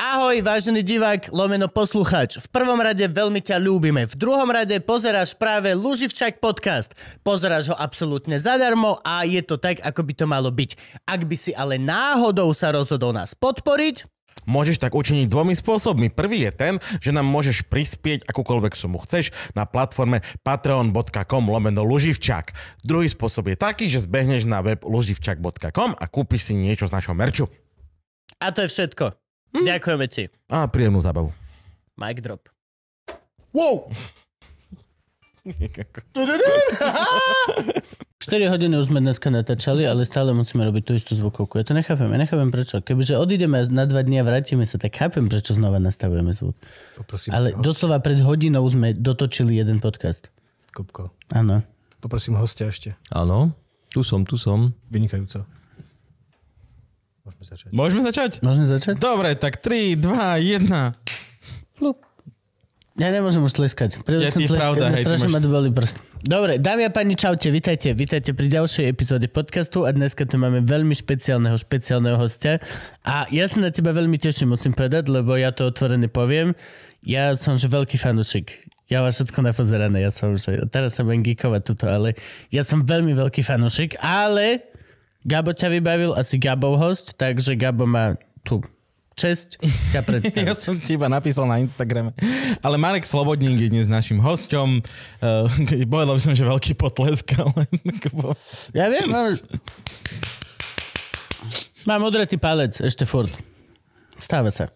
Ahoj, vážený divák, lomeno poslucháč. V prvom rade veľmi ťa ľúbime. V druhom rade pozeráš práve Luživčak podcast. Pozeráš ho absolútne zadarmo a je to tak, ako by to malo byť. Ak by si ale náhodou sa rozhodol nás podporiť, Môžeš tak učiniť dvomi spôsobmi. Prvý je ten, že nám môžeš prispieť akúkoľvek sumu chceš na platforme patreon.com lomeno luživčak. Druhý spôsob je taký, že zbehneš na web luživčak.com a kúpiš si niečo z našho merču. A to je všetko. Hm? Ďakujeme ti. A príjemnú zábavu. Mic drop. Wow! 4 hodiny už sme dneska natáčali, ale stále musíme robiť tú istú zvukovku. Ja to nechápem, ja nechápem prečo. Kebyže odídeme na dva dní a vrátime sa, tak chápem, prečo znova nastavujeme zvuk. Poprosím ale ho... No. doslova pred hodinou sme dotočili jeden podcast. Kupko. Áno. Poprosím hostia ešte. Áno. Tu som, tu som. Vynikajúco. Môžeme začať. Môžeme začať? Môžeme začať? Dobre, tak 3, 2, 1. Flup. Ja nemôžem už tleskať. Preto ja som tleskať, pravda, hej, strašne ma bolí prst. Dobre, dámy a páni, čaute, vítajte, vítajte pri ďalšej epizóde podcastu a dneska tu máme veľmi špeciálneho, špeciálneho hostia a ja sa na teba veľmi teším, musím povedať, lebo ja to otvorene poviem. Ja som že veľký fanúšik. Ja mám všetko napozerané, ja som už, teraz sa budem geekovať tuto, ale ja som veľmi veľký fanúšik, ale Gabo ťa vybavil, asi Gabov host, takže Gabo má tu čest ťa predstaviť. ja som ti iba napísal na Instagrame. Ale Marek Slobodník je dnes našim hostom. Uh, eh, povedal by som, že veľký potlesk, ale... ja viem, mám... Mám odretý palec, ešte furt. Stáva sa.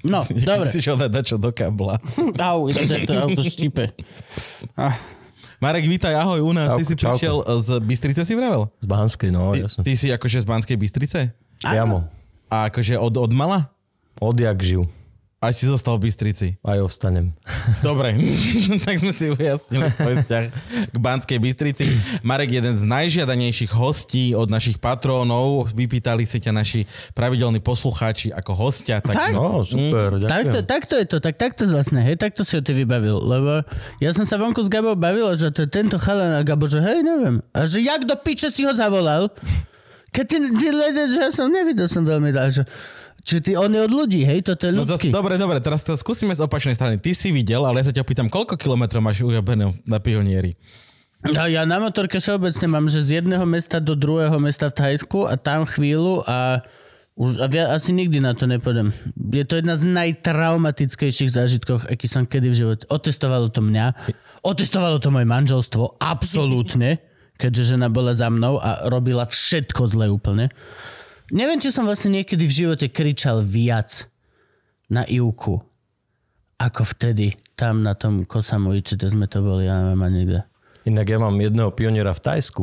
No, dobre. Si šiel dať čo do kabla. Au, to auto štípe. Ah. Marek, vítaj, ahoj u nás. Čauko, ty si čauko. prišiel z Bystrice, si vravel? Z Banskej, no. Ty, jasne. ty si akože z Banskej Bystrice? Priamo. A akože od, od mala? Odjak žil. Aj si zostal v Bystrici. Aj ostanem. Dobre, tak sme si ujasnili tvoj vzťah k Banskej Bystrici. Marek, jeden z najžiadanejších hostí od našich patrónov. Vypýtali si ťa naši pravidelní poslucháči ako hostia. Tak, tak? No, mm. super, ďakujem. Takto, takto je to, tak takto vlastne, hej, takto si ho ty vybavil. Lebo ja som sa vonku s Gabou bavil, že to je tento chalan a Gabo, že hej, neviem. A že jak do piče si ho zavolal? Keď ty, ty ledeš, že ja som nevidel som veľmi dal, že Čiže ty, on je od ľudí, hej? Toto je no ľudský. No, zas, dobre, dobre, teraz to skúsime z opačnej strany. Ty si videl, ale ja sa ťa pýtam, koľko kilometrov máš urobené na pionieri? No, ja na motorke všeobecne mám, že z jedného mesta do druhého mesta v Thajsku a tam chvíľu a už a via, asi nikdy na to nepôjdem. Je to jedna z najtraumatickejších zážitkov, aký som kedy v živote. Otestovalo to mňa, otestovalo to moje manželstvo, absolútne, keďže žena bola za mnou a robila všetko zle úplne. Neviem, či som vlastne niekedy v živote kričal viac na Ivku, ako vtedy tam na tom Kosamoviči, kde sme to boli, ja neviem, niekde. Inak ja mám jedného pioniera v Tajsku.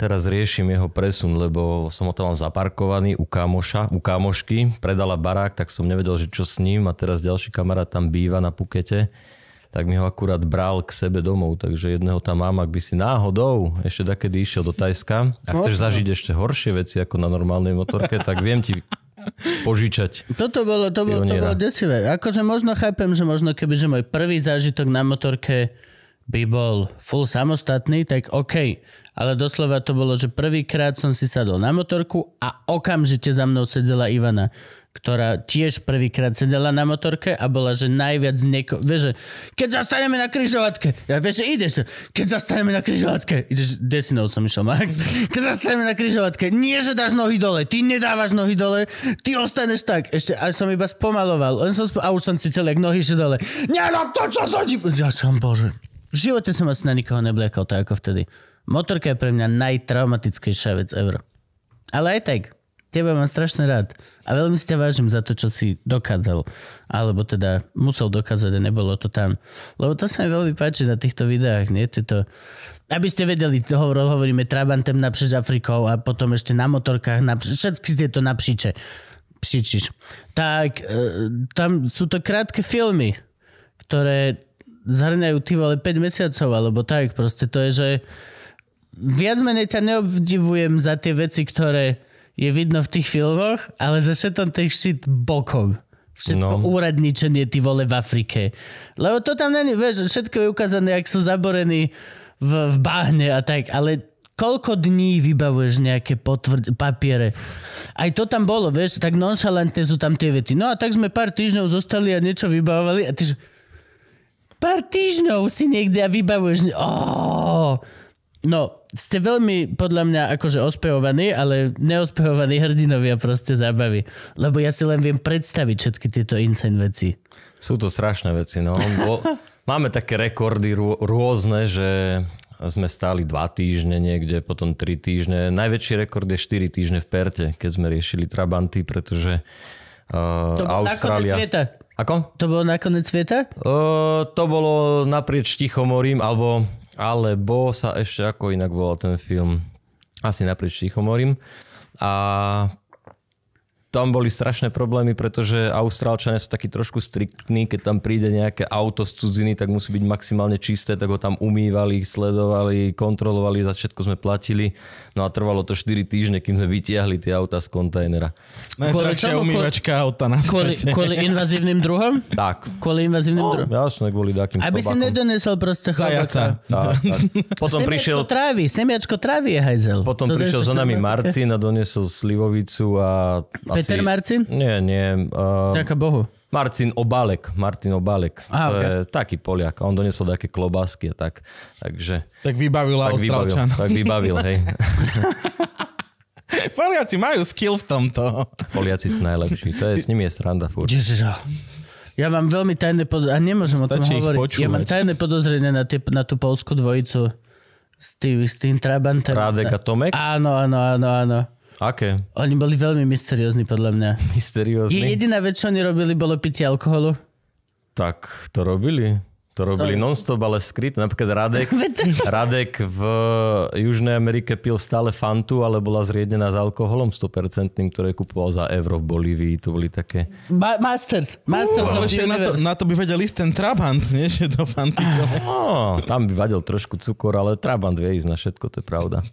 Teraz riešim jeho presun, lebo som ho tam mal zaparkovaný u kamoša, u kamošky, predala barák, tak som nevedel, že čo s ním a teraz ďalší kamarát tam býva na Pukete tak mi ho akurát bral k sebe domov, takže jedného tam mám, ak by si náhodou ešte takedy išiel do Tajska a chceš zažiť ešte horšie veci ako na normálnej motorke, tak viem ti požičať. Toto bolo, to bolo, to bolo desivé. Akože možno chápem, že možno keby, že môj prvý zážitok na motorke by bol full samostatný, tak OK. Ale doslova to bolo, že prvýkrát som si sadol na motorku a okamžite za mnou sedela Ivana ktorá tiež prvýkrát sedela na motorke a bola, že najviac neko... Vieš, že keď zastaneme na križovatke, ja vieš, že ideš, keď zastaneme na križovatke, ideš, desinou som išiel, Max, keď zastaneme na križovatke, nie, že dáš nohy dole, ty nedávaš nohy dole, ty ostaneš tak, ešte, aj som iba spomaloval, len som, sp- a už som cítil, jak nohy šli dole, no to, čo sa ti... Ja som, bože, v živote som asi na nikoho neblekal, tak ako vtedy. Motorka je pre mňa najtraumatickejšia vec ever. Ale aj tak, teba mám strašne rád a veľmi si ťa vážim za to, čo si dokázal. Alebo teda musel dokázať a nebolo to tam. Lebo to sa mi veľmi páči na týchto videách, nie? Tieto... Aby ste vedeli, toho hovoríme Trabantem na napříč Afrikou a potom ešte na motorkách, na všetky tieto napříče. Pšičiš. Tak e, tam sú to krátke filmy, ktoré zhrňajú ty vole 5 mesiacov, alebo tak. Proste to je, že viac menej ťa neobdivujem za tie veci, ktoré je vidno v tých filmoch, ale za tam ten shit bokom. Všetko no. úradničenie, ty vole, v Afrike. Lebo to tam není, vieš, všetko je ukázané, ak sú zaborení v, v bahne a tak, ale koľko dní vybavuješ nejaké potvrd- papiere. Aj to tam bolo, vieš, tak nonšalantne sú tam tie vety. No a tak sme pár týždňov zostali a niečo vybavovali a tyže Pár týždňov si niekde a vybavuješ... Oh! No, ste veľmi podľa mňa akože ospehovaní, ale neospehovaní hrdinovia proste zábavy. Lebo ja si len viem predstaviť všetky tieto insane veci. Sú to strašné veci, no. Bo, máme také rekordy rôzne, že sme stáli dva týždne niekde, potom tri týždne. Najväčší rekord je 4 týždne v Perte, keď sme riešili Trabanty, pretože uh, to Austrália... Ako? To bolo nakoniec sveta? Uh, to bolo naprieč Tichomorím, alebo alebo sa ešte, ako inak volal ten film, asi naprieč Tichomorím. A tam boli strašné problémy, pretože Austrálčania sú takí trošku striktní, keď tam príde nejaké auto z cudziny, tak musí byť maximálne čisté, tak ho tam umývali, sledovali, kontrolovali, za všetko sme platili. No a trvalo to 4 týždne, kým sme vytiahli tie auta z kontajnera. Najdrahšia umývačka auta na kvôli, kvôli invazívnym druhom? Tak. Kvôli invazívnym no, druhom? Jasne, kvôli takým Aby si nedonesol proste chlapaka. Potom prišiel... trávy, semiačko trávy je hajzel. Potom to prišiel za nami Marcin a donesol slivovicu a, a si... ten Marcin? Nie, nie. Uh... Ďaká Bohu. Martin Obalek, Martin Obalek. Aha, to okay. je taký Poliak. On doniesol také klobásky a tak. Takže, tak vybavil tak vybavil, tak vybavil, hej. Poliaci majú skill v tomto. Poliaci sú najlepší. To je, s nimi je sranda furt. Ježiša. Ja mám veľmi tajné podozrenie, a nemôžem Stačí o tom hovoriť. Počúvať. Ja mám tajné podozrenie na, tie, na tú polskú dvojicu s tým, s tým Trabantem. Rádek a Tomek? Áno, áno, áno, áno. Aké? Oni boli veľmi mysteriózni podľa mňa. Mysteriózni? Jediná vec, čo oni robili, bolo pitie alkoholu. Tak to robili to robili no. non-stop, ale skryt. Napríklad Radek, Radek v Južnej Amerike pil stále Fantu, ale bola zriedená s alkoholom 100%, ktoré kupoval za euro v Bolívii. To boli také... Ma- masters. Masters uh, na, to, na to by vedel ísť ten Trabant, nie? Že do Fanty. No, tam by vadil trošku cukor, ale Trabant vie ísť na všetko, to je pravda.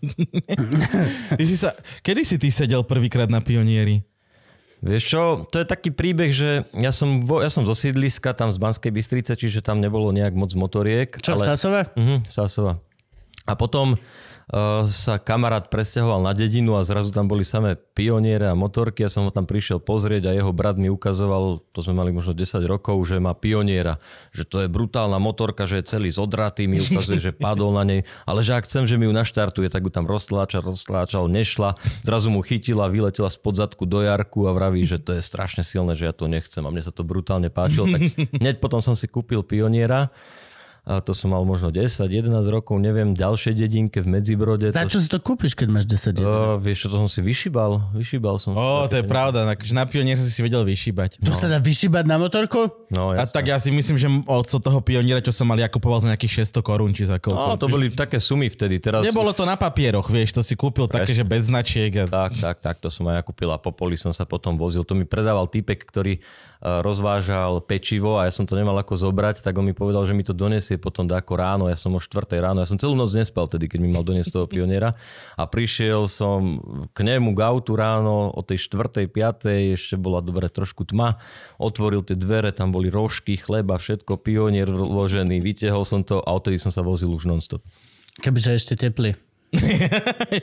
ty si sa... Kedy si ty sedel prvýkrát na pionieri? Vieš čo, to je taký príbeh, že ja som, ja som zo sídliska tam z Banskej Bystrice, čiže tam nebolo nejak moc motoriek. Čo, ale... Sásova? Mhm, Sásova. A potom Eh, sa kamarát presťahoval na dedinu a zrazu tam boli samé pioniere a motorky. Ja som ho tam prišiel pozrieť a jeho brat mi ukazoval, to sme mali možno 10 rokov, že má pioniera, že to je brutálna motorka, že je celý zodratý, mi ukazuje, že padol na nej, ale že ak chcem, že mi ju naštartuje, tak ju tam roztláča, roztláčal, nešla, zrazu mu chytila, vyletela spod zadku do jarku a vraví, že to je strašne silné, že ja to nechcem a mne sa to brutálne páčilo, tak hneď potom som si kúpil pioniera a to som mal možno 10, 11 rokov, neviem, ďalšie dedinke v Medzibrode. Za čo to... si to kúpiš, keď máš 10 rokov? Uh, vieš čo, to som si vyšíbal, vyšíbal som. oh, to je pravda, na, na pionier som si vedel vyšíbať. To no. sa dá vyšíbať na motorku? No, jasne. A tak ja si myslím, že od toho pioniera, čo som mal, ja kupoval za nejakých 600 korún, či za koľko. No, to boli také sumy vtedy. Teraz Nebolo to na papieroch, vieš, to si kúpil také, že bez značiek. A... Tak, tak, tak, to som aj ja kúpil a po poli som sa potom vozil. To mi predával týpek, ktorý Eh, rozvážal pečivo a ja som to nemal ako zobrať, tak on mi povedal, že mi to donesie potom ako ráno. Ja som o 4 ráno, ja som celú noc nespal tedy, keď mi mal doniesť toho pioniera. A prišiel som k nemu k autu ráno o tej 4. 5. ešte bola dobre trošku tma. Otvoril tie dvere, tam boli rožky, chleba, všetko, pionier vložený. Vytiehol som to a odtedy som sa vozil už nonstop. Kebyže ešte teplý.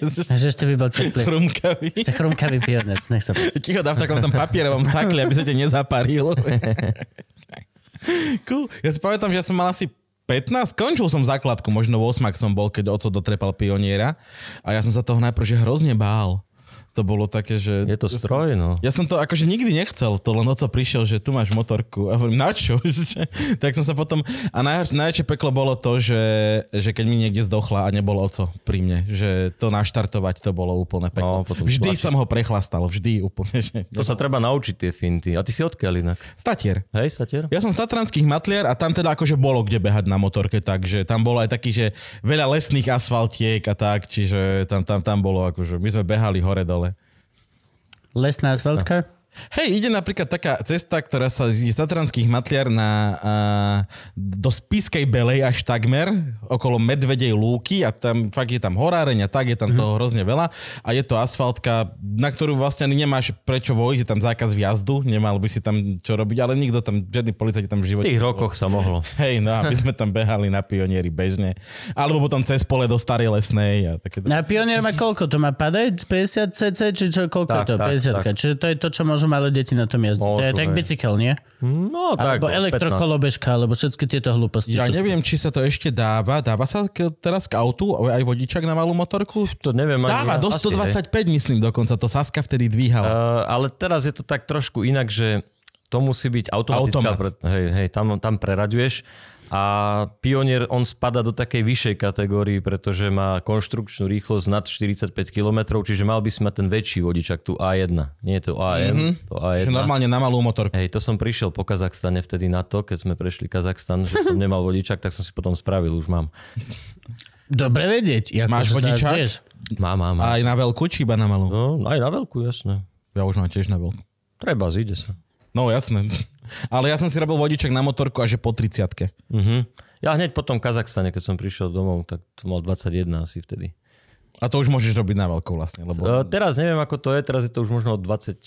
že ešte by bol teplý. Chrumkavý. Ešte chrumkavý pionec, nech sa páči. Ticho, dá v takom tom papierovom sakli, aby sa te nezaparilo. cool. Ja si pamätám, že ja som mal asi 15, skončil som základku, možno 8 som bol, keď oco dotrepal pioniera. A ja som sa toho najprv že hrozne bál to bolo také, že... Je to stroj, no. Ja som to akože nikdy nechcel, to len oco prišiel, že tu máš motorku. A hovorím, na čo? tak som sa potom... A naj, najväčšie peklo bolo to, že, že keď mi niekde zdochla a o oco pri mne, že to naštartovať, to bolo úplne no, peklo. No, vždy tlači... som ho prechlastal, vždy úplne. Že to sa treba naučiť tie finty. A ty si odkiaľ inak? Statier. Hej, Statier? Ja som z Tatranských matliar a tam teda akože bolo kde behať na motorke, takže tam bolo aj taký, že veľa lesných asfaltiek a tak, čiže tam, tam, tam bolo akože, my sme behali hore dole Lesná asfaltka? No. Hej, ide napríklad taká cesta, ktorá sa z Tatranských matliar na, a, eh, do Spiskej Belej až takmer, okolo Medvedej lúky a tam fakt je tam horáreň a tak, je tam mm-hmm. toho hrozne veľa a je to asfaltka, na ktorú vlastne ani nemáš prečo vojsť, je tam zákaz vjazdu, nemal by si tam čo robiť, ale nikto tam, žiadny policajt tam v živote. V tých rokoch sa mohlo. Hej, no a my sme tam behali na pionieri bežne. Alebo potom cez pole do Starej Lesnej. A také... Na pionier má koľko? To má padať? 50 cc? Či čo, koľko tak, to? Tak, 50. Tak. Čiže to je to, čo môže môžu malé deti na tom jazdiť. to je tak bicykel, nie? No tak. Alebo elektrokolobežka, alebo všetky tieto hlúposti. Ja neviem, či sa to ešte dáva. Dáva sa teraz k autu aj vodičak na malú motorku? To neviem. Dáva, do 125 hej. myslím dokonca. To Saska vtedy dvíhala. Uh, ale teraz je to tak trošku inak, že to musí byť automatická. Automat. hej, hej, tam, tam preraďuješ. A Pionier, on spada do takej vyššej kategórii, pretože má konštrukčnú rýchlosť nad 45 km, čiže mal by si mať ten väčší vodičak, tu A1. Nie je to AM, mm-hmm. to A1. Že normálne na malú motorku. Hej, to som prišiel po Kazachstane vtedy na to, keď sme prešli Kazachstan, že som nemal vodičak, tak som si potom spravil, už mám. Dobre vedieť. Ja Máš vodičák? Mám, má. má. Aj na veľkú, či iba na malú? No, aj na veľkú, jasné. Ja už mám tiež na veľkú. Treba, zíde sa. No, jasné. Ale ja som si robil vodičak na motorku až po 30 Mm-hmm. Ja hneď potom v Kazachstane, keď som prišiel domov, tak som mal 21 asi vtedy. A to už môžeš robiť na veľkou vlastne. Lebo... Uh, teraz neviem, ako to je, teraz je to už možno 24,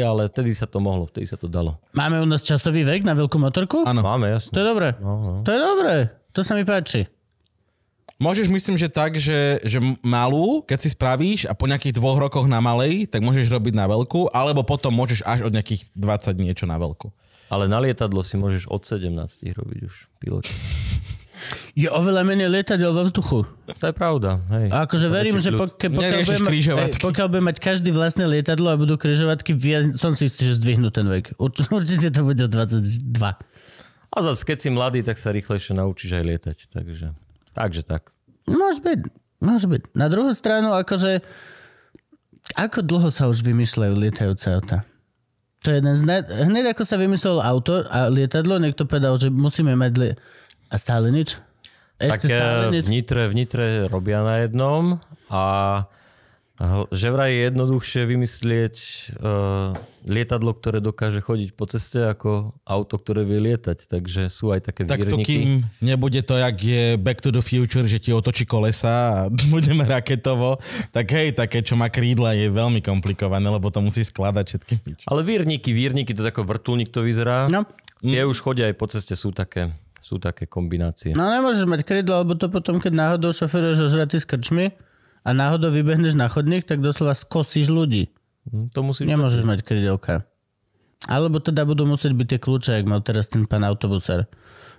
ale vtedy sa to mohlo, vtedy sa to dalo. Máme u nás časový vek na veľkú motorku? Áno. Máme, jasne. To je dobré. No, no. To je dobré. To sa mi páči. Môžeš, myslím, že tak, že, že malú, keď si spravíš a po nejakých dvoch rokoch na malej, tak môžeš robiť na veľkú, alebo potom môžeš až od nejakých 20 niečo na veľkú. Ale na lietadlo si môžeš od 17 robiť už pilot. Je oveľa menej lietadiel vo vzduchu. To je pravda. Hej. A akože verím, že pok- pokiaľ, budem, hej, pokiaľ budem mať každý vlastné lietadlo a budú križovatky, som si istý, že zdvihnú ten vek. Určite to bude 22. A zase, keď si mladý, tak sa rýchlejšie naučíš aj lietať. Takže, takže tak. Môže byť. Môže byť. Na druhú stranu, akože... Ako dlho sa už vymýšľajú lietajúce auta? To je jeden z naj... Hneď ako sa vymyslel auto a lietadlo, niekto povedal, že musíme mať... Li... A stále nič? Ešte tak e, stále nič? Vnitre, vnitre robia na jednom a že vraj je jednoduchšie vymyslieť uh, lietadlo, ktoré dokáže chodiť po ceste, ako auto, ktoré vie lietať. Takže sú aj také tak výrniky. Tak to kým nebude to, jak je Back to the Future, že ti otočí kolesa a budeme raketovo, tak hej, také, čo má krídla, je veľmi komplikované, lebo to musí skladať všetky. Ale výrniky, výrniky, to tako vrtulník to vyzerá. No. Tie už chodia aj po ceste, sú také sú také kombinácie. No nemôžeš mať krídla, lebo to potom, keď náhodou šoferuješ ožratý s krčmi, a náhodou vybehneš na chodník, tak doslova skosíš ľudí. Hm, to musí. Nemôžeš mať krydelka. Alebo teda budú musieť byť tie kľúče, ak mal teraz ten pán autobusár.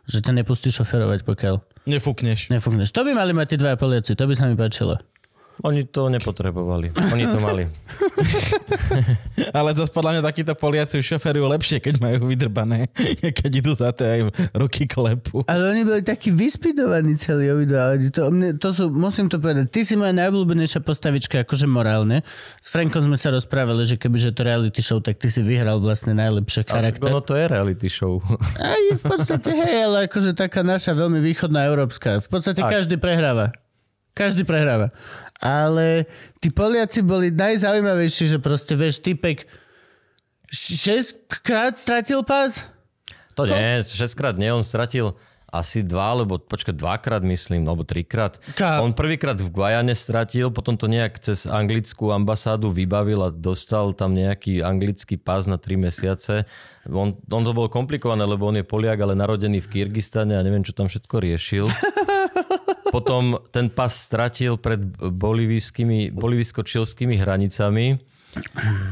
Že ten nepustí šoferovať, pokiaľ... Nefúkneš. Nefúkneš. To by mali mať tí dvaja poliaci, to by sa mi páčilo. Oni to nepotrebovali. Oni to mali. Ale zase podľa mňa takíto Poliaci už šoferujú lepšie, keď majú vydrbané, keď idú za tie aj ruky klepu. Ale oni boli takí vyspidovaní celý Ovido. To, mne, to sú, musím to povedať, ty si moja najobľúbenejšia postavička, akože morálne. S Frankom sme sa rozprávali, že že to reality show, tak ty si vyhral vlastne najlepšie charakter. No to je reality show. Aj v podstate, hej, ale akože taká naša veľmi východná európska. V podstate Ak. každý prehráva. Každý prehráva ale tí Poliaci boli najzaujímavejší, že proste, vieš, typek 6 krát stratil pás? To nie, 6 no. krát nie, on stratil asi dva, alebo počkaj, dvakrát myslím, alebo trikrát. Ka... On prvýkrát v Guajane stratil, potom to nejak cez anglickú ambasádu vybavil a dostal tam nejaký anglický pás na tri mesiace. On, on to bolo komplikované, lebo on je Poliak, ale narodený v Kyrgyzstane a neviem, čo tam všetko riešil. potom ten pas stratil pred bolivisko čilskými hranicami.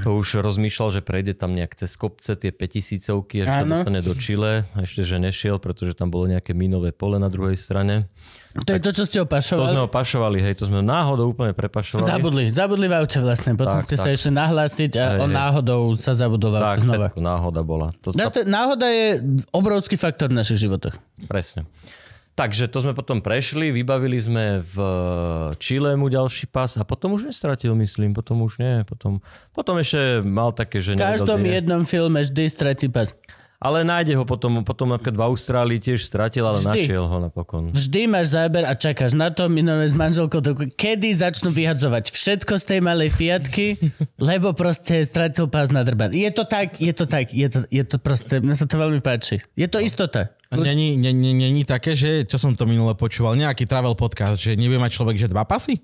To už rozmýšľal, že prejde tam nejak cez kopce tie 5000 až sa dostane do Čile. Ešte, že nešiel, pretože tam bolo nejaké minové pole na druhej strane. To tak, je to, čo ste opašovali? To sme opašovali, hej, to sme náhodou úplne prepašovali. Zabudli, zabudli v aute vlastne, potom tak, ste tak. sa išli nahlásiť a hej, on náhodou sa zabudol tak, znova. Tak, náhoda bola. To, no, tá... Náhoda je obrovský faktor v našich životoch. Presne. Takže to sme potom prešli, vybavili sme v Chile mu ďalší pas a potom už nestratil, myslím, potom už nie. Potom, potom ešte mal také, že... V každom nevedal, jednom filme vždy stratí pas. Ale nájde ho potom, potom napríklad v Austrálii tiež stratil, ale vždy. našiel ho napokon. Vždy máš záber a čakáš na to, minulé s manželkou, kedy začnú vyhadzovať všetko z tej malej fiatky, lebo proste stratil pás na drbán. Je to tak, je to tak, je to, je to proste, mne sa to veľmi páči. Je to no. istota. Není, není, není také, že čo som to minule počúval, nejaký travel podcast, že nevie mať človek, že dva pasy?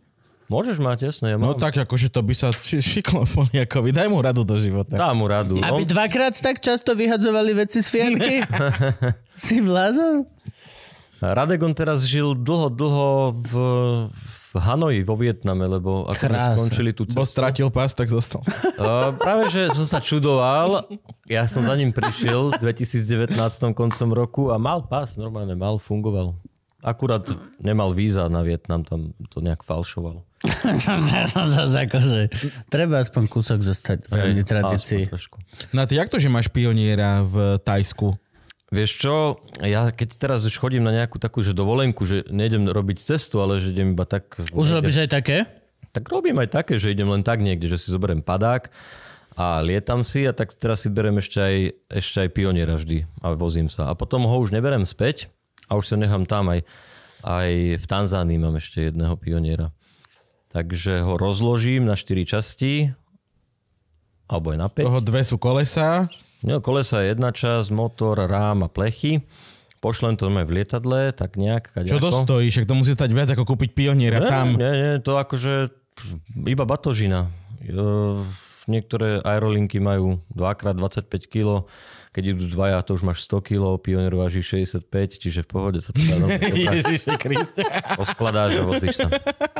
Môžeš mať, jasné. ja no mám. No tak, akože to by sa šiklo Poliakovi. Daj mu radu do života. Dá mu radu. Aby on... dvakrát tak často vyhadzovali veci z fiatky? si blázon? Radegon teraz žil dlho, dlho v, v v Hanoji vo Vietname, lebo ako sme skončili tú cestu. Bo stratil pás, tak zostal. Uh, práve, že som sa čudoval. Ja som za ním prišiel v 2019 koncom roku a mal pás, normálne mal, fungoval. Akurát nemal víza na Vietnam, tam to nejak falšoval. akože, treba aspoň kúsok zostať v tradícii. No a ty jak to, že máš pioniera v Tajsku? Vieš čo, ja keď teraz už chodím na nejakú takú že dovolenku, že nejdem robiť cestu, ale že idem iba tak... Už nejdem, robíš aj také? Tak robím aj také, že idem len tak niekde, že si zoberiem padák a lietam si a tak teraz si berem ešte aj, ešte aj pioniera vždy a vozím sa. A potom ho už neberem späť a už sa nechám tam aj, aj v Tanzánii mám ešte jedného pioniera. Takže ho rozložím na 4 časti alebo aj na 5. Toho dve sú kolesa No, kolesa je jedna časť, motor, rám a plechy. Pošlem to v lietadle, tak nejak. Kaďako. Čo to stojí? Však to musí stať viac ako kúpiť pioniera nie, tam. Nie, nie, to akože iba batožina. E, niektoré aerolinky majú 2x25 kg keď idú dvaja, to už máš 100 kg, pionier váži 65, čiže v pohode sa to dá. Ježiši Kriste. Oskladáš a vozíš sa.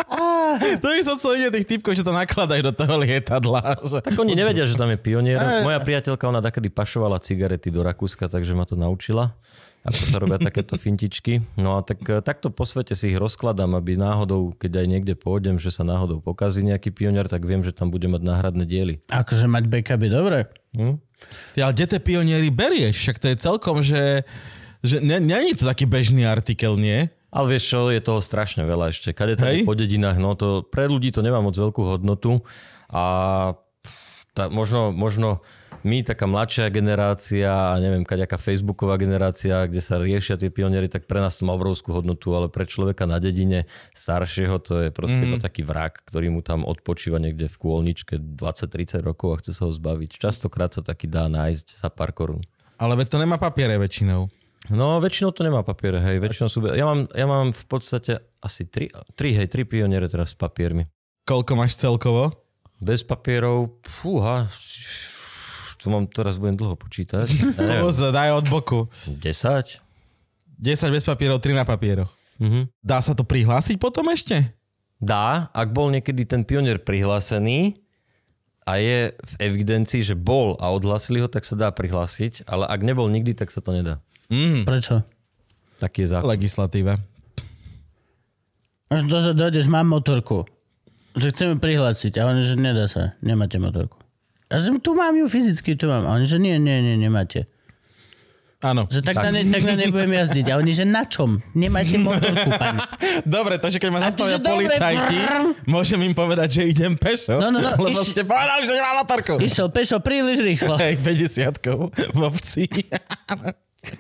Ah, to by som chcel vidieť tých typkov, čo to nakladajú do toho lietadla. Že... Tak oni nevedia, že tam je pionier. Eh. Moja priateľka, ona takedy pašovala cigarety do Rakúska, takže ma to naučila ako sa robia takéto fintičky. No a tak, eh, takto po svete si ich rozkladám, aby náhodou, keď aj niekde pôjdem, že sa náhodou pokazí nejaký pionier, tak viem, že tam bude mať náhradné diely. Akože mať backup je dobré. Hm? Ja, kde tie pionieri berieš? Však to je celkom, že, že není to taký bežný artikel, nie? Ale vieš čo, je toho strašne veľa ešte. Kade tady po dedinách, no to pre ľudí to nemá moc veľkú hodnotu a tá, možno, možno my, taká mladšia generácia, neviem, kaďaká facebooková generácia, kde sa riešia tie pionieri, tak pre nás to má obrovskú hodnotu, ale pre človeka na dedine staršieho to je proste mm. iba mhm. taký vrak, ktorý mu tam odpočíva niekde v kôlničke 20-30 rokov a chce sa ho zbaviť. Častokrát sa taký dá nájsť za pár korún. Ale to nemá papiere väčšinou. No, väčšinou to nemá papiere, hej. Väčšinou sú... Ja mám, ja mám v podstate asi tri, tri hej, tri pioniere teraz s papiermi. Koľko máš celkovo? Bez papierov, fúha, tu mám, teraz budem dlho počítať. Skúsa, daj od boku. 10? 10 bez papierov, 3 na papieroch. Mm-hmm. Dá sa to prihlásiť potom ešte? Dá, ak bol niekedy ten pionier prihlásený a je v evidencii, že bol a odhlasili ho, tak sa dá prihlásiť, ale ak nebol nikdy, tak sa to nedá. Mm. Prečo? Tak je zákon. Legislatíva. Až dojdeš, mám motorku, že chceme prihlásiť, ale že nedá sa, nemáte motorku. Ja som, tu mám ju fyzicky, tu mám. A oni, že nie, nie, nie, nemáte. Áno. Že tak, tak. Na ne, tak na nebudem jazdiť. A oni, že na čom? Nemáte motorku, pani. Dobre, takže keď ma zastavia policajti, môžem im povedať, že idem pešo. No, no, no, lebo iš... ste povedali, že nemám motorku. Išiel pešo príliš rýchlo. Hej, 50 v obci.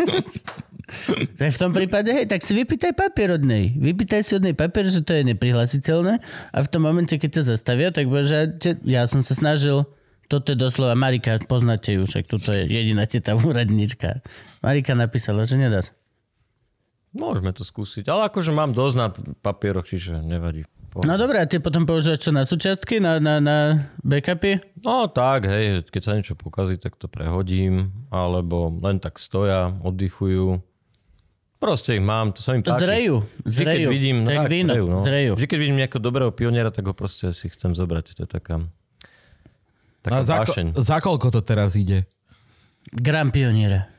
v tom prípade, hej, tak si vypýtaj papier od nej. Vypýtaj si od nej papier, že to je neprihlasiteľné a v tom momente, keď ťa zastavia, tak bože, ja som sa snažil toto je doslova Marika, poznáte ju, však toto je jediná teta úradnička. Marika napísala, že nedá sa. Môžeme to skúsiť, ale akože mám dosť na papieroch, čiže nevadí. Po... No dobré, a ty potom používaš čo na súčiastky, na, na, na backupy? No tak, hej, keď sa niečo pokazí, tak to prehodím, alebo len tak stoja, oddychujú. Proste ich mám, to sa mi páči. Zrejú, vždy, Keď vidím, tak, tak víno, no. zrejú. Vždy, keď vidím nejakého dobrého pioniera, tak ho proste si chcem zobrať. To je taká Taká za, ko- za koľko to teraz ide? Grand Pioniere.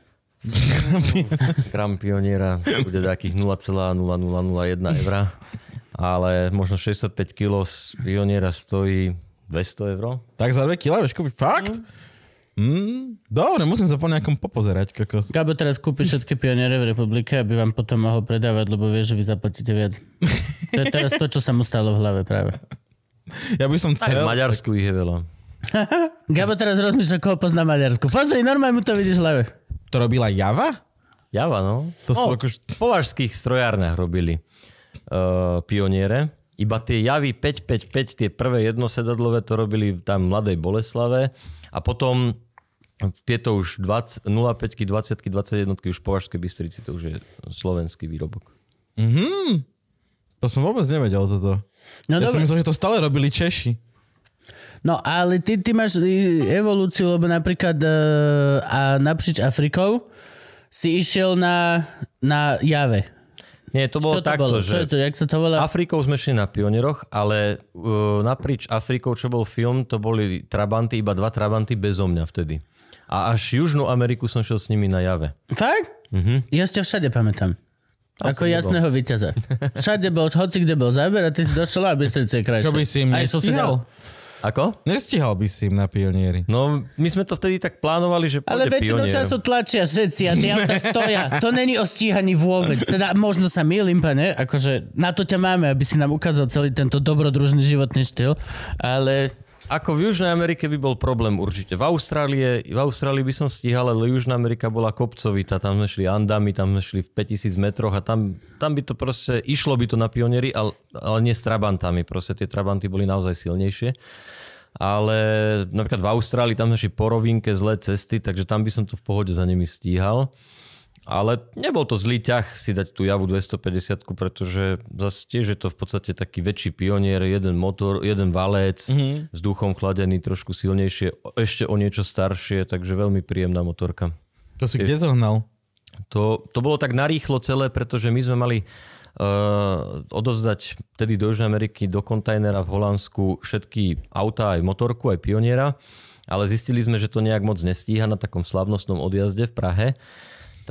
Gram pioniera bude takých 0,0001 eur, ale možno 65 kg z pioniera stojí 200 eur. Tak za 2 kg vieš kúpiť fakt? Mm. Mm, dobre, musím sa po nejakom popozerať. Kokos. Kábo teraz kúpi všetky pioniere v republike, aby vám potom mohol predávať, lebo vie, že vy zaplatíte viac. To je teraz to, čo sa mu stalo v hlave práve. Ja by som chcel... Aj v Maďarsku ich je veľa. Gabo teraz rozmýšľa, koho pozná Maďarsku. Pozri, normálne mu to vidíš ľave. To robila Java? Java, no. To sú o, no, akož... V považských strojárniach robili uh, pioniere. Iba tie javy 555, tie prvé jednosedadlové, to robili tam v Mladej Boleslave. A potom tieto už 20, 05, 20, 21 už v Považskej Bystrici, to už je slovenský výrobok. Mhm. To som vôbec nevedel toto. No, ja dobre. som myslel, že to stále robili Češi. No ale ty, ty máš e, evolúciu, lebo napríklad uh, a naprieč Afrikou si išiel na, na jave. Nie, to bolo čo to takto, bolo? že... Čo je to, jak sa to volá? Afrikou sme šli na pionieroch, ale uh, naprieč Afrikou, čo bol film, to boli trabanty, iba dva trabanty bezo mňa vtedy. A až Južnú Ameriku som šiel s nimi na jave. Tak? Mhm. Ja ťa všade pamätám. A ako jasného víťaza. Všade bol, hoci kde bol záber a ty si došiel a Bystrica je krajšie. Čo by si im nestihol? Ako? Nestihal by si im na pionieri. No, my sme to vtedy tak plánovali, že pôjde Ale väčšinou času tlačia všetci a tie auta stoja. To není o stíhaní vôbec. Teda možno sa milím, pane, akože na to ťa máme, aby si nám ukázal celý tento dobrodružný životný štýl, ale ako v Južnej Amerike by bol problém určite. V Austrálie, v Austrálii by som stíhal, ale Južná Amerika bola kopcovita. Tam sme šli andami, tam sme šli v 5000 metroch a tam, tam by to proste, išlo by to na pionieri, ale, ale nie s trabantami. Proste tie trabanty boli naozaj silnejšie ale napríklad v Austrálii tam sme po rovinke zlé cesty, takže tam by som to v pohode za nimi stíhal. Ale nebol to zlý ťah si dať tú Javu 250, pretože zase tiež je to v podstate taký väčší pionier, jeden motor, jeden valec, mm-hmm. duchom chladený, trošku silnejšie, ešte o niečo staršie, takže veľmi príjemná motorka. To si Tež... kde zohnal? To, to bolo tak narýchlo celé, pretože my sme mali uh, odovzdať tedy do Južnej Ameriky do kontajnera v Holandsku všetky autá, aj motorku, aj pioniera ale zistili sme, že to nejak moc nestíha na takom slavnostnom odjazde v Prahe,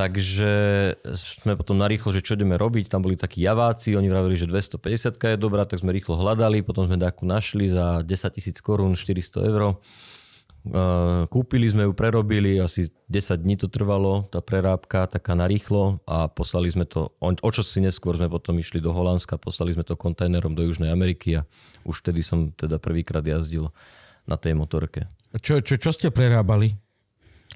Takže sme potom narýchlo, že čo ideme robiť, tam boli takí javáci, oni vravili, že 250 je dobrá, tak sme rýchlo hľadali, potom sme dáku našli za 10 tisíc korún, 400 eur. E, kúpili sme ju, prerobili, asi 10 dní to trvalo, tá prerábka taká narýchlo a poslali sme to, o čo si neskôr sme potom išli do Holandska, poslali sme to kontajnerom do Južnej Ameriky a už vtedy som teda prvýkrát jazdil na tej motorke. Čo, čo, čo ste prerábali?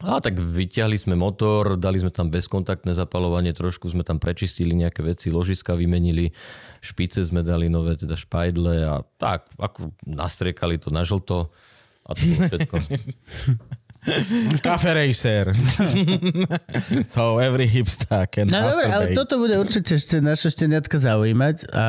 A tak vyťahli sme motor, dali sme tam bezkontaktné zapalovanie, trošku sme tam prečistili nejaké veci, ložiska vymenili, špice sme dali nové, teda špajdle a tak, ako nastriekali to na žlto a to bolo všetko. Cafe racer. so every hipster can No dobre, ale toto bude určite ešte naša šteniatka zaujímať a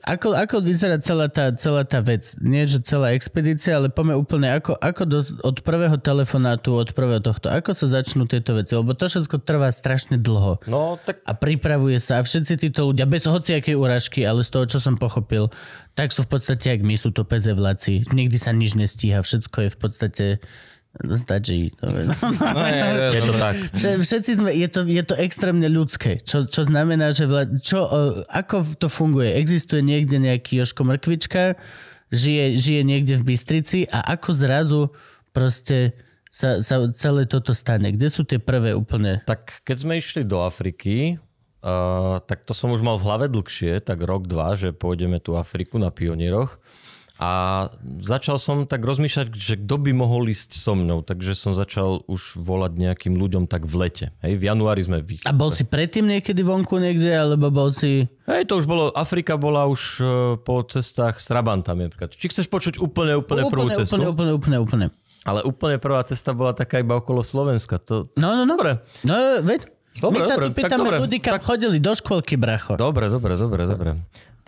ako, ako vyzerá celá tá, celá tá vec? Nie, že celá expedícia, ale poďme úplne, ako, ako do, od prvého telefonátu, od prvého tohto, ako sa začnú tieto veci? Lebo to všetko trvá strašne dlho. No, tak... A pripravuje sa a všetci títo ľudia, bez hociakej úražky, ale z toho, čo som pochopil, tak sú v podstate, ak my sú to peze vláci. Nikdy sa nič nestíha, všetko je v podstate No, stačí. No. No, no, no, je, je, je to tak. Všetci sme, je to, je to extrémne ľudské, čo, čo znamená, že vla, čo, e, ako to funguje? Existuje niekde nejaký Joško Mrkvička, žije, žije niekde v Bystrici a ako zrazu proste sa, sa celé toto stane? Kde sú tie prvé úplne? Tak keď sme išli do Afriky, uh, tak to som už mal v hlave dlhšie, tak rok, dva, že pôjdeme tu Afriku na pionieroch. A začal som tak rozmýšľať, že kto by mohol ísť so mnou, takže som začal už volať nejakým ľuďom tak v lete. Hej, v januári sme vy. A bol si predtým niekedy vonku niekde, alebo bol si... Hej, to už bolo, Afrika bola už e, po cestách s Trabantami Či chceš počuť úplne, úplne, úplne prvú úplne, cestu? Úplne, úplne, úplne, úplne. Ale úplne prvá cesta bola taká iba okolo Slovenska. To... No, no, no. Dobre. No, veď. Dobre, My sa dobre, tu pýtame dobre, ľudí, kam tak... chodili do škôlky, bracho. Dobre, dobre, dobre, dobre.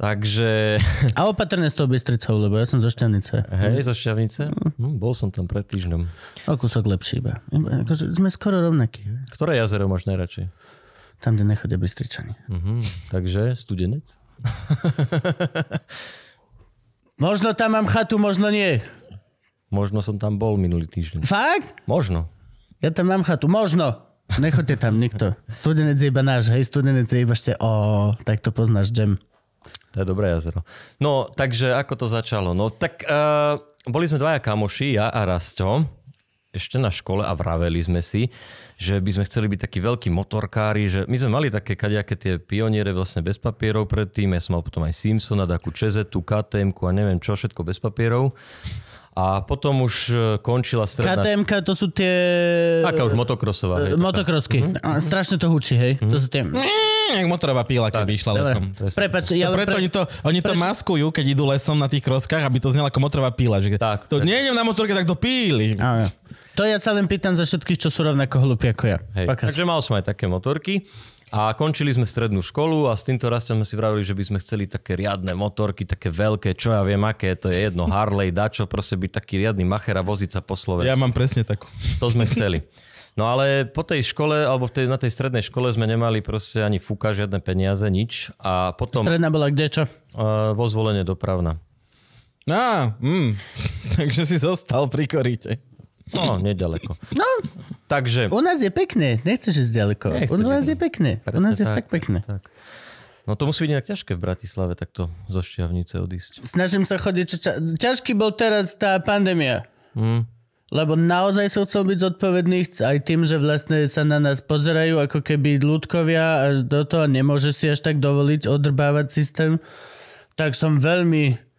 Takže... A opatrne s tou Bystricou, lebo ja som zo Šťavnice. Hej, zo Šťavnice? Mm, bol som tam pred týždňom. O kúsok lepší iba. Akože sme skoro rovnakí. Ktoré jazero máš najradšej? Tam, kde nechodia Bystričani. Mm-hmm. Takže studenec? možno tam mám chatu, možno nie. Možno som tam bol minulý týždeň. Fakt? Možno. Ja tam mám chatu, možno. Nechoďte tam nikto. Studenec je iba náš, hej, studenec je iba ešte, o, tak to poznáš, Jam. To je dobré jazero. No, takže ako to začalo? No, tak uh, boli sme dvaja kamoši, ja a Rasto, ešte na škole a vraveli sme si, že by sme chceli byť takí veľkí motorkári, že my sme mali také kadejaké tie pioniere vlastne bez papierov predtým, ja som mal potom aj Simpsona, takú tú ktm a neviem čo, všetko bez papierov. A potom už e, končila stredná... ktm to sú tie... Taká už motokrosová. E, hej, motokrosky. Mm-hmm. strašne to hučí, hej. Mm-hmm. To sú tie... Mhm. Jak motorová píla, keď išla lesom. Prepač, ja, preto pre... oni to, oni to Preš... maskujú, keď idú lesom na tých kroskách, aby to znelo ako motorová píla. Že... Tak, to nie idem na motorke, tak to píli. Áno. To ja sa len pýtam za všetkých, čo sú rovnako hlúpi ako ja. Hej. Takže mal som aj také motorky. A končili sme strednú školu a s týmto rastom sme si vravili, že by sme chceli také riadne motorky, také veľké, čo ja viem aké, to je jedno, Harley, dačo, proste byť taký riadny macher a voziť sa po Slovensku. Ja mám presne takú. To sme chceli. No ale po tej škole, alebo tej, na tej strednej škole sme nemali proste ani fúka, žiadne peniaze, nič. A potom... Stredná bola kde, čo? Uh, vo zvolenie dopravna. Á, mm. takže si zostal pri korite. No, nedaleko. No, Takže... U nás je pekné, nechceš ísť ďaleko. Nechceš u nás je pekné, Presne u nás je tak, fakt pekné. Tak. No to musí byť nejak ťažké v Bratislave takto zo šťavnice odísť. Snažím sa chodiť. Ča... Ťažký bol teraz tá pandémia. Mm. Lebo naozaj som chcel byť zodpovedný aj tým, že vlastne sa na nás pozerajú ako keby ľudkovia až do toho nemôže si až tak dovoliť odrbávať systém. Tak som veľmi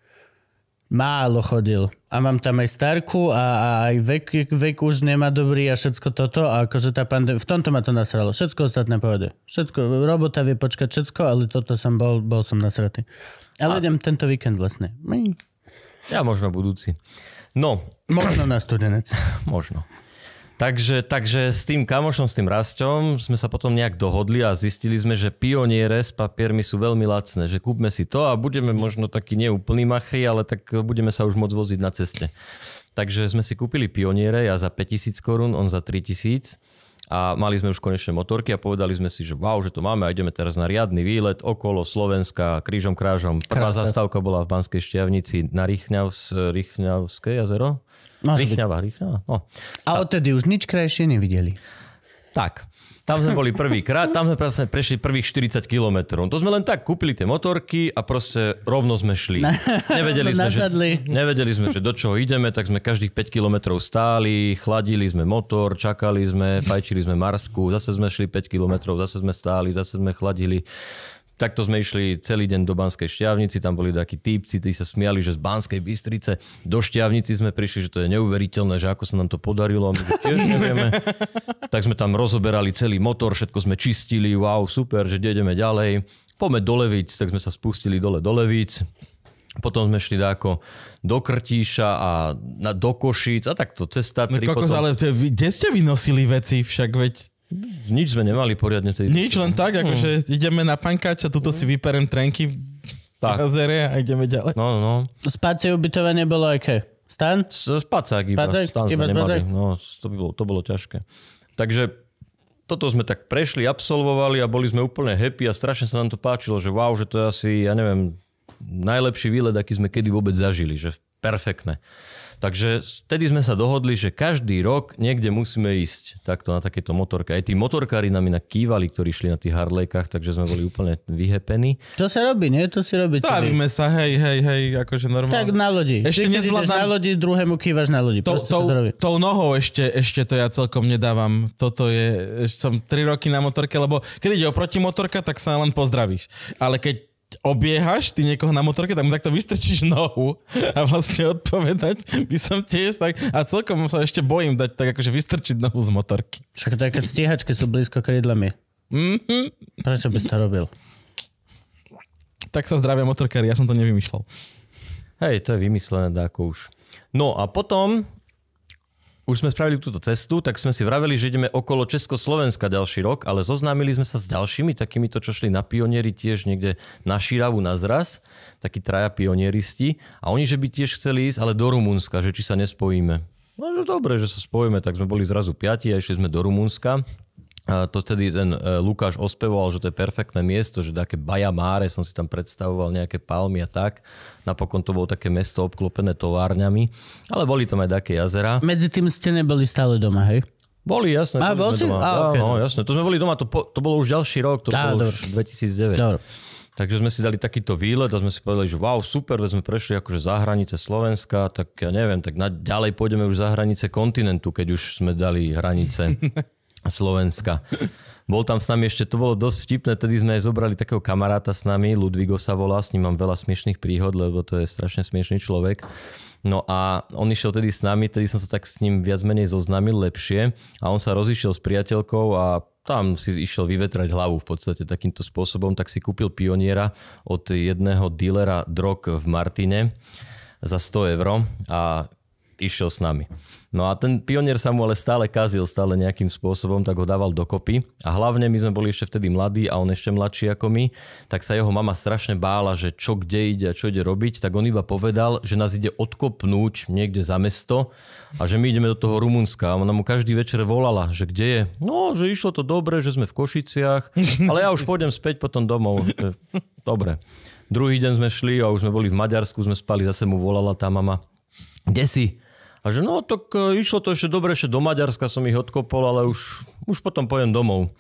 Málo chodil. A mám tam aj starku a, a aj vek, vek už nemá dobrý a všetko toto. A akože tá pandémia... V tomto ma to nasralo. Všetko ostatné pôjde. Všetko, robota vie počkať všetko, ale toto som bol, bol som nasratý. Ale a... idem tento víkend vlastne. Ja možno budúci. No. Možno na studenec. možno. Takže, takže s tým kamošom, s tým rastom sme sa potom nejak dohodli a zistili sme, že pioniere s papiermi sú veľmi lacné, že kúpme si to a budeme možno taký neúplný machri, ale tak budeme sa už môcť voziť na ceste. Takže sme si kúpili pioniere, ja za 5000 korún, on za 3000 a mali sme už konečne motorky a povedali sme si, že wow, že to máme a ideme teraz na riadny výlet okolo Slovenska, krížom krážom. Prvá Krásne. zastávka bola v Banskej Štiavnici na Rychňavs, rýchňavské jazero Rýchňava, rýchňava. No. A odtedy už nič krajšie nevideli. Tak. Tam sme boli prvýkrát, tam sme presne prešli prvých 40 kilometrov. To sme len tak kúpili tie motorky a proste rovno sme šli. Nevedeli sme, že, nevedeli sme, že do čoho ideme, tak sme každých 5 kilometrov stáli, chladili sme motor, čakali sme, fajčili sme Marsku, zase sme šli 5 kilometrov, zase sme stáli, zase sme chladili. Takto sme išli celý deň do Banskej Šťavnici, tam boli takí típci, tí sa smiali, že z Banskej Bystrice do Šťavnici sme prišli, že to je neuveriteľné, že ako sa nám to podarilo, my to tiež nevieme. tak sme tam rozoberali celý motor, všetko sme čistili, wow, super, že ideme ďalej. Poďme do Levíc, tak sme sa spustili dole do Levíc. Potom sme šli dáko do Krtíša a na, do Košíc a takto cesta. No kokos, potom... ale kde ste vynosili veci? Však veď nič sme nemali poriadne. Tej Nič, len tak, hmm. akože ideme na pankač a tuto hm. si vyperem trenky tak. a ideme ďalej. No, no. no. Spácie ubytovanie bolo aké? Stan? Spacák iba. Spacák? Stan iba spacák? No, to, by bolo, to bolo ťažké. Takže toto sme tak prešli, absolvovali a boli sme úplne happy a strašne sa nám to páčilo, že wow, že to je asi, ja neviem, najlepší výlet, aký sme kedy vôbec zažili, že perfektné. Takže vtedy sme sa dohodli, že každý rok niekde musíme ísť takto na takéto motorky. Aj tí motorkári nám inak kývali, ktorí šli na tých Harlejkách, takže sme boli úplne vyhepení. To sa robí, nie? To si robí. Trávime sa, hej, hej, hej, akože normálne. Tak na lodi. Ešte Ty, nezvládam... na lodi, druhému kývaš na lodi. To, to, to tou nohou ešte, ešte to ja celkom nedávam. Toto je, som 3 roky na motorke, lebo keď ide oproti motorka, tak sa len pozdravíš. Ale keď obiehaš ty niekoho na motorke, tak mu takto vystrčíš nohu a vlastne odpovedať by som tiež tak, a celkom sa ešte bojím dať tak akože vystrčiť nohu z motorky. Však to je, keď stíhačky sú blízko krídlami. Mm-hmm. Prečo by si to robil? Tak sa zdravia motorkári, ja som to nevymýšľal. Hej, to je vymyslené dáko už. No a potom už sme spravili túto cestu, tak sme si vraveli, že ideme okolo Československa ďalší rok, ale zoznámili sme sa s ďalšími takýmito, čo šli na pionieri tiež niekde na Šíravu na zraz, takí traja pionieristi a oni, že by tiež chceli ísť, ale do Rumunska, že či sa nespojíme. No že dobre, že sa spojíme, tak sme boli zrazu piati a išli sme do Rumunska to tedy ten e, Lukáš ospevoval, že to je perfektné miesto, že také máre, som si tam predstavoval nejaké palmy a tak. Napokon to bolo také mesto obklopené továrňami, ale boli tam aj také jazera. Medzi tým ste neboli stále doma, hej? Boli, jasné. A, bol si? Doma. A, okay, Áno, jasné. To sme boli doma, to, po, to bolo už ďalší rok, to bolo už 2009. Dobro. Takže sme si dali takýto výlet a sme si povedali, že wow, super, veď sme prešli akože za hranice Slovenska, tak ja neviem, tak na, ďalej pôjdeme už za hranice kontinentu, keď už sme dali hranice. Slovenska. Bol tam s nami ešte, to bolo dosť vtipné, tedy sme aj zobrali takého kamaráta s nami, Ludvigo sa volá, s ním mám veľa smiešných príhod, lebo to je strašne smiešný človek. No a on išiel tedy s nami, tedy som sa tak s ním viac menej zoznámil lepšie a on sa rozišiel s priateľkou a tam si išiel vyvetrať hlavu v podstate takýmto spôsobom, tak si kúpil pioniera od jedného dílera drog v Martine za 100 euro a išiel s nami. No a ten pionier sa mu ale stále kazil, stále nejakým spôsobom, tak ho dával dokopy. A hlavne my sme boli ešte vtedy mladí a on ešte mladší ako my, tak sa jeho mama strašne bála, že čo kde ide a čo ide robiť, tak on iba povedal, že nás ide odkopnúť niekde za mesto a že my ideme do toho Rumunska. A ona mu každý večer volala, že kde je. No, že išlo to dobre, že sme v Košiciach, ale ja už pôjdem späť potom domov. E, dobre. Druhý deň sme šli a už sme boli v Maďarsku, sme spali, zase mu volala tá mama. Kde si? A že no, tak e, išlo to ešte dobre, ešte do Maďarska som ich odkopol, ale už, už potom pojem domov.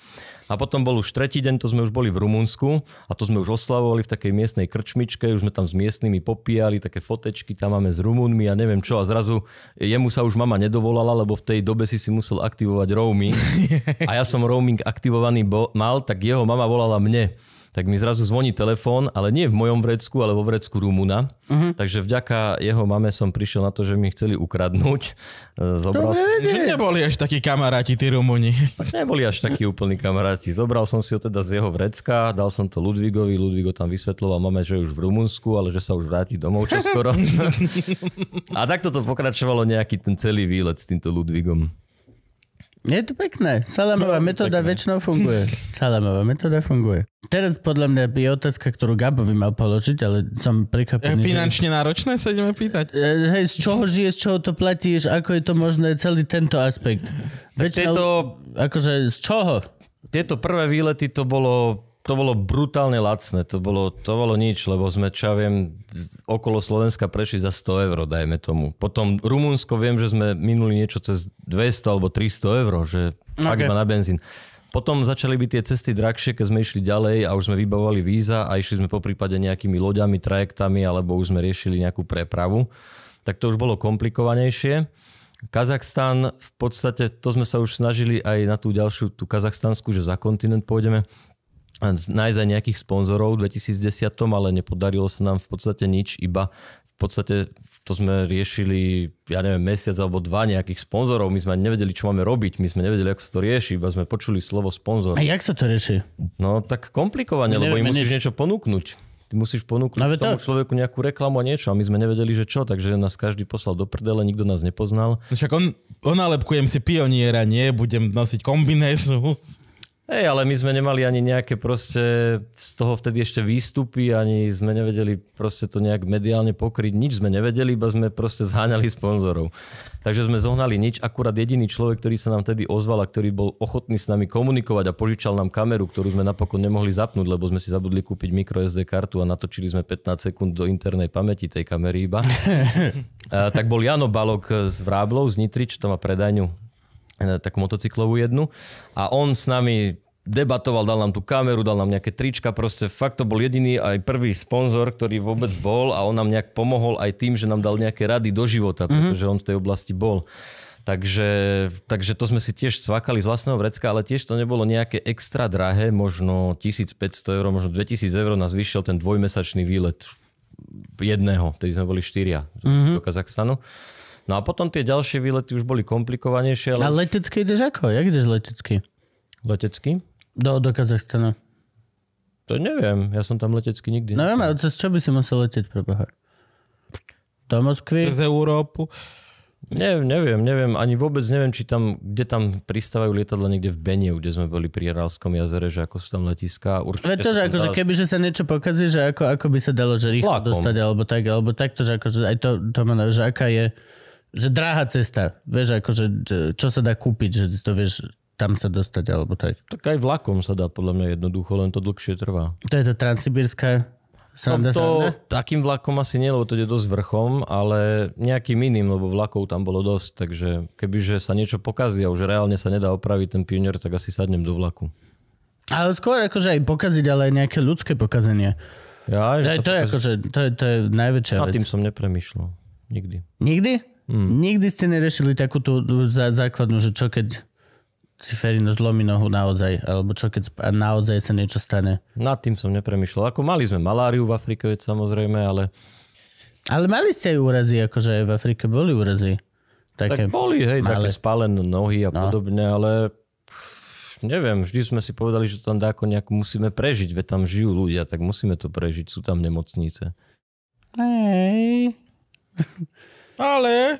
A potom bol už tretí deň, to sme už boli v Rumunsku a to sme už oslavovali v takej miestnej krčmičke, už sme tam s miestnymi popíjali, také fotečky tam máme s Rumunmi a neviem čo. A zrazu jemu sa už mama nedovolala, lebo v tej dobe si si musel aktivovať roaming. A ja som roaming aktivovaný bol, mal, tak jeho mama volala mne tak mi zrazu zvoní telefón, ale nie v mojom vrecku, ale vo vrecku Rumuna. Uh-huh. Mhm. Takže vďaka jeho mame som prišiel na to, že mi chceli ukradnúť. E, zobral... To nie, nie. neboli až takí kamaráti, tí Rumuni. neboli až takí úplní kamaráti. Zobral som si ho teda z jeho vrecka, dal som to Ludvigovi, Ludvigo tam vysvetloval mame, že už v Rumunsku, ale že sa už vráti domov čoskoro. A takto to pokračovalo nejaký ten celý výlet s týmto Ludvigom. Je to pekné. Salamová no, metóda väčšinou funguje. Salamová metóda funguje. Teraz podľa mňa je otázka, ktorú Gabo by mal položiť, ale som prekvapený. Finančne že... náročné sa ideme pýtať? E, hej, z čoho žije, z čoho to platíš, ako je to možné, celý tento aspekt. Väčšinou, tieto, akože z čoho? Tieto prvé výlety to bolo to bolo brutálne lacné, to bolo, to bolo nič, lebo sme, čo ja viem, okolo Slovenska prešli za 100 eur, dajme tomu. Potom Rumunsko, viem, že sme minuli niečo cez 200 alebo 300 eur, že no okay. fakt iba na benzín. Potom začali byť tie cesty drahšie, keď sme išli ďalej a už sme vybavovali víza a išli sme po prípade nejakými loďami, trajektami alebo už sme riešili nejakú prepravu. Tak to už bolo komplikovanejšie. Kazachstan, v podstate to sme sa už snažili aj na tú ďalšiu, tú kazachstanskú, že za kontinent pôjdeme nájsť aj nejakých sponzorov v 2010, ale nepodarilo sa nám v podstate nič, iba v podstate to sme riešili, ja neviem, mesiac alebo dva nejakých sponzorov. My sme ani nevedeli, čo máme robiť. My sme nevedeli, ako sa to rieši, iba sme počuli slovo sponzor. A jak sa to rieši? No tak komplikovane, lebo im musíš niečo ponúknuť ty musíš ponúknuť no, tomu tak. človeku nejakú reklamu a niečo. A my sme nevedeli, že čo, takže nás každý poslal do prdele, nikto nás nepoznal. Však on, on si pioniera, nie? Budem nosiť kombinézu s Hej, ale my sme nemali ani nejaké proste z toho vtedy ešte výstupy, ani sme nevedeli proste to nejak mediálne pokryť, nič sme nevedeli, iba sme proste zháňali sponzorov. Takže sme zohnali nič, akurát jediný človek, ktorý sa nám vtedy ozval a ktorý bol ochotný s nami komunikovať a požičal nám kameru, ktorú sme napokon nemohli zapnúť, lebo sme si zabudli kúpiť microSD kartu a natočili sme 15 sekúnd do internej pamäti tej kamery iba. a, tak bol Jano Balok z Vráblov, z Nitrič, to má predajňu E, takú motocyklovú jednu. A on s nami debatoval, dal nám tú kameru, dal nám nejaké trička, proste fakt to bol jediný aj prvý sponzor, ktorý vôbec bol a on nám nejak pomohol aj tým, že nám dal nejaké rady do života, mhm. pretože on v tej oblasti bol. Takže, takže to sme si tiež cvakali z vlastného vrecka, ale tiež to nebolo nejaké extra drahé, možno 1500 eur, možno 2000 eur nás vyšiel ten dvojmesačný výlet jedného, tedy sme boli štyria mm-hmm. do Kazachstanu. No a potom tie ďalšie výlety už boli komplikovanejšie. Ale... A letecky ideš ako? Jak ideš letecky? Letecky? Do, do Kazachstana. To neviem, ja som tam letecky nikdy. No viem, ale cez čo by si musel letieť pre Boha? Do Moskvy? Cez Európu? Ne, neviem, neviem, ani vôbec neviem, či tam, kde tam pristávajú lietadla niekde v Benie, kde sme boli pri Ralskom jazere, že ako sú tam letiská. Určite to, že dá... akože, keby že sa niečo pokazí, že ako, ako by sa dalo, že rýchlo Lákom. dostať, alebo tak, alebo takto, že že akože aj to, to má, že aká je že dráha cesta, vieš, akože čo sa dá kúpiť, že to vieš tam sa dostať, alebo tak. Tak aj vlakom sa dá podľa mňa jednoducho, len to dlhšie trvá. To je to transsibírska sranda, no to, sranda? Takým vlakom asi nie, lebo to ide dosť vrchom, ale nejakým iným, lebo vlakov tam bolo dosť, takže kebyže sa niečo pokazí a už reálne sa nedá opraviť ten pionier, tak asi sadnem do vlaku. Ale skôr akože aj pokaziť, ale aj nejaké ľudské pokazenie. Ja, aj, to, je, to, je akože, to, je, to je najväčšia Na vec. tým som nepremýšľal. Nikdy. Nikdy? Mm. Nikdy ste neriešili takúto e, základnú, že čo keď si Ferino zlomí nohu naozaj, alebo čo keď naozaj sa niečo stane. Nad tým som nepremýšľal. Ako mali sme maláriu v Afrike, veď samozrejme, ale... Ale mali ste aj úrazy, akože aj v Afrike boli úrazy. Také tak boli, hej, malé. také spálené nohy a no. podobne, ale neviem, vždy sme si povedali, že to tam dáko nejak musíme prežiť, veď tam žijú ľudia, tak musíme to prežiť, sú tam nemocnice. Hej. Ale...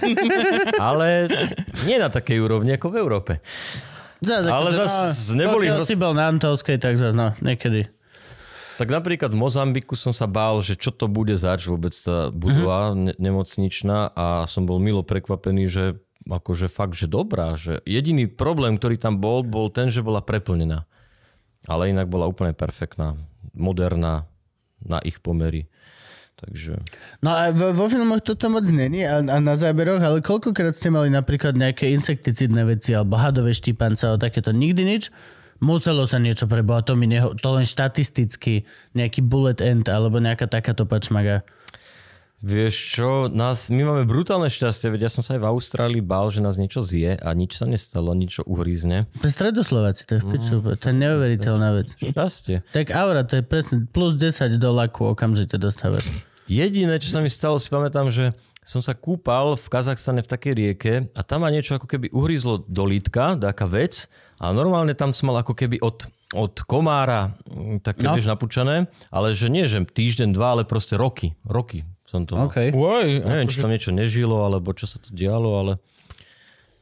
Ale nie na takej úrovni ako v Európe. Zase, ale zase no, neboli... Pokiaľ roz... si bol na Antalskej, tak zase no, niekedy. Tak napríklad v Mozambiku som sa bál, že čo to bude zač vôbec tá budova mm-hmm. ne- nemocničná a som bol milo prekvapený, že akože fakt, že dobrá. Že jediný problém, ktorý tam bol, bol ten, že bola preplnená. Ale inak bola úplne perfektná, moderná, na ich pomery. Takže... No a vo, vo filmoch toto moc není a, a na záberoch, ale koľkokrát ste mali napríklad nejaké insekticidné veci alebo hadové štípance alebo takéto nikdy nič? Muselo sa niečo preboha, to, mi neho, to len štatisticky, nejaký bullet end alebo nejaká takáto pačmaga. Vieš čo, nás, my máme brutálne šťastie, veď ja som sa aj v Austrálii bál, že nás niečo zje a nič sa nestalo, niečo uhrizne. Pre stredoslováci, to je v mhm. piču, no, to je neuveriteľná vec. Šťastie. Tak aura, to je presne plus 10 do laku okamžite dostávať. Jediné, čo sa mi stalo, si pamätám, že som sa kúpal v Kazachstane v takej rieke a tam ma niečo ako keby uhryzlo do lítka, taká vec a normálne tam som mal ako keby od, od komára mm, také, no. vieš, napúčané, ale že nie, že týždeň, dva, ale proste roky, roky som to mal. Okay. Uaj, Neviem, akože... či tam niečo nežilo, alebo čo sa to dialo, ale...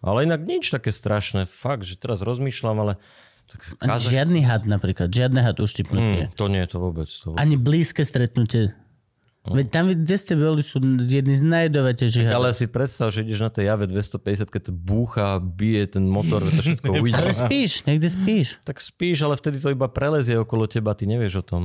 Ale inak nič také strašné, fakt, že teraz rozmýšľam, ale... Tak Kazach... Žiadny had napríklad, žiadne had uštipnutie. Mm, to nie, je to vôbec, to vôbec. Ani blízke stretnutie No. Veď tam, kde ste boli, sú jedni z najdovatejších. Ale si predstav, že ideš na tej jave 250, keď to búcha, bije ten motor, to všetko ujde. ale spíš, niekde spíš. Tak spíš, ale vtedy to iba prelezie okolo teba, ty nevieš o tom.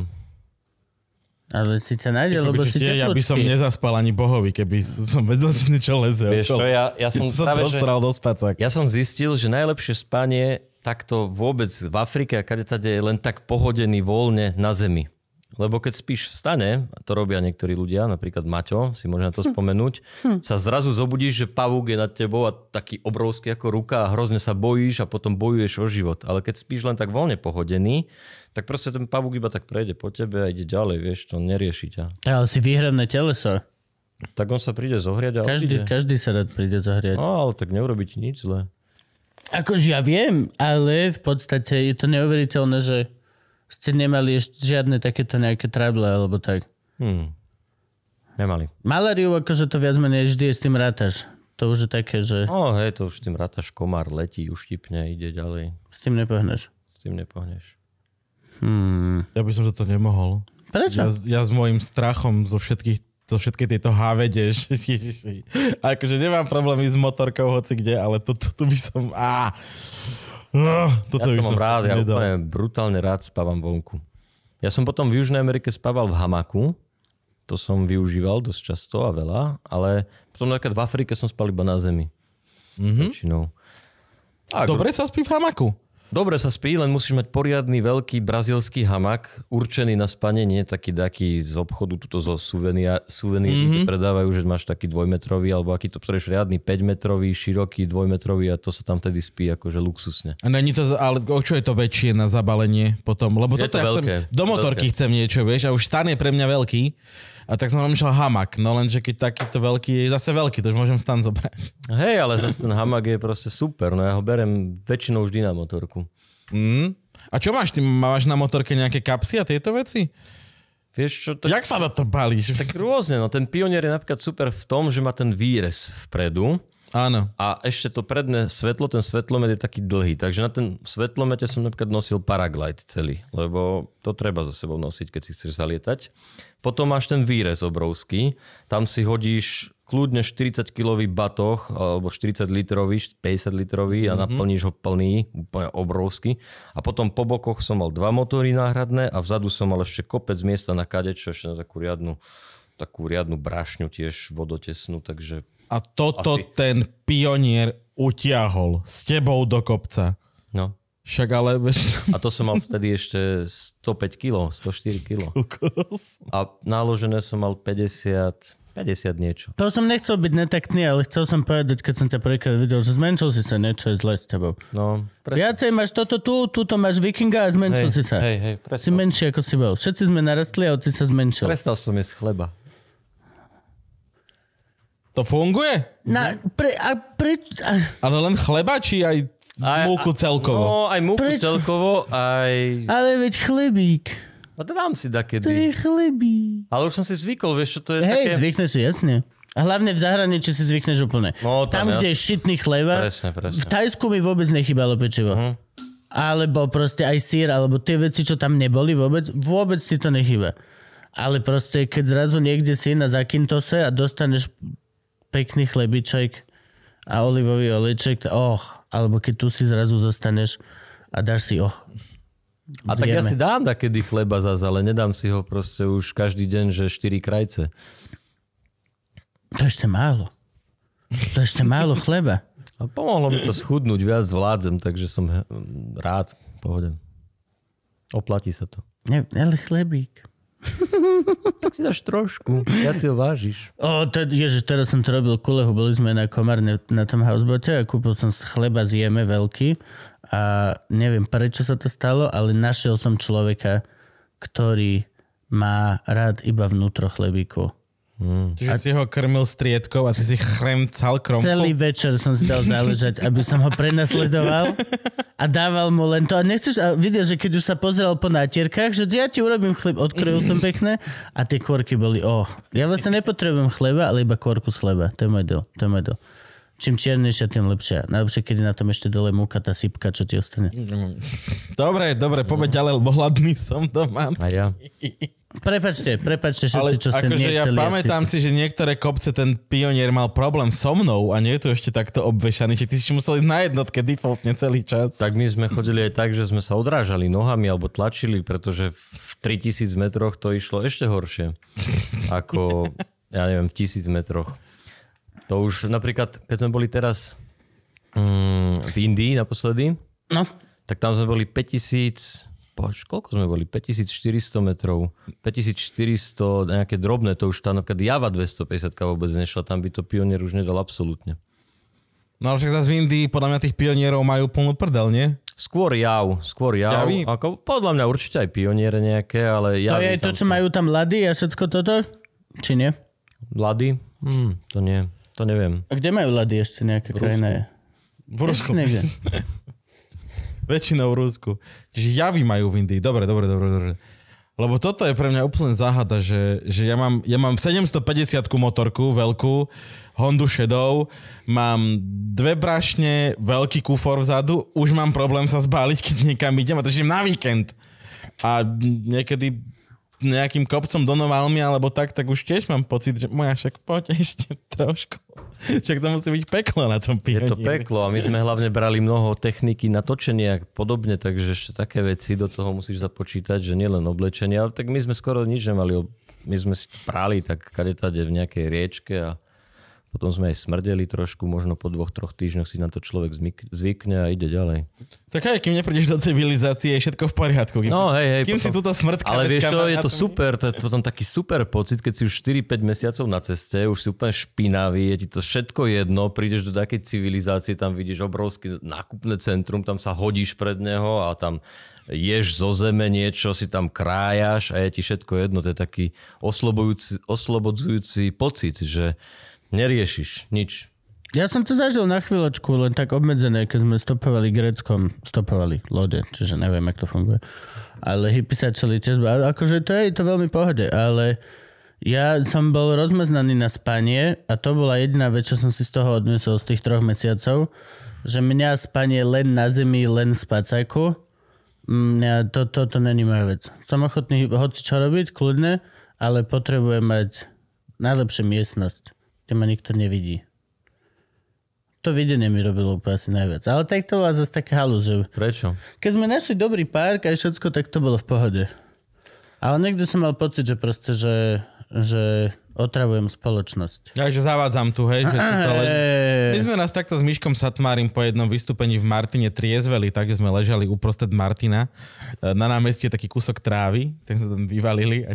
Ale si ťa nájde, lebo si tie, Ja by som nezaspal ani bohovi, keby som vedel, že niečo leze. Vieš čo, ja, ja som, som práve, že, do Ja som zistil, že najlepšie spanie takto vôbec v Afrike a kade je len tak pohodený voľne na zemi. Lebo keď spíš v stane, to robia niektorí ľudia, napríklad Maťo, si môže na to hm. spomenúť, hm. sa zrazu zobudíš, že pavúk je nad tebou a taký obrovský ako ruka a hrozne sa bojíš a potom bojuješ o život. Ale keď spíš len tak voľne pohodený, tak proste ten pavúk iba tak prejde po tebe a ide ďalej, vieš, to nerieši ťa. Ale si výhradné teleso. Tak on sa príde zohriať a každý, odíde. každý sa rád príde zohriať. No, ale tak neurobi ti nič zle. Akože ja viem, ale v podstate je to neuveriteľné, že ste nemali ešte žiadne takéto nejaké trable alebo tak? Hmm. Nemali. Malariu, akože to viac menej vždy je s tým rátaš. To už je také, že... No hej, to už s tým rátaš, komár letí, uštipne, ide ďalej. S tým nepohneš. S tým nepohneš. Hmm. Ja by som to nemohol. Prečo? Ja, ja s môjim strachom zo všetkých zo všetkej tejto HVD. akože nemám problémy s motorkou hoci kde, ale toto tu to, by som... Á. No, toto ja to mám rád, ja úplne brutálne rád spávam vonku. Ja som potom v Južnej Amerike spával v hamaku, to som využíval dosť často a veľa, ale potom napríklad v Afrike som spal iba na zemi. Mm-hmm. Dobre sa spí v hamaku. Dobre sa spí, len musíš mať poriadny veľký brazilský hamak, určený na spanie, nie taký taký z obchodu, tuto zo suvenia, suvení mm-hmm. predávajú, že máš taký dvojmetrový, alebo aký to potrebuješ riadny, 5-metrový, široký, dvojmetrový a to sa tam tedy spí akože luxusne. A není to, ale o čo je to väčšie na zabalenie potom? Lebo je toto to ja veľké, chcem, do motorky veľké. chcem niečo, vieš, a už stan je pre mňa veľký. A tak som namýšľal hamak, no lenže keď takýto veľký je zase veľký, to už môžem stan zobrať. Hej, ale zase ten hamak je proste super, no ja ho berem väčšinou vždy na motorku. Mm. A čo máš? Ty máš na motorke nejaké kapsy a tieto veci? Vieš čo, To... Jak sa na to balíš? Tak rôzne, no ten pionier je napríklad super v tom, že má ten výrez vpredu. Áno. A ešte to predné svetlo, ten svetlomet je taký dlhý. Takže na ten svetlomete som napríklad nosil paraglide celý, lebo to treba za sebou nosiť, keď si chceš zalietať. Potom máš ten výrez obrovský. Tam si hodíš kľudne 40-kilový batoh, eh, alebo 40-litrový, 50-litrový a mhm. naplníš ho plný, úplne obrovský. A potom po bokoch som mal dva motory náhradné a vzadu som mal ešte kopec miesta na kadečo, ešte na takú riadnu, takú riadnu brašňu tiež vodotesnú, takže... A toto asi... ten pionier utiahol s tebou do kopca. No. Však ale... A to som mal vtedy ešte 105 kg, 104 kg. A náložené som mal 50, 50 niečo. To som nechcel byť netaktný, ale chcel som povedať, keď som ťa prvýkrát videl, že zmenšil si sa niečo je zle s tebou. No, preto... Viacej máš toto tu, túto máš vikinga a zmenšil hej, si sa. Hej, hej, si menší ako si bol. Všetci sme narastli a ty sa zmenšil. Prestal som jesť chleba. To funguje? Na, pre, a pre, a... Ale len chleba, či aj aj, múku celkovo. No, aj múku Prečo? celkovo, aj... Ale veď chlebík. A no to dám si da kedy. To je chlebík. Ale už som si zvykol, vieš, čo to je Hej, také... zvykne si, jasne. A hlavne v zahraničí si zvykneš úplne. No, tam, tam ja... kde je šitný chleba. Presne, presne. V Tajsku mi vôbec nechybalo pečivo. Uh-huh. Alebo proste aj sír, alebo tie veci, čo tam neboli vôbec, vôbec ti to nechyba. Ale proste, keď zrazu niekde si na zakintose a dostaneš pekný chlebiček, a olivový olejček, och, alebo keď tu si zrazu zostaneš a dáš si oh. A A tak ja si dám takedy chleba za ale nedám si ho proste už každý deň, že 4 krajce. To ešte málo. To ešte málo chleba. A pomohlo mi to schudnúť, viac vládzem, takže som rád, pohodem. Oplatí sa to. Ne, ale chlebík tak si dáš trošku, ja si ho vážiš. O, to, ježiš, teraz som to robil kulehu, boli sme na komárne na tom housebote a kúpil som chleba z jeme veľký a neviem prečo sa to stalo, ale našiel som človeka, ktorý má rád iba vnútro chlebíku. Mm. Čiže a... si ho krmil striedkou a si si chremcal kromku? Celý večer som si dal záležať, aby som ho prenasledoval a dával mu len to. A nechceš, a vidieš, že keď už sa pozeral po nátierkách, že ja ti urobím chleb, odkrojil som pekné a tie korky boli, oh. Ja vlastne nepotrebujem chleba, ale iba korku z chleba. To je môj deal, to je môj deal. Čím čiernejšia, tým lepšia. Najlepšie, keď je na tom ešte dole múka, tá sypka, čo ti ostane. No. Dobre, dobre, poďme ďalej, lebo hladný som doma. A ja. Prepačte, prepačte všetci, Ale čo ste akože ja pamätám si, že niektoré kopce ten pionier mal problém so mnou a nie je to ešte takto obvešaný, že ty si musel ísť na jednotke defaultne celý čas. Tak my sme chodili aj tak, že sme sa odrážali nohami alebo tlačili, pretože v 3000 metroch to išlo ešte horšie ako, ja neviem, v 1000 metroch. To už napríklad, keď sme boli teraz mm, v Indii naposledy, no. tak tam sme boli 5000 Poč, koľko sme boli? 5400 metrov, 5400, nejaké drobné, to už tá napríklad Java 250 vôbec nešla, tam by to pionier už nedal absolútne. No ale však zase v Indii podľa mňa tých pionierov majú plnú prdel, nie? Skôr jav, skôr jav. Javi? Ako, podľa mňa určite aj pioniere nejaké, ale ja. To je to, čo majú tam lady a všetko toto? Či nie? Lady? Hmm, to nie. To neviem. A kde majú ľady ešte nejaké krajné? V Rusku. Väčšinou v Rusku. Čiže javy majú v Indii. Dobre, dobre, dobre, dobre. Lebo toto je pre mňa úplne záhada, že, že ja, mám, ja mám 750 motorku veľkú, Hondu Shadow, mám dve brašne, veľký kufor vzadu, už mám problém sa zbáliť, keď niekam idem a to na víkend. A niekedy nejakým kopcom do Novalmy alebo tak, tak už tiež mám pocit, že moja však poď ešte trošku. Však to musí byť peklo na tom pionieri. Je to peklo a my sme hlavne brali mnoho techniky na točenie a podobne, takže ešte také veci do toho musíš započítať, že nielen oblečenie, ale tak my sme skoro nič nemali. My sme si prali tak kadetade v nejakej riečke a potom sme aj smrdeli trošku, možno po dvoch, troch týždňoch si na to človek zvykne a ide ďalej. Tak aj kým neprídeš do civilizácie, je všetko v poriadku. Kým, no, hej, hej, kým potom... si túto smrtka... Ale vieš čo, je to super, to je potom taký super pocit, keď si už 4-5 mesiacov na ceste, už si úplne špinavý, je ti to všetko jedno, prídeš do takej civilizácie, tam vidíš obrovské nákupné centrum, tam sa hodíš pred neho a tam ješ zo zeme niečo, si tam krájaš a je ti všetko jedno. To je taký oslobodzujúci pocit, že Neriešiš nič. Ja som to zažil na chvíľočku, len tak obmedzené, keď sme stopovali Greckom, stopovali lode, čiže neviem, ako to funguje. Ale hippy celý tiež, akože to je to veľmi pohode, ale ja som bol rozmeznaný na spanie a to bola jediná vec, čo som si z toho odnesol z tých troch mesiacov, že mňa spanie len na zemi, len v spacajku, mňa to, to, to není moja vec. Som ochotný hoci čo robiť, kľudne, ale potrebujem mať najlepšiu miestnosť kde ma nikto nevidí. To videnie mi robilo úplne asi najviac. Ale tak to bola zase taká halu, že... Prečo? Keď sme našli dobrý park a všetko, tak to bolo v pohode. Ale niekde som mal pocit, že proste, že, že otravujem spoločnosť. Ja, že zavádzam tu, hej. Že tuto, ale... My sme nás takto s Myškom Satmárim po jednom vystúpení v Martine triezveli, tak sme ležali uprostred Martina. E, na námestí je taký kúsok trávy, tak sme tam vyvalili a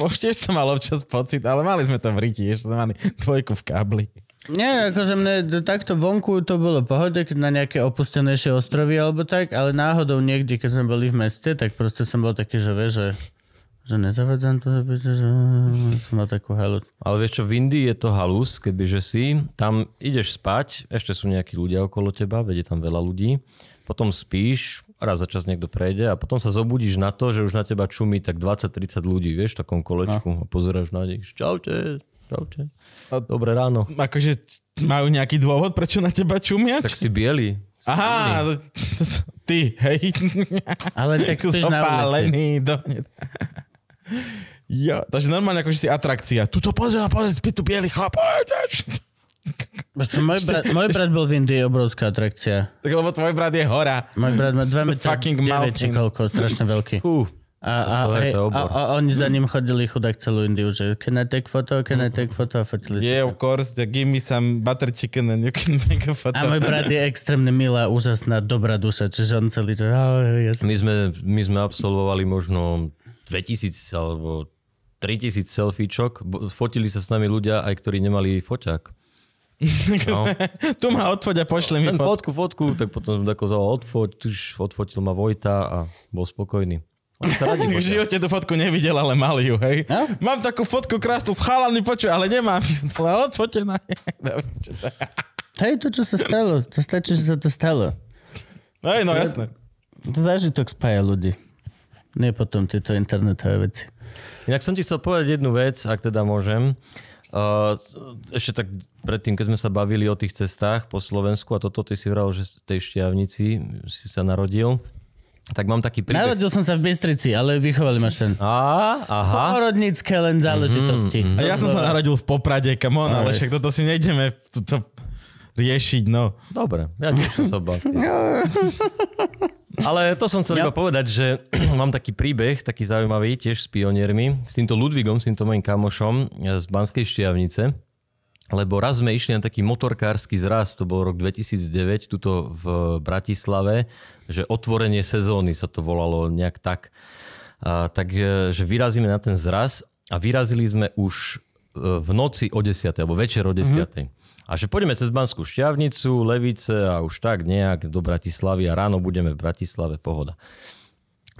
Pošte som mal občas pocit, ale mali sme to v riti, ešte sme mali dvojku v kábli. Nie, akože mne takto vonku to bolo pohode, keď na nejaké opustenejšie ostrovy alebo tak, ale náhodou niekde, keď sme boli v meste, tak proste som bol taký, že vieš, že, že nezavadzam to, že som mal takú halus. Ale vieš čo, v Indii je to halus, kebyže si, tam ideš spať, ešte sú nejakí ľudia okolo teba, vedie tam veľa ľudí, potom spíš, raz za čas niekto prejde a potom sa zobudíš na to, že už na teba čumí tak 20-30 ľudí, vieš, v takom kolečku a, no. a pozeráš na nich, čaute, čaute, dobré ráno. Akože majú nejaký dôvod, prečo na teba čumia? Tak si bieli. Aha, to, to, to, ty, hej. Ale tak chceš na ulici. Jo, takže normálne akože si atrakcia. Tuto pozri, pozri, tu bielý chlap. Môj brat, môj brat bol v Indii obrovská atrakcia. Tak lebo tvoj brat je hora. Môj brat má 2 metra 9 či koľko, strašne veľký. Hú. A, a, a, a, a, oni za ním chodili chudák celú Indiu, že can I take photo, can I take photo a fotili Yeah, of course, yeah, give me some butter chicken and you can make a photo. A môj brat je extrémne milá, úžasná, dobrá duša, čiže on celý, že... Oh, yes. my, sme, my sme absolvovali možno 2000 alebo 3000 selfiečok, fotili sa s nami ľudia, aj ktorí nemali foťák. No. tu ma odfoď a pošli no, mi fotku. fotku, fotku, tak potom som tako takozal odfoď, tuž odfotil ma Vojta a bol spokojný. v živote tú fotku nevidel, ale mal ju, hej. No? Mám takú fotku krásnu s chalami, počuj, ale nemám. Ale odfotená je. No, hej, to čo sa stalo, to stačí, že sa to stalo. Hej, no, no jasné. To Zážitok spája ľudí. Nie potom tieto internetové veci. Inak som ti chcel povedať jednu vec, ak teda môžem. Uh, ešte tak predtým, keď sme sa bavili o tých cestách po Slovensku a toto, ty si vral, že v tej šťavnici si sa narodil. Tak mám taký príbeh. Narodil som sa v Bystrici, ale vychovali ma ten. Á, aha. Porodnícke len záležitosti. Mm-hmm. A ja som sa narodil v Poprade, come on, ale však toto si nejdeme to, to riešiť, no. Dobre, ja tiež som sobalský. ale to som chcel ja. iba povedať, že mám taký príbeh, taký zaujímavý, tiež s pioniermi, s týmto Ludvigom, s týmto mojim kamošom z Banskej Štiavnice lebo raz sme išli na taký motorkársky zraz, to bol rok 2009, tuto v Bratislave, že otvorenie sezóny sa to volalo nejak tak. takže vyrazíme na ten zraz a vyrazili sme už e, v noci o 10. alebo večer o 10. Mm-hmm. A že pôjdeme cez Banskú šťavnicu, Levice a už tak nejak do Bratislavy a ráno budeme v Bratislave, pohoda.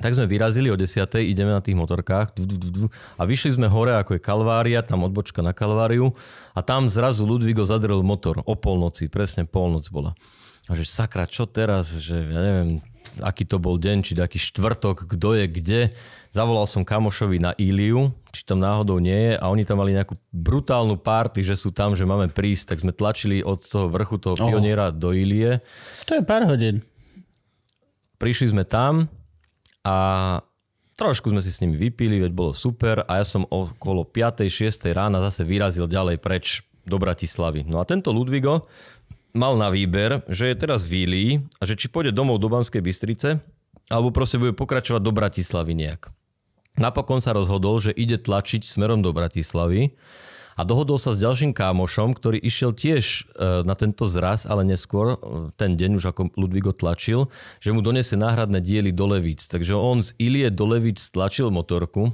Tak sme vyrazili o 10. ideme na tých motorkách a vyšli sme hore, ako je Kalvária, tam odbočka na Kalváriu a tam zrazu Ludvigo zadrel motor o polnoci, presne polnoc bola. A že sakra, čo teraz, že ja neviem, aký to bol deň, či taký štvrtok, kto je kde. Zavolal som kamošovi na Iliu, či tam náhodou nie je a oni tam mali nejakú brutálnu párty, že sú tam, že máme prísť, tak sme tlačili od toho vrchu toho oh. pioniera oh. do Ilie. To je pár hodín. Prišli sme tam, a trošku sme si s nimi vypili, veď bolo super a ja som okolo 5. 6. rána zase vyrazil ďalej preč do Bratislavy. No a tento Ludvigo mal na výber, že je teraz v Ílii a že či pôjde domov do Banskej Bystrice, alebo proste bude pokračovať do Bratislavy nejak. Napokon sa rozhodol, že ide tlačiť smerom do Bratislavy a dohodol sa s ďalším kámošom, ktorý išiel tiež e, na tento zraz, ale neskôr e, ten deň už ako ho tlačil, že mu donese náhradné diely do Levíc. Takže on z Ilie do Levíc tlačil motorku,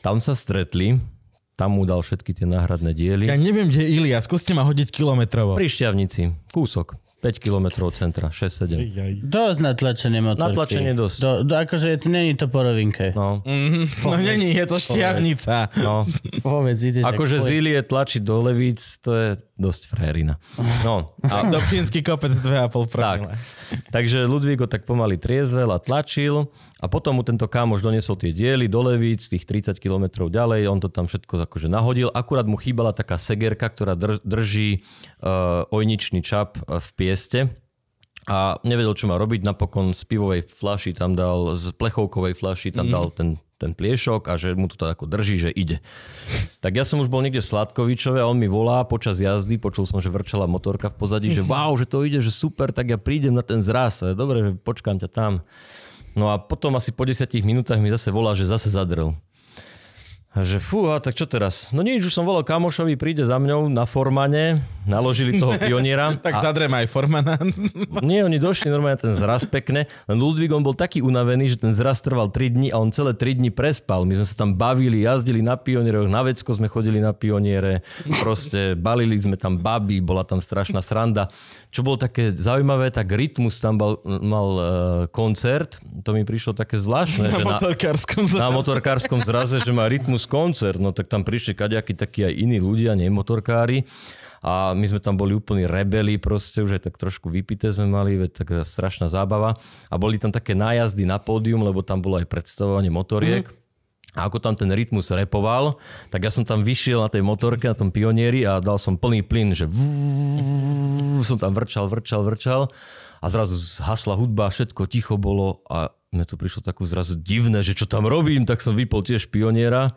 tam sa stretli, tam mu dal všetky tie náhradné diely. Ja neviem, kde je Ilia, skúste ma hodiť kilometrovo. Pri Šťavnici, kúsok. 5 km od centra, 6-7. Dosť natlačenie motorky. Natlačenie dosť. Do, do, akože to, není to porovinke. No, mm-hmm. no není, je to šťavnica. No. Povedz, ideš akože z Ilie tlačiť do Levíc, to je dosť frajerina. No. A... do Pínsky kopec 2,5 promile. Tak. Takže Ludvíko tak pomaly triezvel a tlačil a potom mu tento kámoš donesol tie diely do Levíc, tých 30 km ďalej, on to tam všetko akože nahodil. Akurát mu chýbala taká segerka, ktorá drží uh, ojničný čap eh, v pieste a nevedel, čo má robiť. Napokon z pivovej fľaši tam dal, z plechovkovej fľaši tam mm. dal ten, ten pliešok a že mu to tak ako drží, že ide. Tak ja som už bol niekde v Sladkovičove a on mi volá počas jazdy, počul som, že vrčala motorka v pozadí, že wow, že to ide, že super, tak ja prídem na ten zraz. Dobre, že počkám ťa tam. No a potom asi po 10 minútach mi zase volá, že zase zadrel. A že a tak čo teraz? No nič, už som volal kamošovi, príde za mňou na formane, naložili toho pioniera. tak a... zadrem aj Formana. Nie, oni došli normálne ten zraz pekne, len Ludvík on bol taký unavený, že ten zraz trval 3 dní a on celé 3 dní prespal. My sme sa tam bavili, jazdili na pionieroch, na vecko sme chodili na pioniere, proste balili sme tam baby, bola tam strašná sranda. Čo bolo také zaujímavé, tak Rytmus tam mal, uh, koncert, to mi prišlo také zvláštne. Na, že motorkárskom na, zraze. Na motorkárskom zraze, že má Rytmus koncert, no tak tam prišli kaďakí takí aj iní ľudia, nie motorkári a my sme tam boli úplní rebeli proste, už aj tak trošku vypité sme mali, veď taká strašná zábava a boli tam také nájazdy na pódium, lebo tam bolo aj predstavovanie motoriek. Mm-hmm. A ako tam ten rytmus repoval, tak ja som tam vyšiel na tej motorke, na tom pionieri a dal som plný plyn, že vú, som tam vrčal, vrčal, vrčal a zrazu zhasla hudba, všetko ticho bolo a mne to prišlo takú zrazu divné, že čo tam robím, tak som vypol tiež pioniera,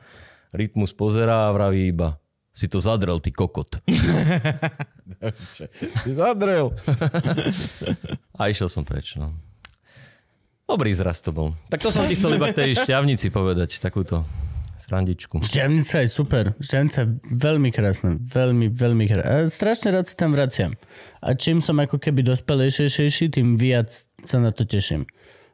rytmus pozerá a vraví iba si to zadrel, ty kokot. si zadrel. a išiel som preč, no. Dobrý zraz to bol. Tak to som ti chcel iba k tej šťavnici povedať, takúto srandičku. Šťavnica je super. Šťavnica je veľmi krásna. Veľmi, veľmi krásna. A strašne rád sa tam vraciam. A čím som ako keby dospelejšejší, tým viac sa na to teším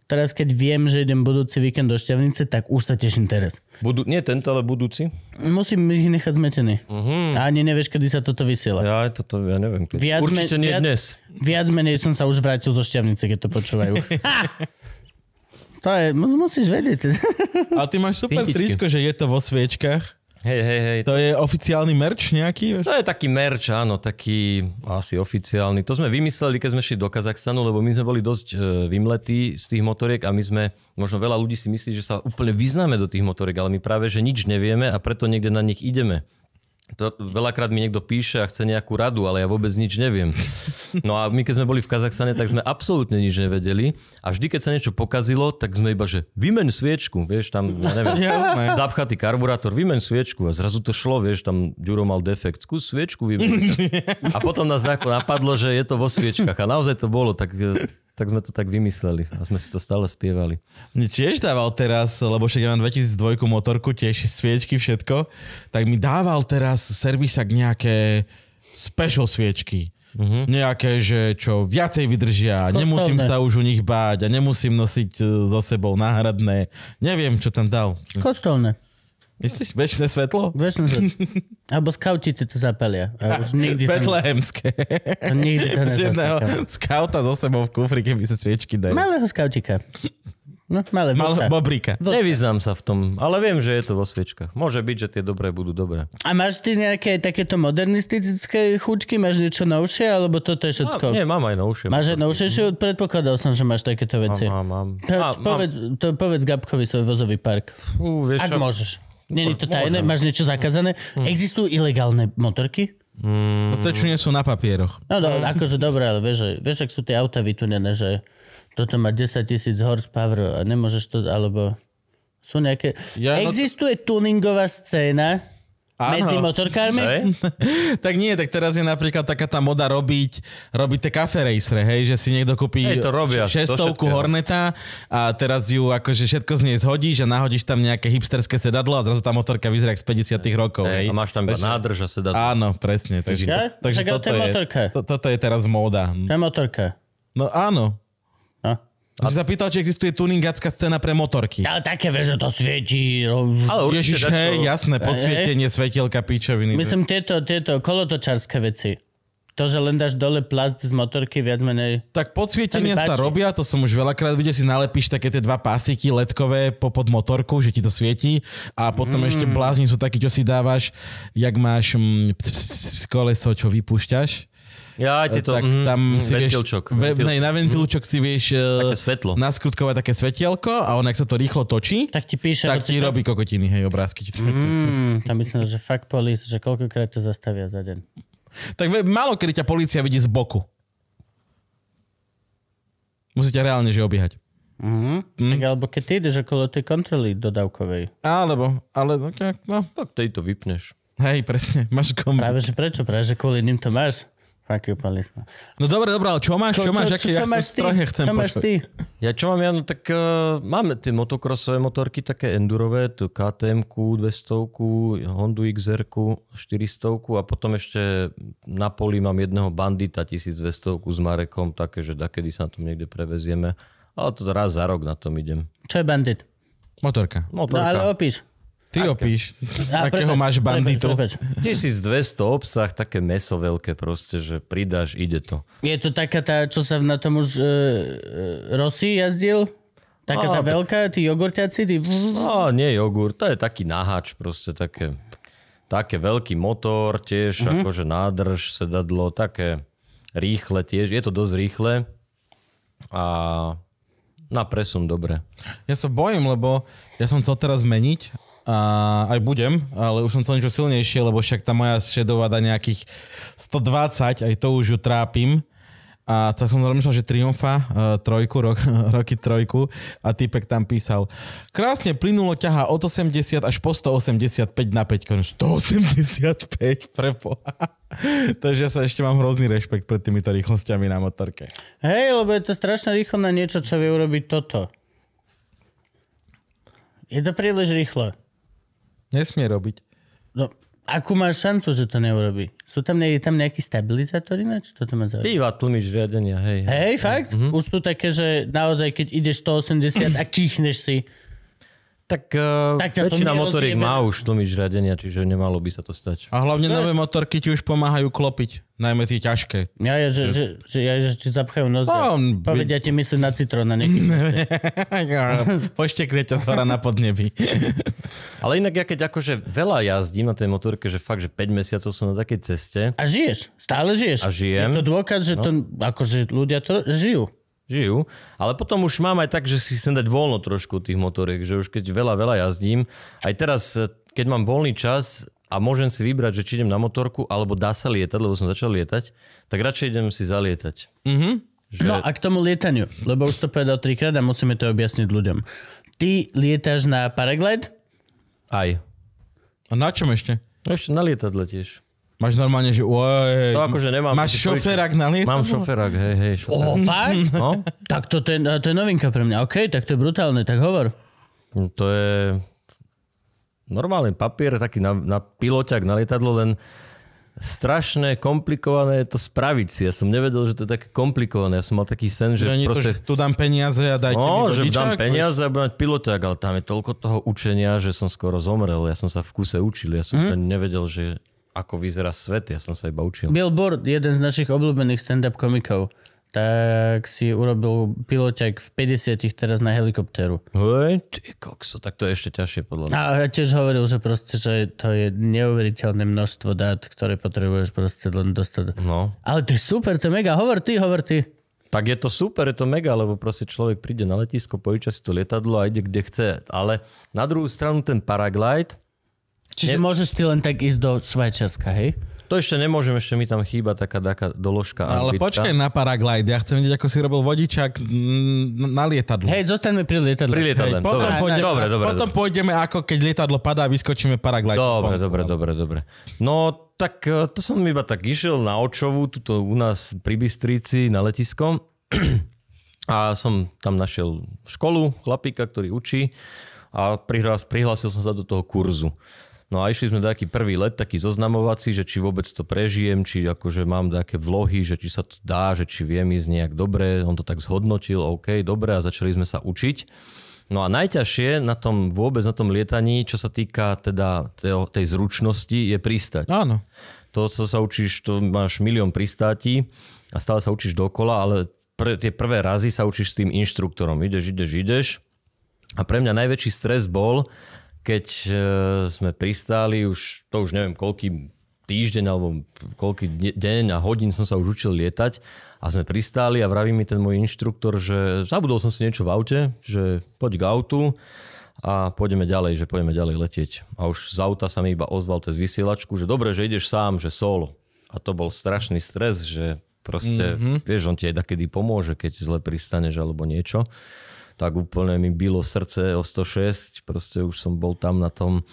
teraz keď viem, že idem budúci víkend do Šťavnice, tak už sa teším teraz. Budu, nie tento, ale budúci? Musím ich nechať zmetený. Uh-huh. A ani nevieš, kedy sa toto vysiela. Ja, toto, ja neviem. Viac Určite men- nie viac, dnes. Viac menej som sa už vrátil zo Šťavnice, keď to počúvajú. to je, musíš vedieť. A ty máš super Pintičky. tričko, že je to vo sviečkach. Hej, hej, hej. To je oficiálny merch nejaký? Vieš? To je taký merch, áno, taký asi oficiálny. To sme vymysleli, keď sme šli do Kazachstanu, lebo my sme boli dosť e, vymletí z tých motoriek a my sme, možno veľa ľudí si myslí, že sa úplne vyznáme do tých motoriek, ale my práve, že nič nevieme a preto niekde na nich ideme to veľakrát mi niekto píše a chce nejakú radu, ale ja vôbec nič neviem. No a my keď sme boli v Kazachstane, tak sme absolútne nič nevedeli a vždy, keď sa niečo pokazilo, tak sme iba, že vymeň sviečku, vieš, tam, ja neviem, zapchatý karburátor, vymeň sviečku a zrazu to šlo, vieš, tam Duro mal defekt, skús sviečku vymeniť. A potom nás napadlo, že je to vo sviečkach a naozaj to bolo, tak tak sme to tak vymysleli a sme si to stále spievali. Mne tiež dával teraz, lebo však ja mám 2002 motorku, tiež sviečky, všetko, tak mi dával teraz teraz servisak nejaké special sviečky. Uh-huh. Nejaké, že čo viacej vydržia, Kostolné. nemusím sa už u nich báť a nemusím nosiť so e, sebou náhradné. Neviem, čo tam dal. Kostolné. Myslíš, väčšie svetlo? Väčšie svetlo. Alebo skauti ti to zapelia. Betlehemské. Nikdy to Jedného skauta zo sebou v kufri, keby sa sviečky dajú. Malého skautika. No, malé Mal bobríka. Nevyznám sa v tom, ale viem, že je to vo sviečkach. Môže byť, že tie dobré budú dobré. A máš ty nejaké takéto modernistické chuťky? Máš niečo novšie, alebo toto je všetko? nie, mám aj novšie. Máš aj novšie? Mm. Predpokladal som, že máš takéto veci. Mám, mám. Preč, mám. Povedz, to, povedz Gabkovi svoj vozový park. U, vieš, Ak čo? môžeš. Nie je to tajné? Môžem. Máš niečo zakázané? Mm. Existujú ilegálne motorky? Mm. No to, čo nie sú na papieroch. No, do, akože dobré, ale vieš, vieš, ak sú tie auta vytunené, že toto má 10 tisíc horsepower a nemôžeš to, alebo sú nejaké... Ja, no... Existuje tuningová scéna, ano. Medzi motorkármi? Hej. tak nie, tak teraz je napríklad taká tá moda robiť, robiť tie kafe racere, hej, že si niekto kúpi hey, to robia, šestovku to Horneta a teraz ju akože všetko z nej zhodíš a nahodíš tam nejaké hipsterské sedadlo a zrazu tá motorka vyzerá z 50 rokov. hey, hej. A máš tam takže, nádrž a sedadlo. Áno, presne. Takže, ja? takže toto, to je, To, toto je teraz móda. To motorka. No áno, a... Že sa pýtal, či existuje tuningacká scéna pre motorky. Ale také vieš, že to svieti. Ale určite Ježiš, dačo... hej, jasné, podsvietenie, svetielka, píčoviny. Myslím, tieto, tieto kolotočárske veci. To, že len dáš dole plast z motorky, viac menej... Tak podsvietenie sa, sa robia, to som už veľakrát videl, si nalepíš také tie dva pásiky letkové pod motorku, že ti to svieti a potom mm. ešte blázni sú takí, čo si dávaš, jak máš mm, koleso, čo vypúšťaš ja, tieto, tak mhm, tam mm, si ventilčok. Vieš, ventil. nej, na ventilčok mm. si vieš mhm. e, také svetlo. naskutkovať také svetielko a on, ak sa to rýchlo točí, tak ti, píše, tak ti robí kokotiny, hej, obrázky. Mm. Tam myslím, že fakt polis, že koľkokrát to zastavia za deň. Tak malo, kedy ťa policia vidí z boku. Musíte reálne, že obiehať. Mm-hmm. Tak alebo keď ty ideš okolo tej kontroly dodávkovej. Alebo, ale no, tak, no. Tak tej to vypneš. Hej, presne, máš kombi. Práve, že prečo? Práve, že kvôli ním to máš. Fuck you, No dobre, dobre, ale čo máš? Čo, čo máš? Čo, čo, čo, ja máš ty? Chcem čo máš ty? Ja čo mám? Ja, no tak uh, máme tie motokrosové motorky, také endurové, tu KTM 200, Hondu XR 400 a potom ešte na poli mám jedného bandita 1200 s Marekom, také, že kedy sa na tom niekde prevezieme. Ale to raz za rok na tom idem. Čo je bandit? Motorka. Motorka. No ale opíš. Ty opíš, a, akého prepec, máš banditu. Prepec, prepec. 1200 obsah, také meso veľké proste, že pridáš, ide to. Je to taká tá, čo sa na tom už e, e, Rossi jazdil? Taká tá no, veľká, tí jogurťaci? Tí... No, nie jogurt, to je taký naháč proste, také, také veľký motor tiež, mm-hmm. akože nádrž, sedadlo, také rýchle tiež, je to dosť rýchle a na presun dobre. Ja sa bojím, lebo ja som chcel teraz zmeniť a aj budem, ale už som to niečo silnejšie, lebo však tá moja šedová dá nejakých 120, aj to už ju trápim. A tak som rozmýšľal, že Triumfa, e, trojku, rok, roky trojku a typek tam písal. Krásne plynulo ťaha od 80 až po 185 na 5. 185, prepoha. Takže ja sa ešte mám hrozný rešpekt pred týmito rýchlosťami na motorke. Hej, lebo je to strašne rýchlo na niečo, čo vie urobiť toto. Je to príliš rýchlo. Nesmie robiť. No, akú máš šancu, že to neurobi? Sú tam, ne, tam nejakí stabilizátor ináč? To ma zaujíma. Píva tlmič riadenia, hej. Hej, hej fakt? Hej. Mhm. Už sú také, že naozaj, keď ideš 180 a kýchneš si, tak, uh, tak väčšina motoriek má už tlmič riadenia, čiže nemalo by sa to stať. A hlavne nové motorky ti už pomáhajú klopiť, najmä tie ťažké. Ja je, že, že, že, ja je, že či zapchajú nos. No, Povedia by... ti mysli na citrón na niekým. Poštekne ťa zhora na podnebi. Ale inak ja keď akože veľa jazdím na tej motorke, že fakt, že 5 mesiacov som na takej ceste. A žiješ, stále žiješ. A žijem. Je to dôkaz, že no. to, akože ľudia to žijú žijú. Ale potom už mám aj tak, že si chcem dať voľno trošku tých motoriek, že už keď veľa, veľa jazdím, aj teraz, eh, keď mám voľný čas a môžem si vybrať, že či idem na motorku, alebo dá sa lietať, lebo som začal lietať, tak radšej idem si zalietať. Mm-hmm. Že... No a k tomu lietaniu, lebo už to povedal trikrát a musíme to objasniť ľuďom. Ty lietaš na paraglide? Aj. A na čom ešte? Ešte na lietadle tiež. Máš normálne, že oj, To akože nemám. Máš šoferák na lietadlo? Mám šoferák, hej, hej. Šoférak. Oh, fakt? No? Tak to, ten, to je novinka pre mňa. OK, tak to je brutálne, tak hovor. Mm, to je normálny papier, taký na, na piloťak, na lietadlo, len strašné, komplikované je to spraviť si. Ja som nevedel, že to je také komplikované. Ja som mal taký sen, že, že proste... To, že tu dám peniaze a dajte no, mi že dám peniaze a budem mať ale tam je toľko toho učenia, že som skoro zomrel. Ja som sa v kuse učil. Ja som mm. nevedel, že ako vyzerá svet, ja som sa iba učil. Billboard, jeden z našich obľúbených stand-up komikov, tak si urobil piloťak v 50 teraz na helikoptéru. Hej, ty kokso, tak to je ešte ťažšie podľa mňa. A ja tiež hovoril, že proste, že to je neuveriteľné množstvo dát, ktoré potrebuješ proste len dostať. No. Ale to je super, to je mega, hovor ty, hovor ty. Tak je to super, je to mega, lebo proste človek príde na letisko, pojíča si to lietadlo a ide kde chce. Ale na druhú stranu ten paraglide, Čiže ne... môžeš ty len tak ísť do Švajčiarska, hej? To ešte nemôžem, ešte mi tam chýba taká daká doložka. No, ale ambická. počkaj na paraglide, ja chcem vidieť, ako si robil vodičak na lietadle. Hej, zostaňme pri lietadle. Pri lietadle, Hej, potom, dobre. Pôjdeme, dobre, dobre, potom dobre. pôjdeme, ako keď lietadlo padá, vyskočíme paraglide. Dobre, dobre, dobre, dobre. No tak e, to som iba tak išiel na Očovu, tuto u nás pri Bystrici, na letiskom. A som tam našiel školu, chlapíka, ktorý učí a prihlásil, prihlásil som sa do toho kurzu. No a išli sme taký prvý let, taký zoznamovací, že či vôbec to prežijem, či akože mám nejaké vlohy, že či sa to dá, že či viem ísť nejak dobre. On to tak zhodnotil, OK, dobre a začali sme sa učiť. No a najťažšie na tom vôbec na tom lietaní, čo sa týka teda tej zručnosti, je pristať. Áno. To, čo sa učíš, to máš milión pristátí a stále sa učíš dokola, ale pr- tie prvé razy sa učíš s tým inštruktorom. Ideš, ideš, ideš. A pre mňa najväčší stres bol, keď e, sme pristáli, už to už neviem koľký týždeň alebo koľký deň a hodín som sa už učil lietať a sme pristáli a vraví mi ten môj inštruktor, že zabudol som si niečo v aute, že poď k autu a pôjdeme ďalej, že pôjdeme ďalej letieť. A už z auta sa mi iba ozval cez vysielačku, že dobre, že ideš sám, že solo. A to bol strašný stres, že proste, mm-hmm. vieš, on ti aj takedy pomôže, keď zle pristaneš alebo niečo tak úplne mi bylo srdce o 106, proste už som bol tam na tom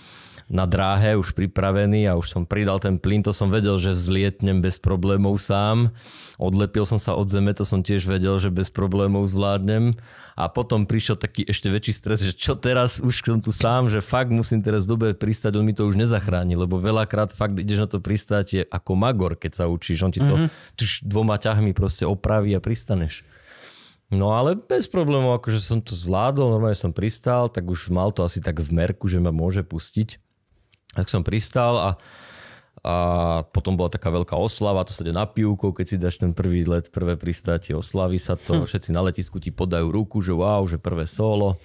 na dráhe, už pripravený a už som pridal ten plyn, to som vedel, že zlietnem bez problémov sám. Odlepil som sa od zeme, to som tiež vedel, že bez problémov zvládnem. A potom prišiel taký ešte väčší stres, že čo teraz, už som tu sám, že fakt musím teraz dobre pristať, on mi to už nezachráni, lebo veľakrát fakt ideš na to pristátie ako magor, keď sa učíš, on ti to mm-hmm. tš, dvoma ťahmi proste opraví a pristaneš. No ale bez problémov, akože som to zvládol, normálne som pristal, tak už mal to asi tak v merku, že ma môže pustiť. Tak som pristal a, a potom bola taká veľká oslava, to sa ide na pivku, keď si dáš ten prvý let, prvé pristátie, oslaví sa to, hm. všetci na letisku ti podajú ruku, že wow, že prvé solo.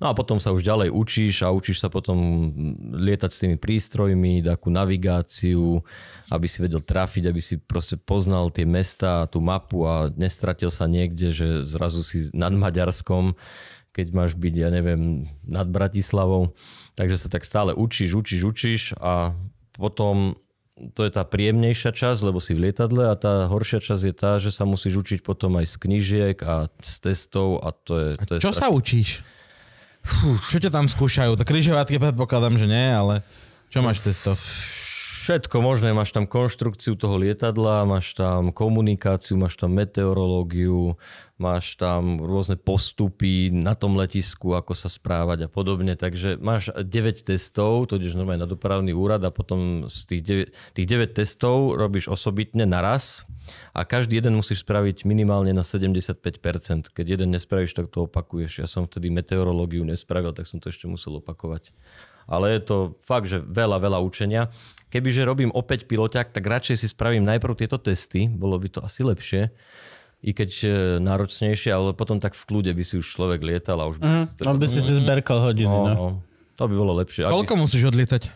No a potom sa už ďalej učíš a učíš sa potom lietať s tými prístrojmi, takú navigáciu, aby si vedel trafiť, aby si proste poznal tie mesta, tú mapu a nestratil sa niekde, že zrazu si nad Maďarskom, keď máš byť, ja neviem, nad Bratislavou. Takže sa tak stále učíš, učíš, učíš a potom to je tá príjemnejšia časť, lebo si v lietadle a tá horšia časť je tá, že sa musíš učiť potom aj z knižiek a z testov a to je... To je čo strašné. sa učíš? Fú, čo ťa tam skúšajú? To križovatky predpokladám, že nie, ale čo máš testo? všetko možné. Máš tam konštrukciu toho lietadla, máš tam komunikáciu, máš tam meteorológiu, máš tam rôzne postupy na tom letisku, ako sa správať a podobne. Takže máš 9 testov, to ideš normálne na dopravný úrad a potom z tých 9, tých 9 testov robíš osobitne naraz a každý jeden musíš spraviť minimálne na 75%. Keď jeden nespravíš, tak to opakuješ. Ja som vtedy meteorológiu nespravil, tak som to ešte musel opakovať ale je to fakt, že veľa, veľa učenia. Kebyže robím opäť piloťak, tak radšej si spravím najprv tieto testy, bolo by to asi lepšie i keď e, náročnejšie, ale potom tak v kľude by si už človek lietal a už by, mm, by si si zberkal hodiny. No, no. no, to by bolo lepšie. Koľko by... musíš odlietať?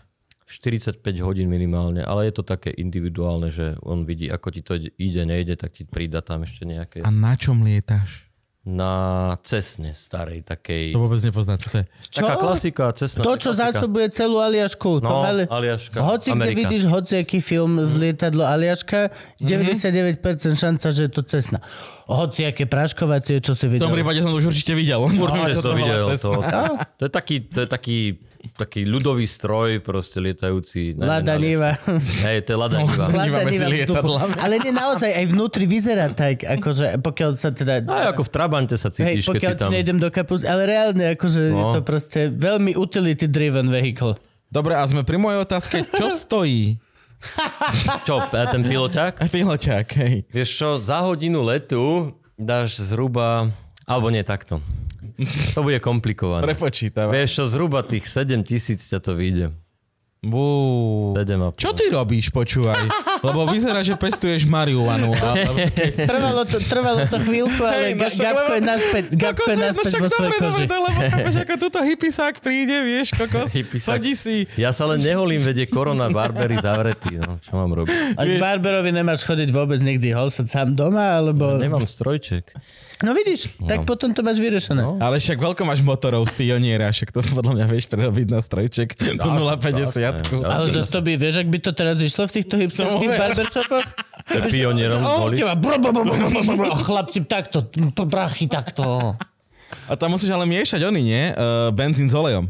45 hodín minimálne, ale je to také individuálne, že on vidí, ako ti to ide, nejde, tak ti pridá tam ešte nejaké... A na čom lietáš? na cesne starej takej. To vôbec nepoznám, čo to je. Čo? Taká klasika, cesna. To, čo klasika. zásobuje celú Aliašku. No, to mali... Aliaška, Hoci, Amerika. kde vidíš hociaký film z lietadlo Aliaška, 99% mhm. šanca, že je to cesna. Hoci, aké praškovacie, čo si videl. V tom prípade som to už určite videl. No, určite to, videl. To, to, je taký, to je taký, taký ľudový stroj proste lietajúci. Ne, Lada Niva. Hej, to je Lada Niva. No, lada Niva Ale nie, naozaj aj vnútri vyzerá tak, akože pokiaľ sa teda... No, ako v Trabante sa cítiš, hej, pokiaľ keď si tam... nejdem do kapus, ale reálne akože no. je to proste veľmi utility driven vehicle. Dobre, a sme pri mojej otázke, čo stojí čo, e, ten piloťák? Piloťák, hej. Vieš čo, za hodinu letu dáš zhruba, alebo nie takto. To bude komplikované. Prepočítam. Vieš čo, zhruba tých 7 tisíc ťa to vyjde. Bú. Čo ty robíš, počúvaj? Lebo vyzerá, že pestuješ marihuanu. Ale... Trvalo, to, trvalo to chvíľku, ale hey, ga, no Gabko je naspäť, Gabko je no naspäť vo svojej no koži. Dobre, lebo chápeš, ako túto hypisák príde, vieš, kokos, chodí si. Ja sa len neholím, vedie korona, barbery zavretý, no, čo mám robiť? A k barberovi nemáš chodiť vôbec nikdy, hol sa sám doma, alebo... Ja nemám strojček. No vidíš, no. tak potom to máš vyriešené. No. Ale však veľko máš motorov z pioniera, však to podľa mňa vieš prerobiť na strojček do 0,50. No. Ale zase to by, vieš, ak by to teraz išlo v týchto hipsterských barbershopoch? Pionierom zvolíš? Chlapci, takto, brachy, takto. A tam musíš ale miešať oni, nie? Uh, benzín s olejom.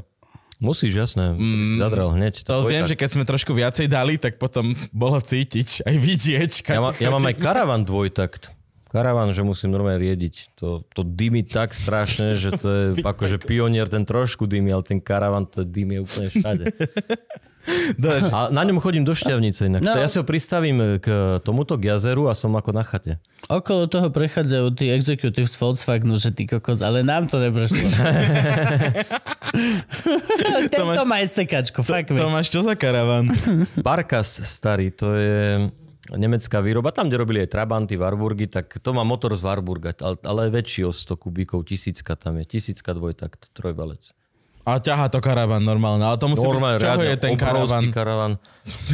Musíš, jasné. Mm, zadrel hneď. To, to viem, tak. že keď sme trošku viacej dali, tak potom bolo cítiť aj vidieť. Ja, ma, ja mám aj karavan dvojtakt karavan, že musím normálne riediť. To, to dymí tak strašne, že to je akože pionier ten trošku dymí, ale ten karavan to dym je úplne všade. A na ňom chodím do Šťavnice inak. No. Ja si ho pristavím k tomuto k jazeru a som ako na chate. Okolo toho prechádzajú tí executive z Volkswagenu, že ty kokos, ale nám to neprešlo. Tento Tomáš, má STKčko, fakt To, Tomáš, čo za karavan? Barkas starý, to je nemecká výroba, tam, kde robili aj Trabanty, Warburgy, tak to má motor z Warburga, ale väčší o 100 kubíkov, tisícka tam je, tisícka tak trojvalec. A ťaha to karavan normálne, ale to musí normálne, byť, čoho je ten karavan? karavan.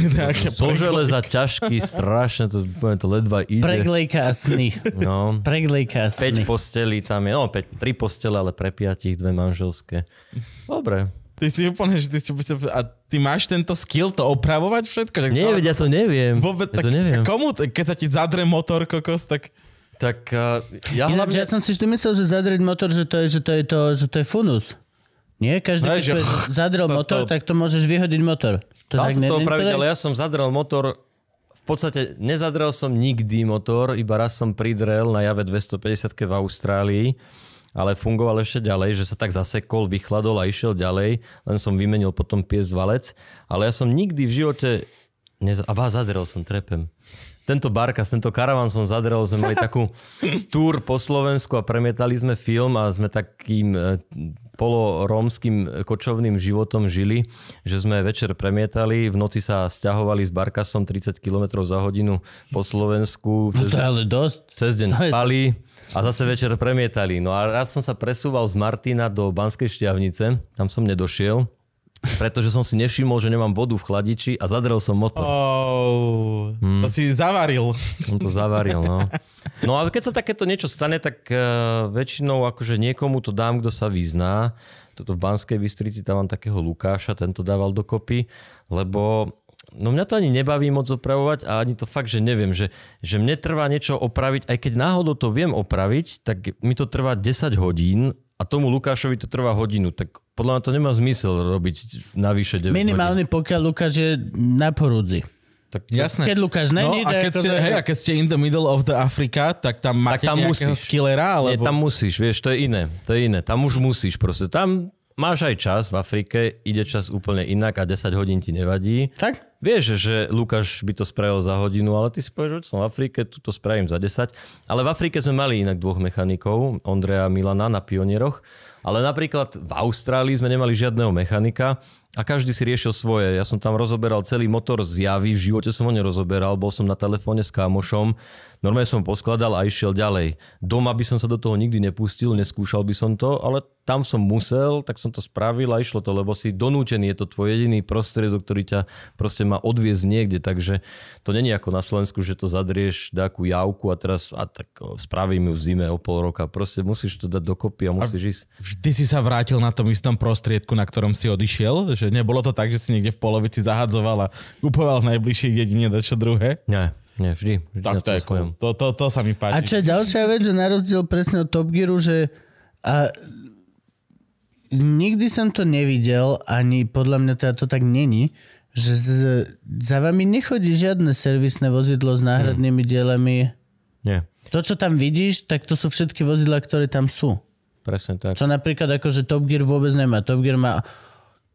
Zo železa ťažký, strašne, to, to ledva ide. Preglejka a sny. No. Preglejka a sny. 5 postelí tam je, no 5, 3 postele, ale pre piatich, dve manželské. Dobre, Ty si úplne, že ty si... A ty máš tento skill to opravovať všetko? Že Nie, to, ja to neviem. Vôbec, ja tak, to neviem. Komu, keď sa ti zadre motor kokos, tak... Tak uh, ja hlavne... Ja, ja som si vždy myslel, že zadrieť motor, že to je, že to je, to, že to je funus. Nie? Každý, no, keď že... zadrel to, motor, to... tak to môžeš vyhodiť motor. To Dal tak som to opraviť, ale ja som zadrel motor v podstate nezadrel som nikdy motor, iba raz som pridrel na jave 250 v Austrálii ale fungoval ešte ďalej, že sa tak zasekol, vychladol a išiel ďalej, len som vymenil potom pies valec, ale ja som nikdy v živote nez... a vás zadrel som trepem. Tento barkas, tento karavan som zadrel, sme mali takú túr po Slovensku a premietali sme film a sme takým e, polorómským e, kočovným životom žili, že sme večer premietali, v noci sa stiahovali s Barkasom 30 km za hodinu po Slovensku. No cez, no to je ale dosť. Cez deň to spali. Je a zase večer premietali. No a raz som sa presúval z Martina do Banskej šťavnice, tam som nedošiel, pretože som si nevšimol, že nemám vodu v chladiči a zadrel som motor. Oh, hmm. To si zavaril. On to zavaril, no. No a keď sa takéto niečo stane, tak uh, väčšinou akože niekomu to dám, kto sa vyzná. Toto v Banskej Bystrici tam mám takého Lukáša, ten to dával dokopy, lebo no mňa to ani nebaví moc opravovať a ani to fakt, že neviem, že, že mne trvá niečo opraviť, aj keď náhodou to viem opraviť, tak mi to trvá 10 hodín a tomu Lukášovi to trvá hodinu, tak podľa mňa to nemá zmysel robiť navyše 9 Minimálne hodín. pokiaľ Lukáš je na porudzi. Tak jasné. Keď Lukáš no není, no, a keď, ste, to... hej, a keď ste in the middle of the Africa, tak tam máte tak tam musíš. skillera, alebo... Nie, tam musíš, vieš, to je iné. To je iné. Tam už musíš proste. Tam máš aj čas v Afrike, ide čas úplne inak a 10 hodín ti nevadí. Tak? vieš, že Lukáš by to spravil za hodinu, ale ty si povieš, že som v Afrike, tu to spravím za 10. Ale v Afrike sme mali inak dvoch mechanikov, Ondreja a Milana na pionieroch, ale napríklad v Austrálii sme nemali žiadneho mechanika a každý si riešil svoje. Ja som tam rozoberal celý motor z javy v živote som ho nerozoberal, bol som na telefóne s kámošom, normálne som poskladal a išiel ďalej. Doma by som sa do toho nikdy nepustil, neskúšal by som to, ale tam som musel, tak som to spravil a išlo to, lebo si donútený, je to tvoj jediný prostriedok, ktorý ťa proste má odviezť niekde, takže to není ako na Slovensku, že to zadrieš nejakú javku a teraz a tak spravím ju v zime o pol roka. Proste musíš to dať dokopy a musíš a ísť. Vždy si sa vrátil na tom istom prostriedku, na ktorom si odišiel, že nebolo to tak, že si niekde v polovici zahadzoval a kupoval v najbližšej dedine dačo druhé? Nie. Nie vždy. vždy tak to je cool. to, to, to sa mi páči. A čo je ďalšia vec, že na rozdiel presne od Top Gearu, že a, nikdy som to nevidel, ani podľa mňa teda to tak není, že z, za vami nechodí žiadne servisné vozidlo s náhradnými hmm. dielami. Nie. To, čo tam vidíš, tak to sú všetky vozidla, ktoré tam sú. Presne tak. Čo napríklad akože Top Gear vôbec nemá. Top Gear má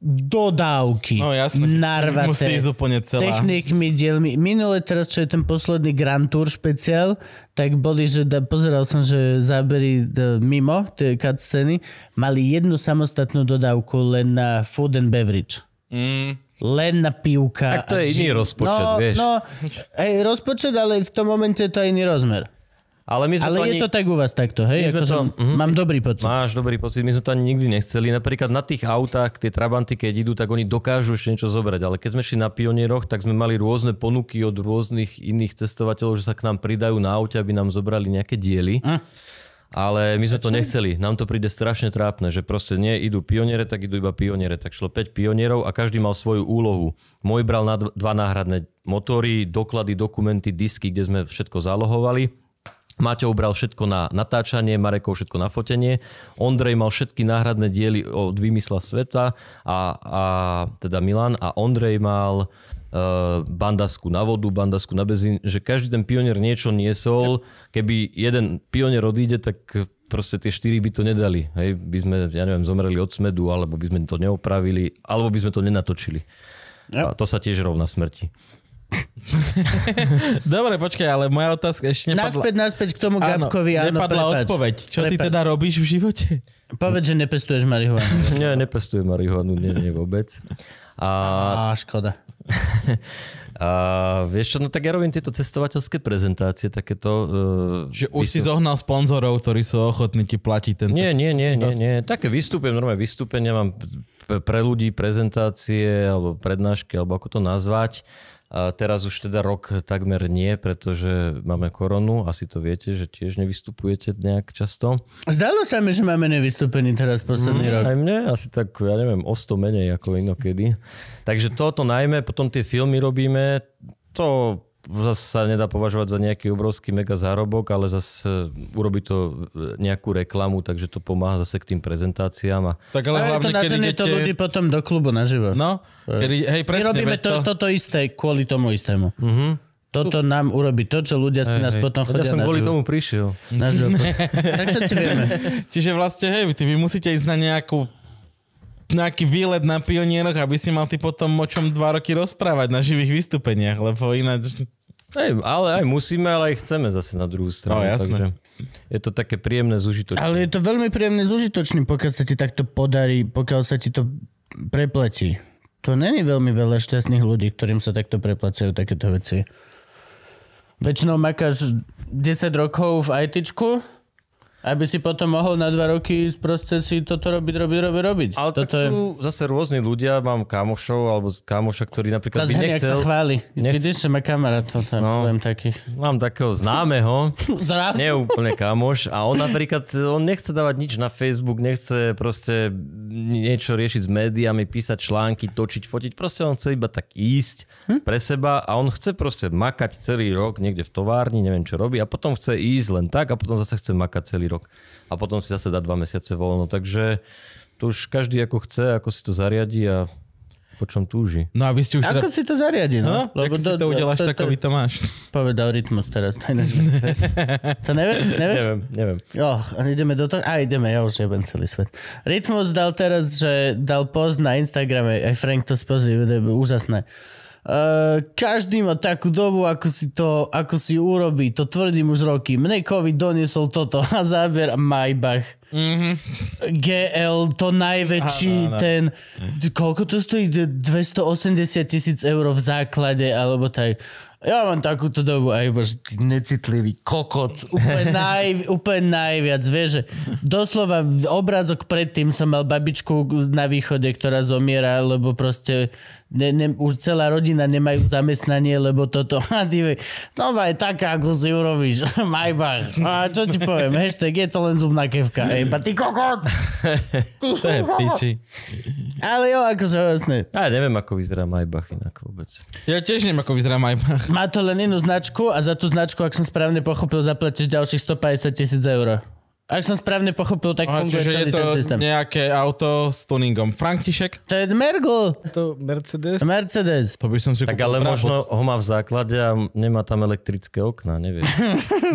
dodávky. No jasne, narvaté. Musí ísť úplne celá. Technikmi, dielmi. Minule teraz, čo je ten posledný Grand Tour špeciál, tak boli, že da, pozeral som, že zábery e, mimo tie cutscény mali jednu samostatnú dodávku len na food and beverage. Mm. Len na pivka. Tak to je iný rozpočet, no, vieš. No, aj rozpočet, ale v tom momente to je iný rozmer. Ale, my sme Ale to je ani... to tak u vás takto, hej? Ako to... som... mm-hmm. Mám dobrý pocit. Máš dobrý pocit, my sme to ani nikdy nechceli. Napríklad na tých autách, tie Trabanty, keď idú, tak oni dokážu ešte niečo zobrať. Ale keď sme šli na pionieroch, tak sme mali rôzne ponuky od rôznych iných cestovateľov, že sa k nám pridajú na aute, aby nám zobrali nejaké diely. Mm. Ale my sme to nechceli. Nám to príde strašne trápne, že proste nie idú pioniere, tak idú iba pioniere. Tak šlo 5 pionierov a každý mal svoju úlohu. Môj bral na dva náhradné motory, doklady, dokumenty, disky, kde sme všetko zalohovali Maťo bral všetko na natáčanie, Marekov všetko na fotenie, Ondrej mal všetky náhradné diely od vymysla sveta, a, a teda Milan, a Ondrej mal uh, bandasku na vodu, bandasku na benzín, že každý ten pionier niečo niesol. Keby jeden pionier odíde, tak proste tie štyri by to nedali. Hej? By sme, ja neviem, zomreli od smedu, alebo by sme to neopravili, alebo by sme to nenatočili. Yep. A to sa tiež rovná smrti. Dobre, počkaj, ale moja otázka ešte nepadla. Naspäť, naspäť k tomu Gabkovi. Áno, nepadla prepáč, odpoveď. Čo prepáč. ty teda robíš v živote? Povedz, že nepestuješ marihuanu. nie, nepestujem marihuanu, nie, nie vôbec. A... Á, škoda. A vieš čo, no tak ja robím tieto cestovateľské prezentácie, takéto... Uh, že už výstup... si zohnal sponzorov, ktorí sú ochotní ti platiť ten... Nie, nie, nie, nie, no. nie. Také vystúpenie, normálne vystúpenia mám pre ľudí, prezentácie, alebo prednášky, alebo ako to nazvať. A teraz už teda rok takmer nie, pretože máme koronu, asi to viete, že tiež nevystupujete nejak často. Zdalo sa mi, že máme nevystúpený teraz posledný mm, rok. Aj mne, asi tak, ja neviem, o 100 menej ako inokedy. Takže toto najmä, potom tie filmy robíme, to zase sa nedá považovať za nejaký obrovský mega zárobok, ale zase e, urobi to e, nejakú reklamu, takže to pomáha zase k tým prezentáciám. A... Tak ale hlavne, to kedy idete... to ľudí potom do klubu život. No, kedy, hej, presne, My robíme to, to... toto isté kvôli tomu istému. Uh-huh. Toto nám urobí to, čo ľudia si hej, nás hej. potom chodia Ja som kvôli tomu prišiel. Na tak všetci vieme. Čiže vlastne, hej, ty, vy musíte ísť na nejakú nejaký výlet na pionieroch, aby si mal ty potom o čom dva roky rozprávať na živých vystúpeniach, lebo ináč aj, ale aj musíme, ale aj chceme zase na druhú stranu. No, jasné. Takže je to také príjemné zúžitočné. Ale je to veľmi príjemné zúžitočné, pokiaľ sa ti takto podarí, pokiaľ sa ti to preplatí. To není veľmi veľa šťastných ľudí, ktorým sa takto preplacajú takéto veci. Väčšinou makáš 10 rokov v ITčku, aby si potom mohol na dva roky proste si toto robiť, robiť, robiť, robiť. Ale toto tak sú je... zase rôzni ľudia, mám kamošov alebo kamoša, ktorý napríklad Zas by nechcel... sa chváli. Nechc... Vidíš, že má kamarát, to tam no, poviem taký. Mám takého známeho, neúplne kamoš, a on napríklad, on nechce dávať nič na Facebook, nechce proste niečo riešiť s médiami, písať články, točiť, fotiť, proste on chce iba tak ísť hm? pre seba a on chce proste makať celý rok niekde v továrni, neviem čo robí, a potom chce ísť len tak a potom zase chce makať celý rok rok. A potom si zase dá dva mesiace voľno. Takže to už každý ako chce, ako si to zariadi a po čom túži. No a vy ste už... Ako teda... si to zariadi, no? no Lebo to, si to udeláš, tak aby takový to máš. Povedal rytmus teraz. to nevie, nevieš? Neviem, neviem. Jo, ideme do toho? A ideme, ja už jebem celý svet. Rytmus dal teraz, že dal post na Instagrame, aj Frank to je úžasné Eh, každý má takú dobu, ako si to, ako si urobí. To tvrdím už roky. Mne COVID doniesol toto a záber Maybach. Mm-hmm. GL, to najväčší no, no. ten... Koľko to stojí? 280 tisíc eur v základe, alebo tak. Ja mám takúto dobu aj bož, necitlivý kokot. Úplne, naj, úplne najviac, vieš, že doslova obrázok predtým som mal babičku na východe, ktorá zomiera, lebo proste ne, ne, už celá rodina nemajú zamestnanie, lebo toto. A ty vej, nová taká, ako si urobíš. Majbach. A čo ti poviem? Hashtag je to len zubná kevka. Ej, pa ty kokot! to je piči. Ale jo, akože A Ja neviem, ako vyzerá majbach inak vôbec. Ja tiež neviem, ako vyzerá Majbach. Má to len jednu značku a za tú značku, ak som správne pochopil, zaplatíš ďalších 150 tisíc eur. Ak som správne pochopil, tak Aha, funguje celý je to ten systém. nejaké auto s tuningom. František? To je Mergl. To Mercedes? Mercedes. To by som si Tak ale možno ho má v základe a nemá tam elektrické okná, neviem.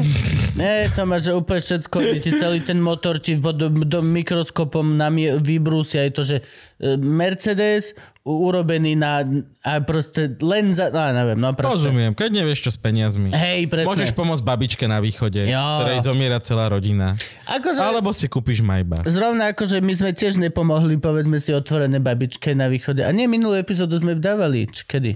Nie, to má, že úplne všetko, ti celý ten motor ti pod, do, do mikroskopom nám vybrúsi aj to, že E, Mercedes urobený na... A proste len za... No, neviem, no proste. Rozumiem, keď nevieš čo s peniazmi. Hej, presne. Môžeš pomôcť babičke na východe, jo. ktorej zomiera celá rodina. Akože, Alebo si kúpiš majba. Zrovna ako, že my sme tiež nepomohli, povedzme si, otvorené babičke na východe. A nie, minulú epizódu sme dávali. Či kedy?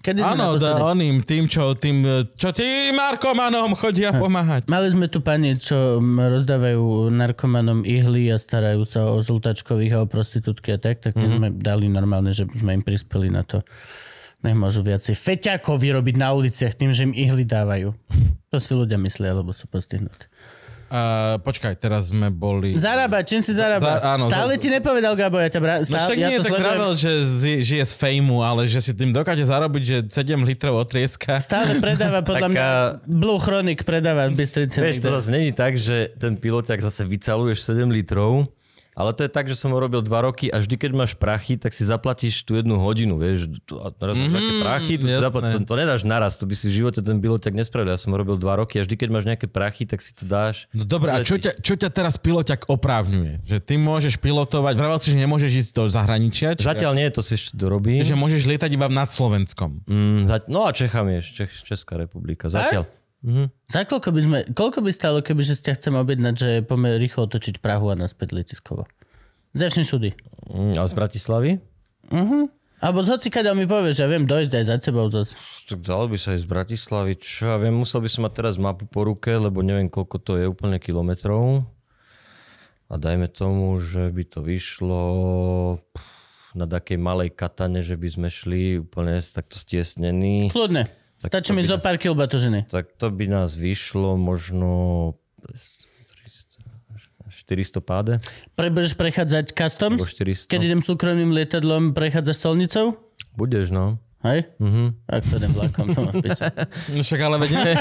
Kedy sme Áno, za oným, tým, čo, tým, čo tým narkomanom chodia pomáhať. Mali sme tu pani, čo rozdávajú narkomanom ihly a starajú sa o žltačkových a o prostitútky a tak, tak mm-hmm. sme dali normálne, že sme im prispeli na to. Nech môžu viacej feťakov vyrobiť na uliciach tým, že im ihly dávajú. To si ľudia myslia, lebo sú postihnutí. Uh, počkaj, teraz sme boli... Zarába, čím si zarába? Za, áno, stále za... ti nepovedal, Gabo, ja ťa bra... No stále, no však ja nie je tak vravel, že zi, žije z fejmu, ale že si tým dokáže zarobiť, že 7 litrov otrieska. Stále predáva, podľa Taká... mňa, Blue Chronic predáva v Bystrici. Vieš, to zase není tak, že ten piloťak zase vycaluješ 7 litrov, ale to je tak, že som ho robil dva roky a vždy, keď máš prachy, tak si zaplatíš tú jednu hodinu, vieš. Tu, a raz mm, také mhm, prachy, tu si zaplat, to, to, nedáš naraz, to by si v živote ten bilotek nespravil. Ja som ho robil dva roky a vždy, keď máš nejaké prachy, tak si to dáš. No dobré, a čo ťa, čo ťa teraz piloťak oprávňuje? Že ty môžeš pilotovať, vravel si, že nemôžeš ísť do zahraničia? Či... Zatiaľ nie, to si ešte dorobím. Že môžeš lietať iba nad Slovenskom. Mm, za... No a Čechami ešte, Česká republika. Zatiaľ. Aj? Mm-hmm. Za koľko by, sme, koľko by stalo, keby že ste chcem objednať, že poďme rýchlo otočiť Prahu a naspäť letiskovo? Začni šudy. Mm, a z Bratislavy? Mhm. Alebo z hocikada mi povieš, že ja viem dojsť aj za tebou Tak dalo by sa aj z Bratislavy. Čo ja viem, musel by som mať teraz mapu po ruke, lebo neviem, koľko to je úplne kilometrov. A dajme tomu, že by to vyšlo na takej malej katane, že by sme šli úplne takto stiesnení. Chludne. Tak Stačí mi zo pár kil batožiny. Tak to by nás vyšlo možno 400 páde. Prebežeš prechádzať customs? Keď idem súkromným lietadlom, prechádzaš colnicou? Budeš, no. Hej? Mm-hmm. Ak pôjdem vlakom, to mám v No však ale vedíme.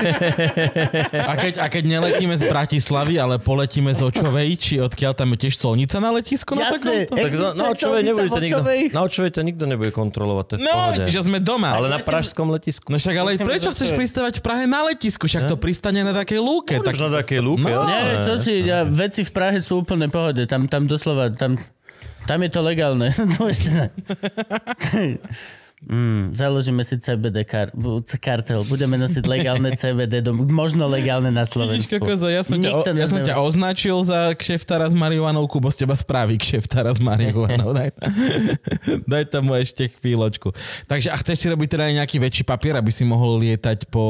A keď, a keď neletíme z Bratislavy, ale poletíme z Očovej, či odkiaľ tam je tiež colnica na letisko? No, Jasne, tak, tak na Očovej nebude to nikto, na Očovej to nikto nebude kontrolovať. To je no, že sme doma. Ale na pražskom letisku. No však ale prečo chceš pristávať v Prahe na letisku? Však to pristane na takej lúke. Tak... na takej lúke. No, nie, čo si, ja, veci v Prahe sú úplne pohode. Tam, tam doslova, tam, tam je to legálne. Mm. Založíme si CBD kar- kartel. Budeme nosiť legálne CBD dom. Možno legálne na Slovensku. Vidíš, kokoza, ja som, ťa, ja som ťa označil za kšeftára s marihuanou. Kubo z teba spraví kšeftára s marihuanou. Daj, daj tomu ešte chvíľočku. Takže a chceš si robiť teda nejaký väčší papier, aby si mohol lietať po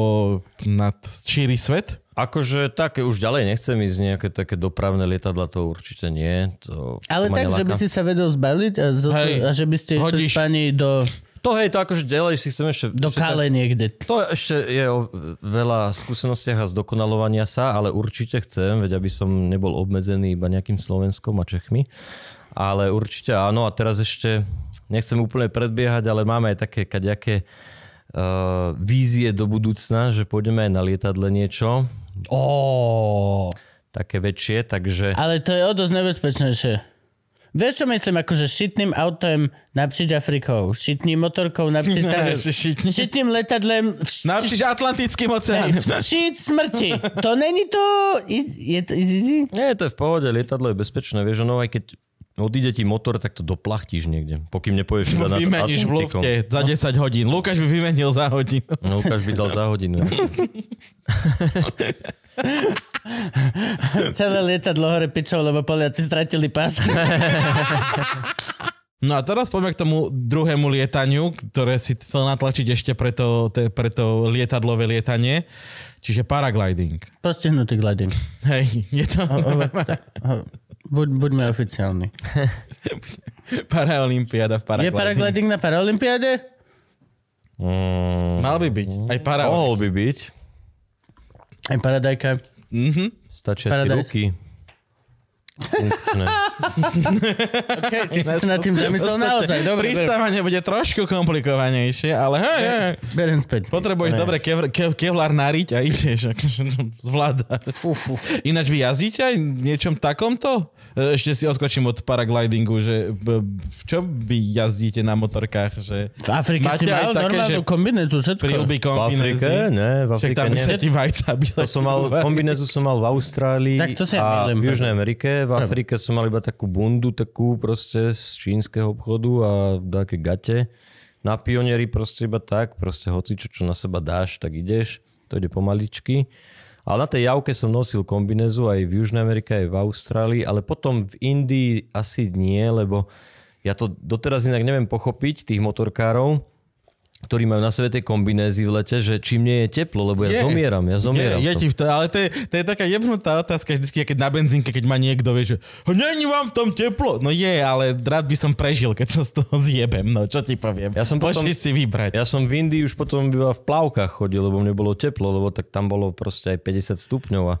nad šíri svet? Akože tak už ďalej nechcem ísť nejaké také dopravné lietadla, to určite nie. To, Ale to tak, neláka. že by si sa vedel zbaliť a, zo, Hej, a že by ste išli pani do to hej, to akože ďalej si chcem ešte... Do kale niekde. To ešte je o veľa skúsenostiach a zdokonalovania sa, ale určite chcem, veď aby som nebol obmedzený iba nejakým Slovenskom a Čechmi. Ale určite áno a teraz ešte nechcem úplne predbiehať, ale máme aj také kaďaké uh, vízie do budúcna, že pôjdeme aj na lietadle niečo. Oh. Také väčšie, takže... Ale to je o dosť nebezpečnejšie. Vieš, čo myslím, akože šitným autom napříč Afrikou, šitným motorkou napříč... Ne, šitným. šitným letadlem... Vš... Napříč Atlantickým oceánom. Šit smrti. To není to... Je to easy? Nie, to je v pohode, lietadlo je bezpečné, vieš, ono aj keď odíde ti motor, tak to doplachtíš niekde. Pokým nepoješ iba teda na Vymeníš v lufte za 10 no. hodín. Lukáš by vymenil za hodinu. No, Lukáš by dal za hodinu. Celé lietadlo hore pičov, lebo Poliaci stratili pás. No a teraz poďme k tomu druhému lietaniu, ktoré si chcel natlačiť ešte pre to, te, pre to lietadlové lietanie, čiže paragliding. Postihnutý gliding. Hej, je to... O, o, o, buď, buďme oficiálni. Paralympiáda v paragliding. Je paragliding na paraolimpiáde? Mm. Mal by byť. Aj para. Mohol by byť. Aj paradajka. Mhm. Stačia tie ruky. Ne. okay, ty si na tým zamyslel naozaj. Dobre, Pristávanie bude trošku komplikovanejšie, ale hej, hej. Berem späť. Potrebuješ no dobre kev, kev, kevlar nariť a ideš, akože to no, zvládaš. Uf, uf. Ináč vy jazdíte aj niečom takomto? E, ešte si odskočím od paraglidingu, že v e, čom vy jazdíte na motorkách? Že v Afrike máte si mal také, normálnu kombinézu, všetko. Prilby kombinézu. V Afrike? Ne, v Afrike Však tam by sa ti vajca To som mal, kombinézu som mal v Austrálii tak to a v Južnej Amerike. V v Afrike som mal iba takú bundu, takú proste z čínskeho obchodu a také gate. Na pionieri proste iba tak, proste hoci čo, čo na seba dáš, tak ideš. To ide pomaličky. Ale na tej javke som nosil kombinezu aj v Južnej Amerike, aj v Austrálii, ale potom v Indii asi nie, lebo ja to doteraz inak neviem pochopiť, tých motorkárov, ktorí majú na svete kombinézy v lete, že čím nie je teplo, lebo ja je, zomieram, ja zomieram. Je, je ti to, ale to je, to je taká jebnutá otázka vždy, keď na benzínke, keď ma niekto vie, že není vám tam teplo. No je, ale rád by som prežil, keď som z toho zjebem, no čo ti poviem. Ja som potom, si vybrať. Ja som v Indii už potom iba v plavkách chodil, lebo mne bolo teplo, lebo tak tam bolo proste aj 50 stupňov a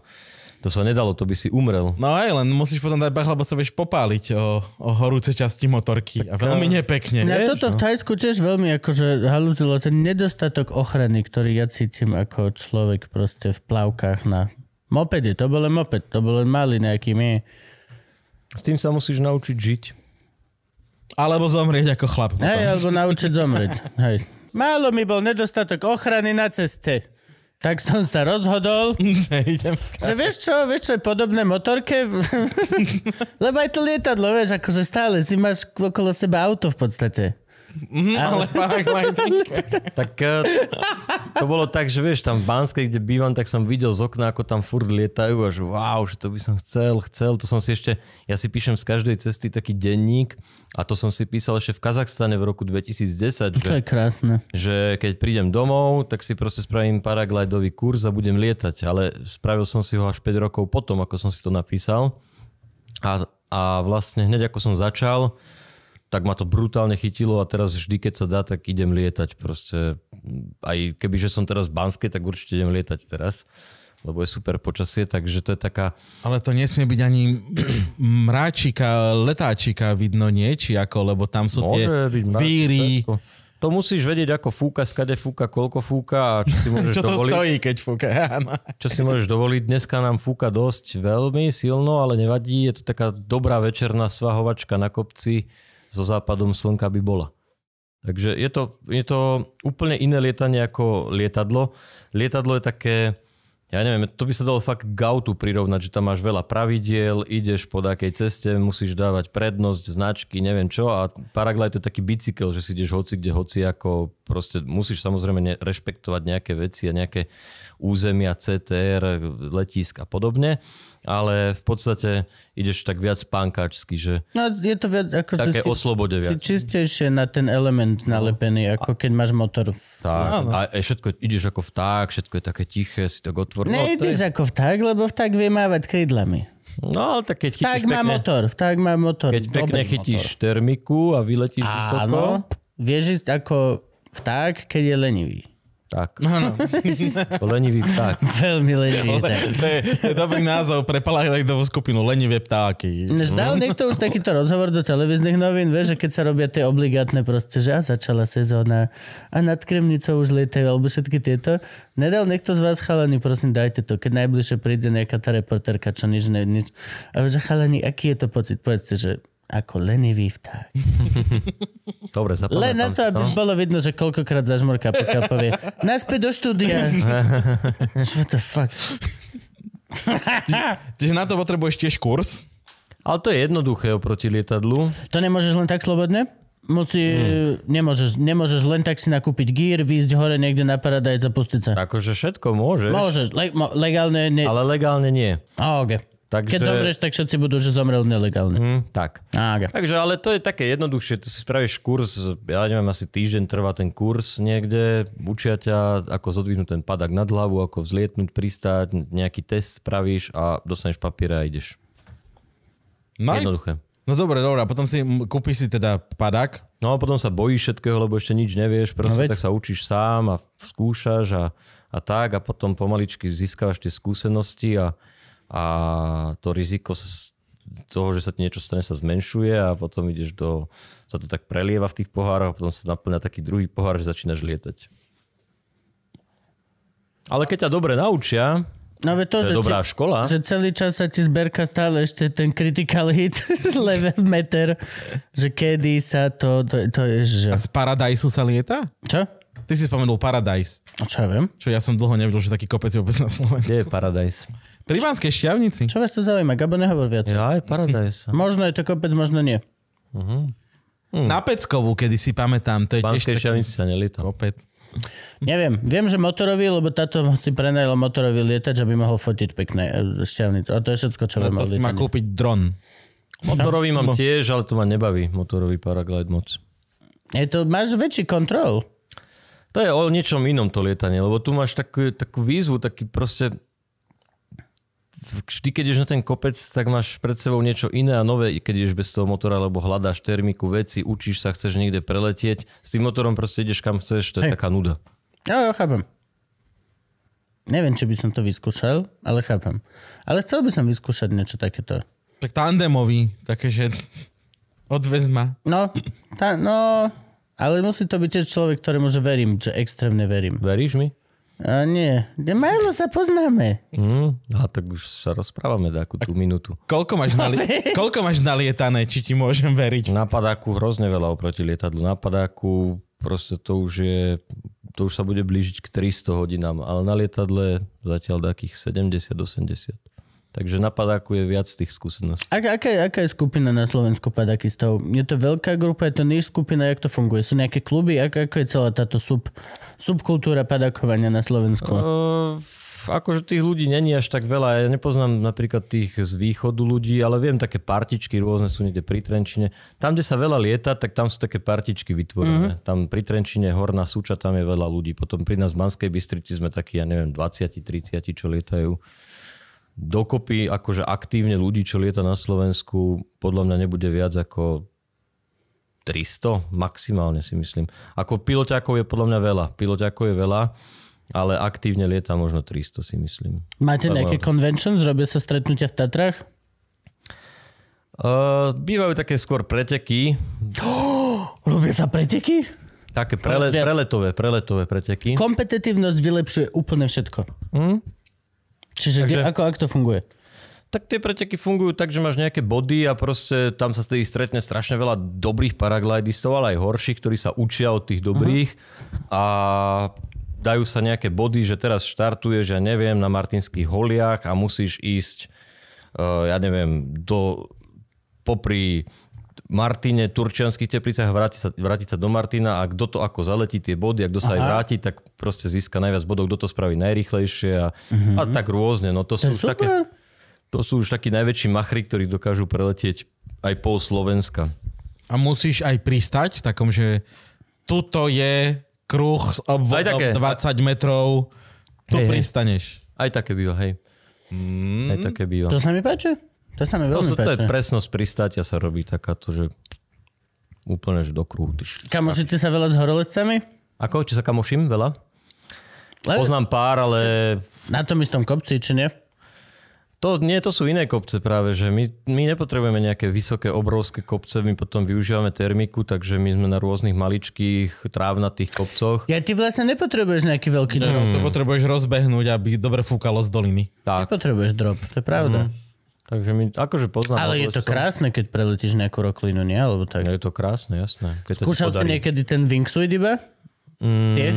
to sa nedalo, to by si umrel. No aj, len musíš potom dať bacha, lebo sa vieš popáliť o, o horúce časti motorky. Tak, a veľmi nepekne. Na toto v no. Tajsku tiež veľmi akože halúzilo ten nedostatok ochrany, ktorý ja cítim ako človek proste v plavkách na mopede. To bol len moped, to bol len malý nejaký mie. S tým sa musíš naučiť žiť. Alebo zomrieť ako chlap. Hej, alebo naučiť zomrieť. Hej. Málo mi bol nedostatok ochrany na ceste tak som sa rozhodol, že, idem že vieš čo, vieš čo je podobné motorke, lebo aj to lietadlo, vieš, akože stále si máš okolo seba auto v podstate. Mm, ale tak eh, to bolo tak, že vieš, tam v Banskej, kde bývam, tak som videl z okna, ako tam furt lietajú a že wow, že to by som chcel, chcel. To som si ešte, ja si píšem z každej cesty taký denník a to som si písal ešte v Kazachstane v roku 2010. Že, je krásne. Že keď prídem domov, tak si proste spravím paraglidový kurz a budem lietať. Ale spravil som si ho až 5 rokov potom, ako som si to napísal. A, a vlastne hneď ako som začal, tak ma to brutálne chytilo a teraz vždy, keď sa dá, tak idem lietať. Proste, aj keby, že som teraz v Banske, tak určite idem lietať teraz lebo je super počasie, takže to je taká... Ale to nesmie byť ani mráčika, letáčika vidno niečo ako, lebo tam sú Môže tie byť mráčik, víry. Tako. To musíš vedieť, ako fúka, skade fúka, koľko fúka a čo si môžeš čo to dovoliť. stojí, keď fúka, áno. Čo si môžeš dovoliť. Dneska nám fúka dosť veľmi silno, ale nevadí. Je to taká dobrá večerná svahovačka na kopci so západom slnka by bola. Takže je to, je to úplne iné lietanie ako lietadlo. Lietadlo je také, ja neviem, to by sa dalo fakt gautu prirovnať, že tam máš veľa pravidiel, ideš po takej ceste, musíš dávať prednosť, značky, neviem čo a paraglide je taký bicykel, že si ideš hoci kde, hoci ako, proste musíš samozrejme ne- rešpektovať nejaké veci a nejaké územia, CTR, letisk a podobne, ale v podstate ideš tak viac pankáčsky, že no, je to viac, ako také oslobode viac. Si čistejšie na ten element no. nalepený, ako a, keď máš motor. V... Tak, a všetko ideš ako vták, všetko je také tiché, si tak otvor otvor. No, Nejdeš je... ako vták, lebo vták vie mávať krídlami. No, ale tak keď chytíš tak pekne, má motor, vták má motor. Keď pekne chytíš motor. termiku a vyletíš Áno, vysoko. Áno, vieš ako vták, keď je lenivý. Tak. Áno. No. lenivý pták. Veľmi lenivý pták. To je, to je dobrý názov pre Palajlejdovú skupinu Lenivé ptáky. Zdal mm. niekto už takýto rozhovor do televíznych novín, vieš, že keď sa robia tie obligátne proste, že a začala sezóna a nad Kremnicou už lietajú, alebo všetky tieto. Nedal niekto z vás chalani, prosím, dajte to, keď najbližšie príde nejaká tá reporterka, čo nič, nič. A že chalani, aký je to pocit? Povedzte, že ako lenivý vták. Dobre, zapamätám Len na to, aby to. bolo vidno, že koľkokrát zažmorká, pokiaľ povie naspäť do štúdia. What the fuck? Čiže na to potrebuješ tiež kurz? Ale to je jednoduché oproti lietadlu. To nemôžeš len tak slobodne? musí, hmm. nemôžeš, nemôžeš len tak si nakúpiť gír, výjsť hore niekde na paradaj a pustiť sa. Akože všetko môžeš. Môžeš, le- mo- legálne nie. Ale legálne nie. A, okay. Takže... Keď zomrieš, tak všetci budú, že zomrel nelegálne. Mm, tak. Ága. Takže, ale to je také jednoduchšie. Ty si spravíš kurz, ja neviem, asi týždeň trvá ten kurz niekde, učia ťa, ako zodvihnúť ten padak nad hlavu, ako vzlietnúť, pristáť, nejaký test spravíš a dostaneš papier a ideš. Nice. Jednoduché. No dobre, dobre, a potom si kúpiš si teda padak. No a potom sa bojíš všetkého, lebo ešte nič nevieš, proste no veď. tak sa učíš sám a skúšaš a, a tak a potom pomaličky získavaš tie skúsenosti a a to riziko toho, že sa ti niečo stane, sa zmenšuje a potom ideš do, sa to tak prelieva v tých pohároch a potom sa naplňa taký druhý pohár, že začínaš lietať. Ale keď ťa dobre naučia, No to, to je že dobrá či, škola. Že celý čas sa ti zberka stále ešte ten critical hit level meter, že kedy sa to, to, to je, že... A z Paradise sa lieta? Čo? Ty si spomenul Paradise. A čo ja viem? Čo ja som dlho nevidel, že taký kopec je vôbec na Slovensku. Kde je Paradise? Pri Banskej šťavnici. Čo vás to zaujíma? Gabo nehovor viac. Ja, aj Paradise. Možno je to kopec, možno nie. Uh-huh. Na Peckovu, kedy si pamätám. To je Banskej šťavnici sa nelieta. Kopec. Neviem. Viem, že motorový, lebo táto si prenajal motorový lietač, aby mohol fotiť pekné e, šťavnice. A to je všetko, čo viem no o To si má kúpiť dron. Motorový no. mám tiež, ale to ma nebaví. Motorový paraglide moc. Je to, máš väčší kontrol. To je o niečom inom to lietanie, lebo tu máš takú, takú výzvu, taký proste vždy, keď ideš na ten kopec, tak máš pred sebou niečo iné a nové, keď ideš bez toho motora, lebo hľadáš termiku, veci, učíš sa, chceš niekde preletieť. S tým motorom proste ideš kam chceš, to je Hej. taká nuda. Ja, ja chápem. Neviem, či by som to vyskúšal, ale chápem. Ale chcel by som vyskúšať niečo takéto. Tak tandemový, také, že odvez ma. No, tá, no, ale musí to byť tiež človek, ktorému že verím, že extrémne verím. Veríš mi? A nie, kde málo sa poznáme. Mm, a tak už sa rozprávame takú tú minútu. Koľko máš, nali- koľko máš nalietané, či ti môžem veriť? Na padáku hrozne veľa oproti lietadlu. Na padáku proste to už je, to už sa bude blížiť k 300 hodinám, ale na lietadle zatiaľ takých 70-80. Takže na padáku je viac tých skúseností. A, aká, aká je skupina na Slovensku padakistov? Je to veľká grupa, je to níž skupina, jak to funguje? Sú nejaké kluby? Ak, ako je celá táto sub, subkultúra padakovania na Slovensku? Uh, akože tých ľudí není až tak veľa. Ja nepoznám napríklad tých z východu ľudí, ale viem také partičky rôzne sú niekde pri Trenčine. Tam, kde sa veľa lieta, tak tam sú také partičky vytvorené. Uh-huh. Tam pri Trenčine, Horná Súča, tam je veľa ľudí. Potom pri nás v Manskej Bystrici sme takí, ja neviem, 20-30, čo lietajú dokopy akože aktívne ľudí, čo lieta na Slovensku, podľa mňa nebude viac ako 300 maximálne si myslím. Ako piloťákov je podľa mňa veľa. Piloťákov je veľa, ale aktívne lieta možno 300 si myslím. Máte Lebo... nejaké conventions? Robia sa stretnutia v Tatrách? Uh, eh, bývajú také skôr preteky. Oh, robia sa preteky? Také prele, preletové, preletové preteky. Kompetitívnosť vylepšuje úplne všetko. Hm? Čiže Takže... ako, ako to funguje? Tak tie preteky fungujú tak, že máš nejaké body a proste tam sa vtedy stretne strašne veľa dobrých paraglidistov, ale aj horších, ktorí sa učia od tých dobrých uh-huh. a dajú sa nejaké body, že teraz štartuješ, ja neviem, na Martinských holiach a musíš ísť, eh, ja neviem, do popri Martine, Turčianských teplicách, vrátiť sa, vráti sa do Martina a kto to ako zaletí tie body a kto sa aj vráti, tak proste získa najviac bodov, kto to spraví najrychlejšie a, uh-huh. a tak rôzne. No to, sú už také, to sú už takí najväčší machry, ktorí dokážu preletieť aj pol Slovenska. A musíš aj pristať v takom, že tuto je kruh s obvodom 20 metrov, tu hej, pristaneš. Hej. Aj také býva, hej. Mm. Aj také býva. To sa mi páči. To sa mi veľmi to, sú, to je presnosť pristátia sa robí takáto, že úplne že do kruhu. Kamošíte sa veľa s horolezcami? Ako? Či sa kamoším veľa? Le... Poznám pár, ale... Na tom istom kopci, či nie? To, nie, to sú iné kopce práve, že my, my nepotrebujeme nejaké vysoké, obrovské kopce, my potom využívame termiku, takže my sme na rôznych maličkých, trávnatých kopcoch. Ja ty vlastne nepotrebuješ nejaký veľký drop. Mm. Potrebuješ rozbehnúť, aby dobre fúkalo z doliny. Tak. Nepotrebuješ drop, to je pravda. Hmm. Takže my akože poznám. Ale je to krásne, keď preletíš nejakú roklinu, nie? Alebo tak. Je to krásne, jasné. Keď Skúšal si niekedy ten wingsuit iba? Mm. Tiež?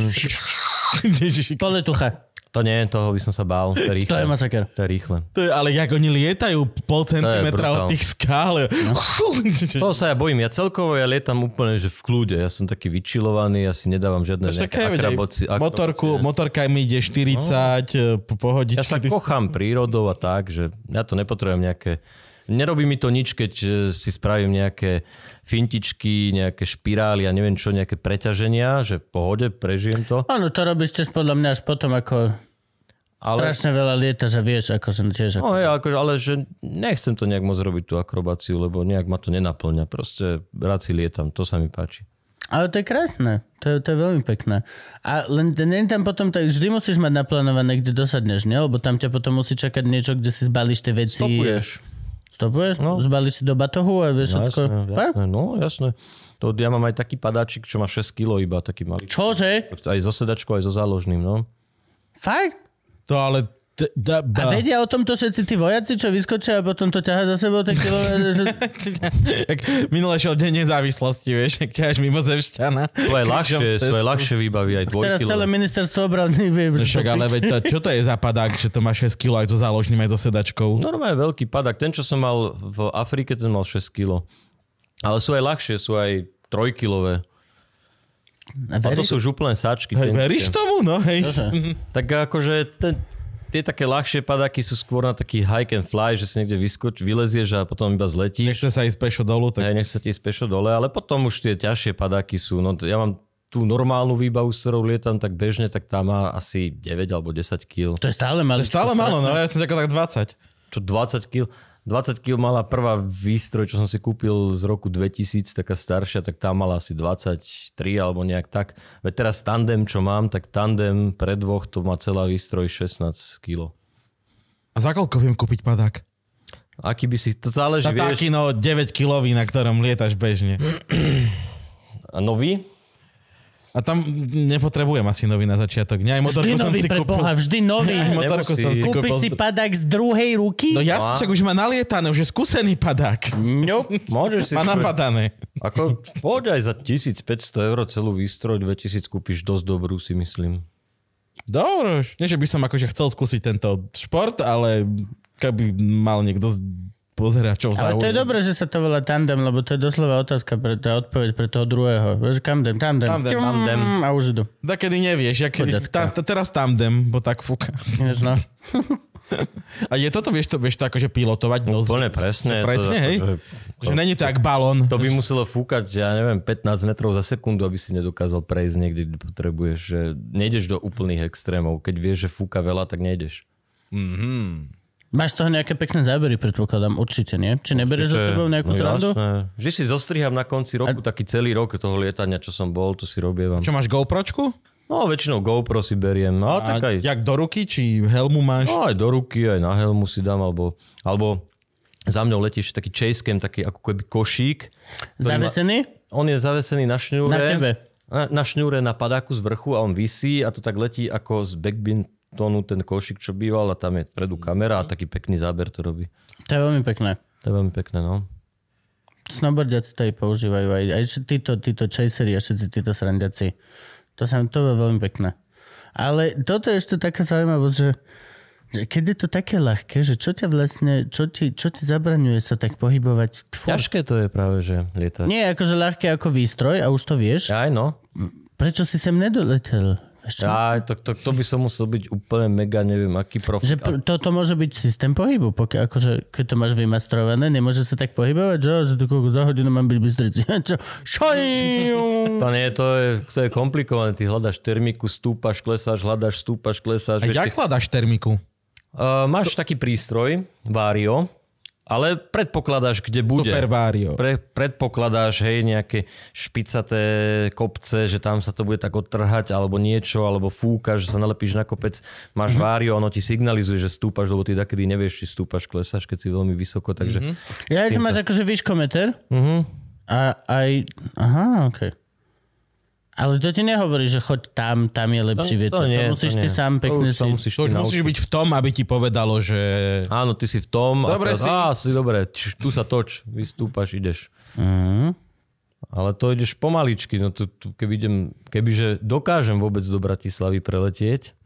Poletucha. To nie, toho by som sa bál. To je rýchle. To je masaker. To je rýchle. To je, ale jak oni lietajú pol centimetra od tých skále. No. to sa ja bojím. Ja celkovo ja lietam úplne, že v kľude. Ja som taký vyčilovaný, ja si nedávam žiadne nejaké akraboci. Motorku, motorka mi ide 40, no. Eh, pohodičky. Ja sa kochám prírodou a tak, že ja to nepotrebujem nejaké nerobí mi to nič, keď e, si spravím nejaké fintičky, nejaké špirály a neviem čo, nejaké preťaženia, že v pohode, prežijem to. Áno, to robíš tiež podľa mňa až potom, ako ale... Strašne veľa lieta, že vieš, som tiež... Ako... No, ja, ako, ale že nechcem to nejak moc robiť, tú akrobáciu, lebo nejak ma to nenaplňa. Proste rád si lietam, to sa mi páči. Ale to je krásne, to je, to je veľmi pekné. A len nie tam potom, tak vždy musíš mať naplánované, kde dosadneš, ne? Lebo tam ťa potom musí čakať niečo, kde si zbališ tie veci. Stopuješ. Stopuješ? No. Zbali si do batohu a vieš no, všetko? Jasné, jasné, no jasné. To, ja mám aj taký padáčik, čo má 6 kg iba, taký malý. Čože? Aj zo sedačkou, aj zo záložným, no. Fakt? To ale T- da, A vedia o tomto všetci tí vojaci, čo vyskočia a potom to ťaha za sebou, tak že... Minule šiel deň nezávislosti, vieš, ak ťaháš mimozemšťana. To je ľahšie, to je ľahšie výbavy aj dvoj Teraz celé ministerstvo obrany vie. No však, ale veď to, čo to je za padák, že to má 6 kg aj to záložným aj so sedačkou? Normálne veľký padák. Ten, čo som mal v Afrike, ten mal 6 kg. Ale sú aj ľahšie, sú aj trojkilové. A to sú župlné sáčky. veríš tomu? No hej. Mhm. Tak akože ten, tie také ľahšie padáky sú skôr na taký hike and fly, že si niekde vyskoč, vylezieš a potom iba zletíš. Nechce sa ísť pešo dolu. Tak... Hej, nech sa ti ísť pešo dole, ale potom už tie ťažšie padáky sú. No, ja mám tú normálnu výbavu, s ktorou lietam tak bežne, tak tá má asi 9 alebo 10 kg. To je stále malo. To je stále malo, no ja som ťakal tak 20. Čo 20 kg? 20 kg mala prvá výstroj, čo som si kúpil z roku 2000, taká staršia, tak tá mala asi 23 alebo nejak tak. Veď teraz tandem, čo mám, tak tandem pre dvoch to má celá výstroj 16 kg. A za koľko viem kúpiť padák? Aký by si... To záleží, Tatáky, vieš... no 9 kg, na ktorom lietaš bežne. A nový? A tam nepotrebujem asi nový na začiatok. Nie, aj motorku vždy som nový, si kúpil. Boha, vždy nový. Aj motorku som si Kúpiš si padák z druhej ruky? No ja no však už má nalietané, už je skúsený padák. No, môžeš si... Má napadané. Ako, poď aj za 1500 eur celú výstroj, 2000 kúpiš dosť dobrú, si myslím. Dobro, nie že by som akože chcel skúsiť tento šport, ale keby mal niekto pozeračov zaujíma. Ale to je dobré, že sa to volá tandem, lebo to je doslova otázka pre tá odpoveď pre toho druhého. Vieš, kam dem, tam dem. Tam dem, tam dem. A už idú. Tak kedy nevieš, jak, ta, ta, teraz tam dem, bo tak fúka. Než no. A je toto, vieš to, vieš to akože pilotovať? Úplne no, presne. No, presne, to, akože hej? To, že není to jak balón. To by muselo fúkať, ja neviem, 15 metrov za sekundu, aby si nedokázal prejsť niekde, kde potrebuješ. Nejdeš do úplných extrémov. Keď vieš, že fúka veľa, tak nejdeš. Mhm. Máš z toho nejaké pekné zábery, predpokladám, určite, nie? Či neberieš so sebou nejakú no, srandu? Jasné. Vždy si zostriham na konci roku A... taký celý rok toho lietania, čo som bol, to si robievam. Čo máš GoPročku? No, väčšinou GoPro si beriem. No, A tak aj... Jak do ruky, či helmu máš? No, aj do ruky, aj na helmu si dám, alebo, alebo za mňou letí ešte taký chase taký ako keby košík. Zavesený? Ma... On je zavesený na šňúre. Na tebe na, na šňúre na padáku z vrchu a on vysí a to tak letí ako z backbin tónu ten košik, čo býval a tam je predu kamera a mhm. taký pekný záber to robí. To je veľmi pekné. To je veľmi pekné, no. Snowboardiaci to aj používajú, aj, aj títo, títo chasery a všetci títo srandiaci. To, sa, to je veľmi pekné. Ale toto je ešte taká zaujímavosť, že, že keď je to také ľahké, že čo ťa vlastne, čo ti, čo ti zabraňuje sa tak pohybovať? Tvor. Ťažké to je práve, že lietať. Nie, akože ľahké ako výstroj a už to vieš. Aj no. Prečo si sem nedoletel? Ešte? Ja, to, to, to, by som musel byť úplne mega, neviem, aký profil. Že toto toto môže byť systém pohybu, pokiaľ, akože, keď to máš vymastrované, nemôže sa tak pohybovať, že za hodinu mám byť bystrici. Čo? to nie, to je, to je komplikované. Ty hľadaš termiku, stúpaš, klesáš, hľadaš, stúpaš, klesáš. A jak hľadaš termiku? Uh, máš to... taký prístroj, Vario, ale predpokladáš, kde bude. Super Pre, predpokladáš, hej, nejaké špicaté kopce, že tam sa to bude tak odtrhať, alebo niečo, alebo fúka, že sa nalepíš na kopec, máš mm-hmm. Vario, ono ti signalizuje, že stúpaš, lebo ty takedy nevieš, či stúpaš, klesáš, keď si veľmi vysoko, takže... Mm-hmm. Ja, že máš akože výškometer mm-hmm. a aj... Aha, okej. Okay. Ale to ti nehovorí, že choď tam, tam je lepší vietor. To, nie, to musíš to nie. ty sám pekne to si... Musíš, to musíš byť v tom, aby ti povedalo, že... Áno, ty si v tom. Dobre a teraz, si. Á, si dobre, tu sa toč, vystúpaš, ideš. Mm. Ale to ideš pomaličky. No to, to, keby idem, kebyže dokážem vôbec do Bratislavy preletieť,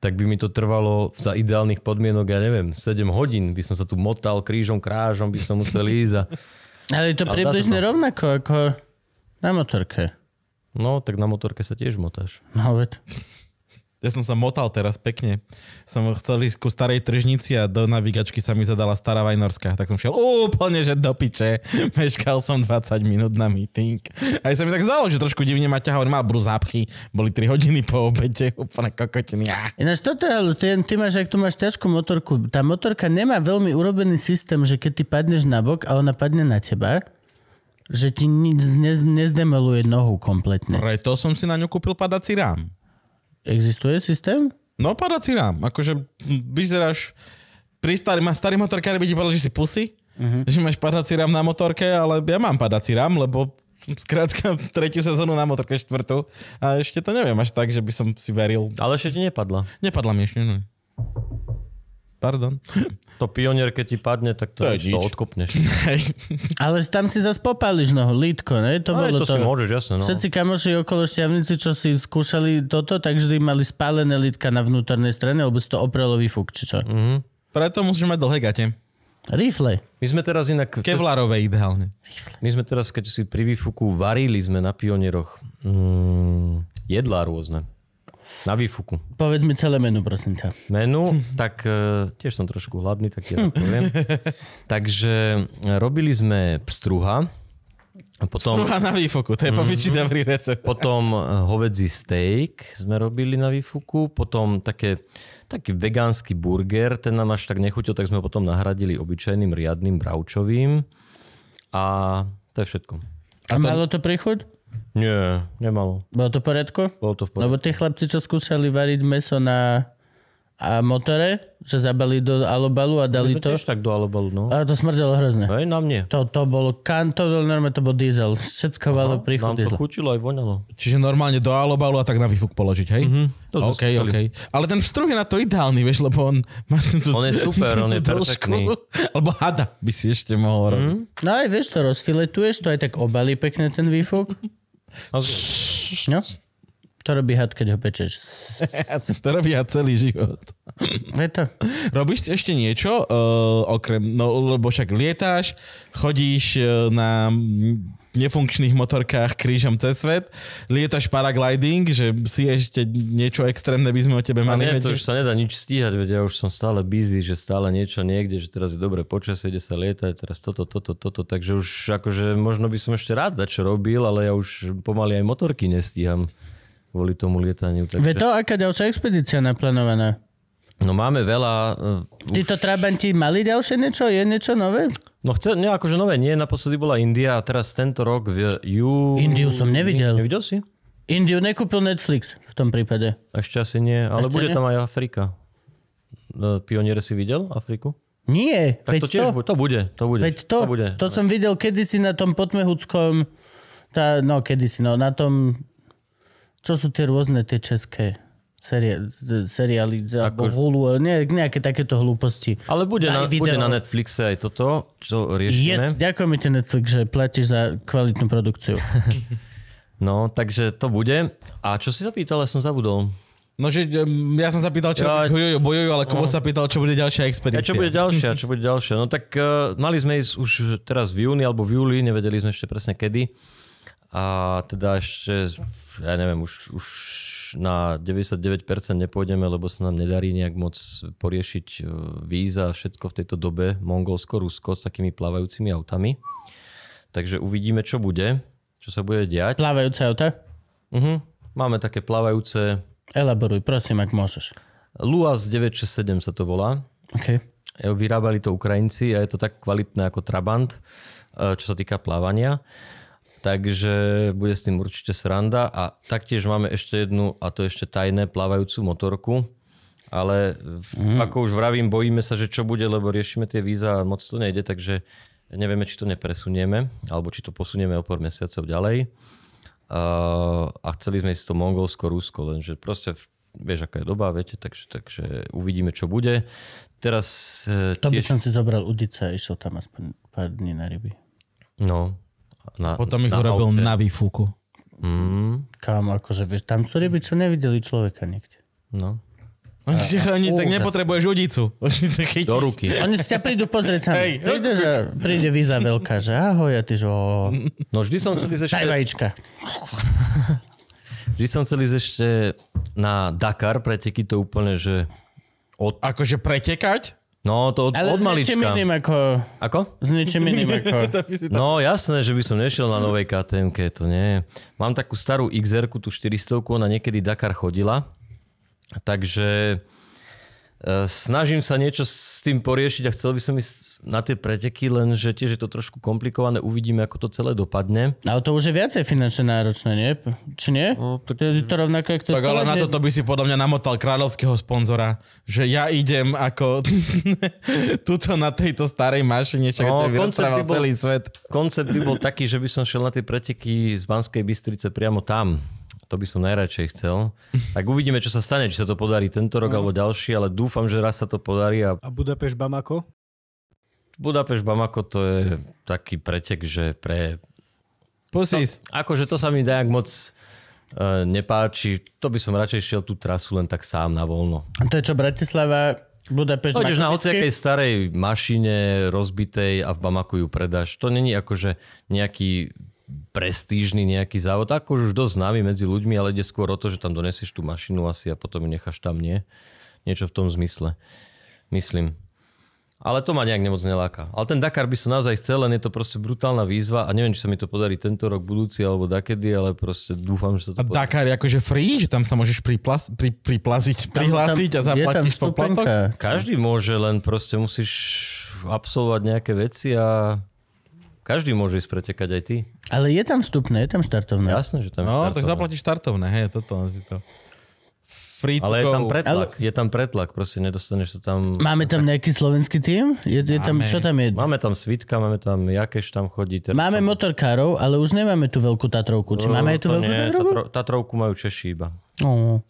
tak by mi to trvalo za ideálnych podmienok, ja neviem, 7 hodín by som sa tu motal krížom, krážom, by som musel ísť. A... Ale je to približne rovnako ako na motorke. No, tak na motorke sa tiež motáš. No, veď. Ja som sa motal teraz pekne. Som chcel ísť ku starej tržnici a do navigačky sa mi zadala stará Vajnorská. Tak som šiel úplne, že do piče. Meškal som 20 minút na meeting. Aj sa mi tak zdalo, že trošku divne ma ťahal. Má brú zápchy. Boli 3 hodiny po obede. Úplne kokotiny. Ja. Ah. Ináč toto je, ty, ty máš, ak tu máš ťažkú motorku. Tá motorka nemá veľmi urobený systém, že keď ty padneš na bok a ona padne na teba, že ti nic nez, nezdemeluje nohu kompletne. Preto som si na ňu kúpil padací rám. Existuje systém? No padací rám. Akože vyzeráš pri starý, má starý motorkári by ti povedal, že si pusy, uh-huh. Mhm. že máš padací rám na motorke, ale ja mám padací rám, lebo skrátka tretiu sezónu na motorke štvrtú a ešte to neviem až tak, že by som si veril. Ale ešte ti nepadla. Nepadla mi ešte, no. Pardon. To pionier, keď ti padne, tak to, to, je to odkopneš. Ale tam si zase popáliš noho lítko, ne? To no, bolo to, to si môžeš, jasne. No. Všetci kamoši okolo šťavnici, čo si skúšali toto, tak vždy mali spálené lítka na vnútornej strane, lebo si to oprelo výfuk, či čo. Mm-hmm. Preto musíš mať dlhé gate. Rifle. My sme teraz inak... Kevlarové ideálne. Rifle. My sme teraz, keď si pri výfuku varili sme na pionieroch mm, jedlá rôzne. Na výfuku. Povedz mi celé menu, prosím ťa. Menu, tak e, tiež som trošku hladný, tak ja to poviem. Takže e, robili sme pstruha. potom, pstruha na výfuku, to je popiči mhm. dobrý recept. Potom e, hovedzi steak sme robili na výfuku, potom také, taký vegánsky burger, ten nám až tak nechutil, tak sme ho potom nahradili obyčajným riadným braučovým. A to je všetko. A, a to... malo to príchod? Nie, nemalo. Bolo to v poriadku? Bolo to v poriadku. Lebo tí chlapci, čo skúšali variť meso na a motore, že zabali do alobalu a dali to. tak do alobalu, no. A to smrdelo hrozne. Aj na mne. To, to bolo, kanto, to bol normálne, to bol diesel. Všetko malo príchod Nám to chutilo aj voňalo. Čiže normálne do alobalu a tak na výfuk položiť, hej? Mhm, to OK, skúšali. OK. Ale ten vstruh je na to ideálny, vieš, lebo on má tú, On je super, on je perfektný. Alebo hada by si ešte mohol robiť. Mhm. No aj vieš, to rozfiletuješ, to aj tak obalí pekne ten výfuk. No, no, to robí had, keď ho pečeš. to robí had celý život. Je to. Robíš ešte niečo, uh, okrem, no lebo však lietáš, chodíš uh, na nefunkčných motorkách krížom cez svet. Lietaš paragliding, že si ešte niečo extrémne by sme o tebe mali. Nie, to už sa nedá nič stíhať, veď ja už som stále busy, že stále niečo niekde, že teraz je dobré počasie, ide sa lietať, teraz toto, toto, toto, takže už akože možno by som ešte rád čo robil, ale ja už pomaly aj motorky nestíham kvôli tomu lietaniu. Takže... Vie to, aká ďalšia expedícia naplánovaná? No máme veľa... Uh, Títo trabanti mali ďalšie niečo? Je niečo nové? No chce, ne, akože nové nie, naposledy bola India a teraz tento rok v ju... Indiu som nevidel. nevidel si? Indiu nekúpil Netflix v tom prípade. Ešte asi nie, ale Ešte bude nie? tam aj Afrika. Eh, Pionier si videl Afriku? Nie. Tak to tiež to, to bude. To, bude, veď to, to, bude. to som videl kedysi na tom potmehuckom, tá, no kedysi, no na tom, čo sú tie rôzne tie české seriály alebo Hulu, ne, nejaké takéto hlúposti. Ale bude na, bude na Netflixe aj toto, čo riešime. Yes, ďakujem ti Netflix, že platíš za kvalitnú produkciu. no, takže to bude. A čo si zapýtal, ja som zabudol. No, že mm, ja som sa pýtal, čo ja, hujujú, bojujú, ale Kubo no. sa pýtal, čo bude ďalšia expedícia. A čo bude ďalšia, čo bude ďalšia. No tak uh, mali sme ísť už teraz v júni alebo v júli, nevedeli sme ešte presne kedy. A teda ešte, ja neviem, už, už na 99% nepôjdeme, lebo sa nám nedarí nejak moc poriešiť e, víza a všetko v tejto dobe. Mongolsko, Rusko s takými plávajúcimi autami. Takže uvidíme, čo bude, čo sa bude diať. Plávajúce auta? Uh-huh. Máme také plávajúce... Elaboruj, prosím, ak môžeš. Luas 967 sa to volá. Okay. E, vyrábali to Ukrajinci a je to tak kvalitné ako Trabant, e, čo sa týka plávania takže bude s tým určite sranda. A taktiež máme ešte jednu, a to ešte tajné, plávajúcu motorku. Ale mm. ako už vravím, bojíme sa, že čo bude, lebo riešime tie víza a moc to nejde, takže nevieme, či to nepresunieme, alebo či to posunieme o pár mesiacov ďalej. Uh, a chceli sme ísť to Mongolsko, Rusko, lenže proste vieš, aká je doba, viete, takže, takže uvidíme, čo bude. Teraz... Uh, to tiež... by som si zobral udica a išiel tam aspoň pár dní na ryby. No, na Potom ich na urobil auke. na výfuku. Mm. Kam, akože, vieš, tam sú ryby, čo nevideli človeka niekde. No. Oni, no, a, oni tak nepotrebuješ udicu. Do ruky. Oni si ťa prídu pozrieť sami. Hey. Príde, že, príde víza veľká, že ahoj, a ty že o... No vždy som chcel ísť ešte... vajíčka. Vždy som chcel ísť ešte na Dakar, preteky to úplne, že... Od... Akože pretekať? No, to od, Ale od malička. Ale s iným ako... Ako? S niečím iným ako... no, jasné, že by som nešiel na novej ktm to nie. Mám takú starú xr tú 400 ona niekedy Dakar chodila. Takže Eh, snažím sa niečo s tým poriešiť a chcel by som ísť na tie preteky, lenže tiež je to trošku komplikované, uvidíme, ako to celé dopadne. Ale to už je viacej finančne náročné, nie? Či nie? No, tak, to, to rovnako, jak to tak ale na toto by si podľa mňa namotal kráľovského sponzora, že ja idem ako tuto na tejto starej mašine, čo no, koncept by bol, celý svet. Koncept by bol taký, že by som šiel na tie preteky z Banskej Bystrice priamo tam to by som najradšej chcel. Tak uvidíme, čo sa stane, či sa to podarí tento rok no. alebo ďalší, ale dúfam, že raz sa to podarí. A, a Budapešť Bamako? Budapešť Bamako to je taký pretek, že pre... Pusis. To, akože to sa mi nejak moc e, nepáči. To by som radšej šiel tú trasu len tak sám na voľno. A to je čo, Bratislava, Budapešť, Pôjdeš na hociakej starej mašine rozbitej a v Bamaku ju predáš. To není akože nejaký prestížny nejaký závod, ako už dosť známy medzi ľuďmi, ale ide skôr o to, že tam donesieš tú mašinu asi a potom ju necháš tam, nie? Niečo v tom zmysle. Myslím. Ale to ma nejak nemoc neláka. Ale ten Dakar by som naozaj chcel, len je to proste brutálna výzva a neviem, či sa mi to podarí tento rok, budúci alebo dakedy, ale proste dúfam, že sa to a Dakar je akože free, že tam sa môžeš priplas, pri, pripláziť, prihlásiť tam, tam, a zaplatíš poplatok? Každý môže, len proste musíš absolvovať nejaké veci a každý môže ísť pretekať, aj ty. Ale je tam vstupné, je tam štartovné. Jasné, že tam No, štartovné. tak zaplatíš štartovné, hej, toto. To. Free Ale je tam pretlak, Ale... je tam pretlak, proste nedostaneš sa tam... Máme tam nejaký slovenský tým? Je, je tam, čo tam je? Máme tam Svitka, máme tam Jakeš tam chodí. Teda máme tam... motorkárov, ale už nemáme tú veľkú Tatrovku. Či máme aj tú veľkú nie, Tatrovku? Tatro, tatrovku majú Češi iba. Oh.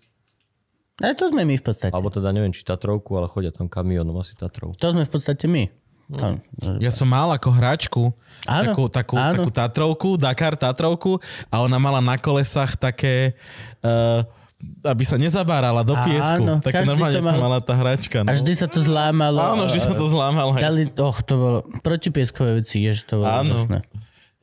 Ale to sme my v podstate. Alebo teda neviem, či Tatrovku, ale chodia tam kamionom asi Tatrov. To sme v podstate my. Hm. ja som mal ako hračku áno, takú, takú, áno. takú Tatrovku, Dakar Tatrovku a ona mala na kolesách také... Uh, aby sa nezabárala do piesku. Áno, tak normálne to mal... mala tá hračka. No. A vždy sa to zlámalo. Áno, vždy sa to eh, zlámalo. Dali, och, to bolo protipieskové veci, je, že to bolo. Áno.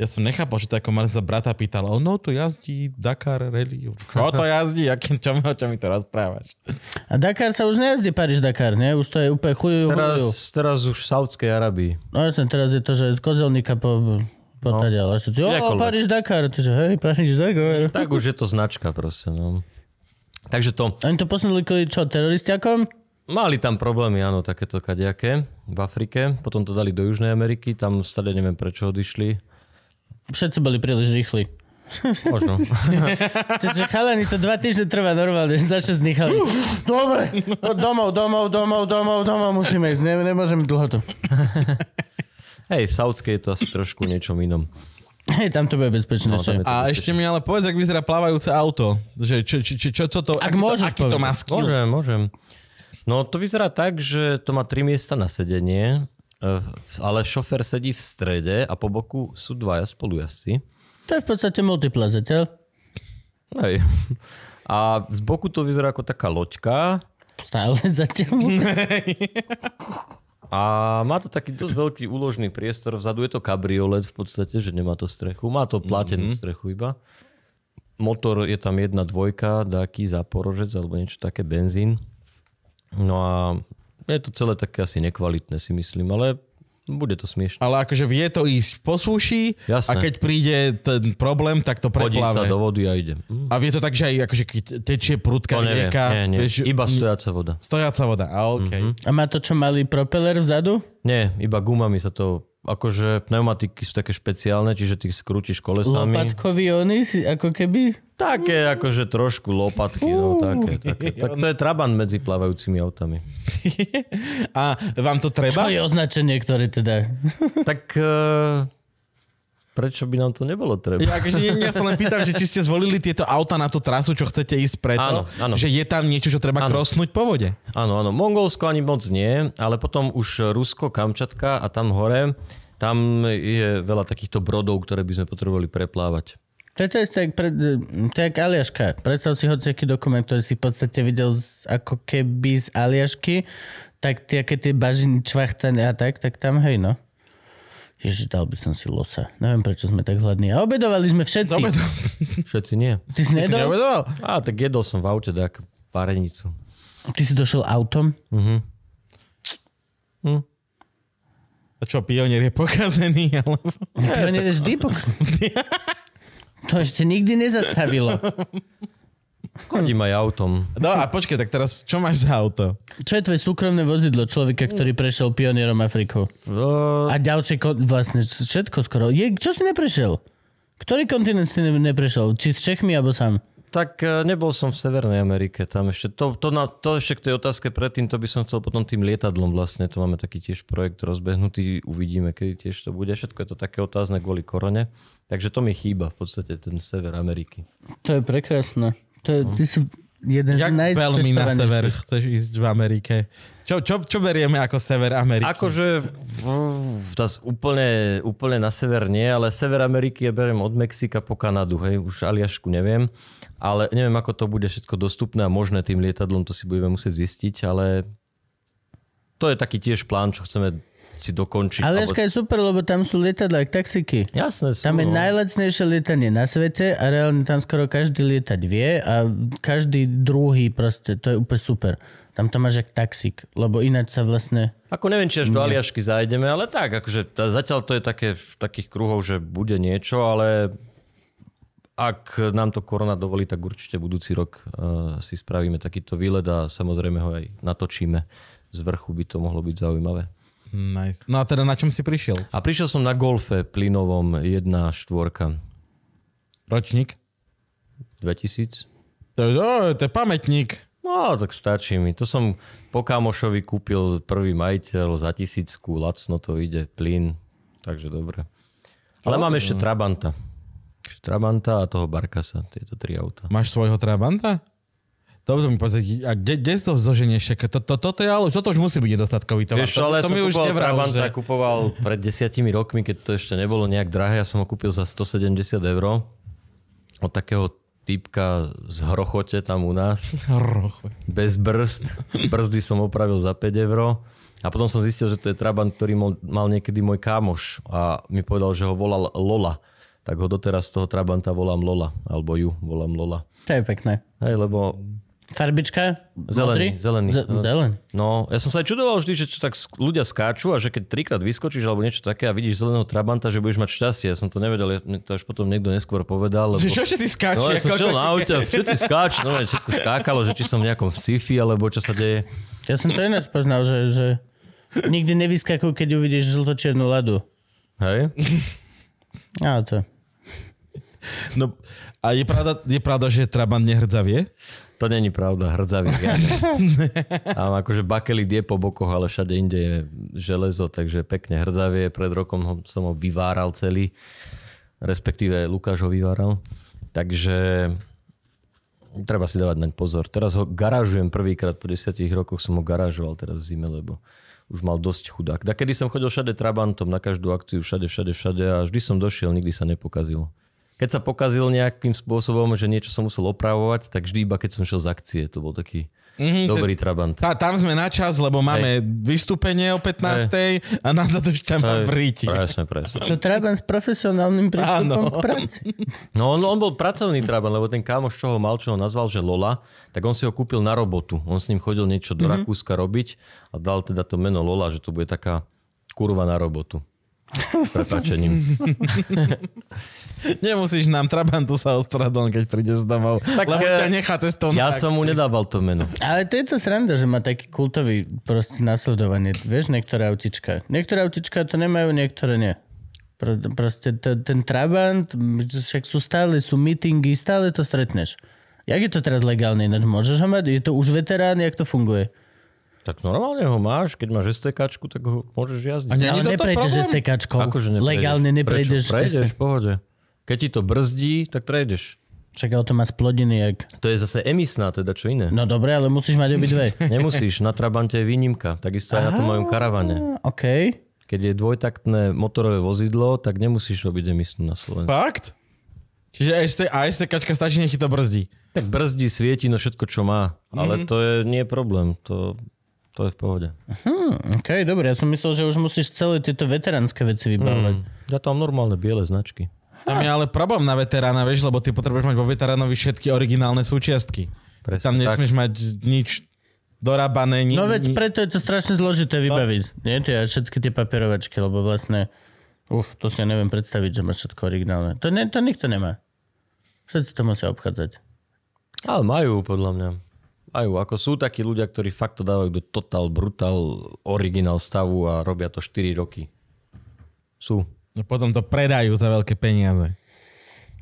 Ja som nechápal, že to ako mali sa brata pýtal, on no to jazdí Dakar Rally. Čo to jazdí? Akým čo, čo mi to rozprávaš? A Dakar sa už nejazdí Paríž-Dakar, nie? Už to je úplne chujú, teraz, chujú. teraz už v Saudskej Arabii. No jasne, teraz je to, že z kozelníka po, po no. tady, ale si, o, Paríž-Dakar, takže hej, Paríž-Dakar. Tak už je to značka proste, no. Takže to... Oni to posunuli kvôli čo, teroristiakom? Mali tam problémy, áno, takéto kadejaké v Afrike. Potom to dali do Južnej Ameriky, tam stále neviem prečo odišli Všetci boli príliš rýchli. Možno. Čiže chalani, to dva týždne trvá normálne, že začne z nich Dobre, domov, domov, domov, domov, domov musíme ísť, ne, nemôžeme dlho to. Hej, v Saudskej je to asi trošku niečom inom. Hej, tam to bude bezpečné. No, a ešte mi ale povedz, ak vyzerá plávajúce auto. Že, čo, čo, čo, čo čo to, ak aký, môžeš to, aký to má skill? Môžem, môžem. No to vyzerá tak, že to má tri miesta na sedenie Eh, ale šofer sedí v strede a po boku sú dvaja spolujazdci. To je v podstate multiplazetel. Hej. A z boku to vyzerá ako taká loďka. Stále zatiaľ. A má to taký dosť veľký úložný priestor. Vzadu je to kabriolet v podstate, že nemá to strechu. Má to plátenú mm-hmm. strechu iba. Motor je tam jedna dvojka, taký záporožec alebo niečo také, benzín. No a je to celé také asi nekvalitné si myslím, ale bude to smiešne. Ale akože vie to ísť po suši Jasné. a keď príde ten problém, tak to preplave. Hodí sa do vody a ide. Mm. A vie to tak, že aj akože keď tečie prudka to rieka. Nie, nie. Vieš, iba mm, stojaca voda. Stojaca voda, a okay. Mm-hmm. A má to, čo malý propeler vzadu? Nie, iba gumami sa to akože pneumatiky sú také špeciálne, čiže ty skrútiš kolesami. Lopatkový oni, ako keby? Také, akože trošku lopatky, no také. také. Tak to je trabant medzi plávajúcimi autami. A vám to treba? Čo je označenie, ktoré teda? Tak... Uh Prečo by nám to nebolo treba? Akože ja, ja sa len pýtam, že či ste zvolili tieto auta na tú trasu, čo chcete ísť preto, áno, áno. že je tam niečo, čo treba áno. krosnúť po vode. Áno, áno. Mongolsko ani moc nie, ale potom už Rusko, Kamčatka a tam hore, tam je veľa takýchto brodov, ktoré by sme potrebovali preplávať. To je tak, pred, tak Aliaška. Predstav si hociaký dokument, ktorý si v podstate videl z, ako keby z Aliašky, tak tie, tie bažiny, čvachtane a tak, tak tam hej no. Ježiš, dal by som si losa. Neviem, prečo sme tak hladní. A obedovali sme všetci. Obedo... Všetci nie. Ty si nedal? neobedoval? Á, tak jedol som v aute tak parenicu. Ty si došiel autom? Mhm. Hm. A čo, pionier je pokazený? Alebo... Pionier je vždy pokazený. to ešte nikdy nezastavilo. Chodím aj autom. No a počkaj, tak teraz čo máš za auto? Čo je tvoje súkromné vozidlo človeka, ktorý prešiel pionierom Afriku? No... A ďalšie, ko- vlastne všetko skoro. Je, čo si neprešiel? Ktorý kontinent si ne- neprešiel? Či s Čechmi, alebo sám? Tak e, nebol som v Severnej Amerike, tam ešte, to, to, na, to ešte k tej otázke predtým, to by som chcel potom tým lietadlom vlastne, to máme taký tiež projekt rozbehnutý, uvidíme, kedy tiež to bude, všetko je to také otázne kvôli korone, takže to mi chýba v podstate ten Sever Ameriky. To je prekrásne. To je, ty si jeden Jak z veľmi na sever chceš ísť v Amerike? Čo, čo, čo berieme ako sever Ameriky? Akože das úplne, úplne na sever nie, ale sever Ameriky ja beriem od Mexika po Kanadu, hej, už Aliašku neviem. Ale neviem, ako to bude všetko dostupné a možné tým lietadlom, to si budeme musieť zistiť, ale to je taký tiež plán, čo chceme si dokončí. Aljaška alebo... je super, lebo tam sú lietadla, aj taxiky. Jasné sú. Tam je no. najlacnejšie lietanie na svete a reálne tam skoro každý lietať vie a každý druhý proste, to je úplne super. Tam to máš jak taxík, lebo ináč sa vlastne... Ako neviem, či až do Aliašky zajdeme, ale tak, akože zatiaľ to je také v takých kruhov, že bude niečo, ale ak nám to korona dovolí, tak určite budúci rok uh, si spravíme takýto výlet a samozrejme ho aj natočíme. Z vrchu by to mohlo byť zaujímavé. Nice. No a teda na čom si prišiel? A prišiel som na golfe plynovom štvorka. Ročník? 2000. To, to, to je pamätník. No, tak stačí mi. To som po kamošovi kúpil prvý majiteľ za tisícku, lacno to ide, plyn, takže dobre. Ale mám ešte Trabanta. Trabanta a toho Barkasa, tieto tri auta. Máš svojho Trabanta? Dobre mi povedz, a kde to zoženieš? To, to, toto, je, ale, toto už musí byť nedostatkový tovar. Vieš, to, ale to, to mi už nevral, že... kupoval pred desiatimi rokmi, keď to ešte nebolo nejak drahé. Ja som ho kúpil za 170 eur od takého typka z Hrochote tam u nás. Hrochote. Bez brzd. Brzdy som opravil za 5 eur. A potom som zistil, že to je Trabant, ktorý mal niekedy môj kámoš a mi povedal, že ho volal Lola. Tak ho doteraz z toho Trabanta volám Lola, alebo ju volám Lola. To je pekné. Hej, lebo Farbička? Zelený, modrý? zelený. Z- zelený. No, ja som sa aj čudoval vždy, že tak ľudia skáču a že keď trikrát vyskočíš alebo niečo také a vidíš zeleného Trabanta, že budeš mať šťastie. Ja som to nevedel, ja, to až potom niekto neskôr povedal. Lebo... čo všetci skáču? No, ja som šiel na aute, všetci skáču, no, všetko skákalo, že či som v nejakom sci-fi alebo čo sa deje. Ja som to ináč poznal, že, že nikdy nevyskakujú, keď uvidíš žltočiernu ladu. Hej? Áno to. No, a je pravda, je pravda že Trabant nehrdzavie? To není pravda, hrdzavý A akože bakelit je po bokoch, ale všade inde je železo, takže pekne hrdzavie. Pred rokom ho, som ho vyváral celý, respektíve Lukáš ho vyváral. Takže treba si dávať naň pozor. Teraz ho garážujem prvýkrát, po desiatich rokoch som ho garážoval teraz v zime, lebo už mal dosť chudák. Da kedy som chodil všade Trabantom, na každú akciu, všade, všade, všade a vždy som došiel, nikdy sa nepokazil keď sa pokazil nejakým spôsobom, že niečo som musel opravovať, tak vždy iba keď som šiel z akcie, to bol taký mm-hmm, dobrý Trabant. Tá, tam sme na čas, lebo máme Hej. vystúpenie o 15. Hej. a na to ešte tam mám vríti. Presne, presne. To Trabant s profesionálnym prístupom k práci. No on, on bol pracovný Trabant, lebo ten kámoš, čo ho mal, čo ho nazval, že Lola, tak on si ho kúpil na robotu. On s ním chodil niečo do mm-hmm. Rakúska robiť a dal teda to meno Lola, že to bude taká kurva na robotu. Prepačením. Nemusíš nám Trabantu sa ospravedlniť, keď prídeš domov. Tak, lebo eh, ťa nechá to. Ja som mu nedával to meno. Ale to je to sranda, že má taký kultový proste nasledovanie. Vieš, niektoré autička. Niektoré autička to nemajú, niektoré nie. Proste to, ten Trabant, však sú stále, sú meetingy, stále to stretneš. Jak je to teraz legálne? Ináč môžeš ho mať? Je to už veterán? Jak to funguje? Tak normálne ho máš, keď máš STK, tak ho môžeš jazdiť. ne, ale neprejdeš STK. Akože neprejdeš. Legálne neprejdeš. Prečo? Prejdeš, v pohode. Keď ti to brzdí, tak prejdeš. Čak ale to má splodiny, jak... To je zase emisná, teda čo iné. No dobre, ale musíš mať obidve. Nemusíš, na Trabante je výnimka, takisto aj na tom mojom karavane. OK. Keď je dvojtaktné motorové vozidlo, tak nemusíš robiť emisnú na Slovensku. Fakt? Čiže aj ste, aj ste kačka stačí, nech to brzdí. Tak brzdí, svieti, no všetko, čo má. Ale mm-hmm. to je, nie je problém. To to je v pohode. Hmm, OK, dobre. Ja som myslel, že už musíš celé tieto veteránske veci vybavovať. Hmm, ja tam normálne biele značky. Ha. Tam je ale problém na veterána, vieš, lebo ty potrebuješ mať vo veteránovi všetky originálne súčiastky. Presne, tam nesmieš tak. mať nič dorábané. Ni, no veď preto je to strašne zložité no. vybaviť. No. Nie, tie, všetky tie papierovačky, lebo vlastne... Uf, to si ja neviem predstaviť, že má všetko originálne. To, ne, to nikto nemá. Všetci to musia obchádzať. Ale majú, podľa mňa. Majú, ako sú takí ľudia, ktorí fakt to dávajú do total, brutal, originál stavu a robia to 4 roky. Sú. No potom to predajú za veľké peniaze.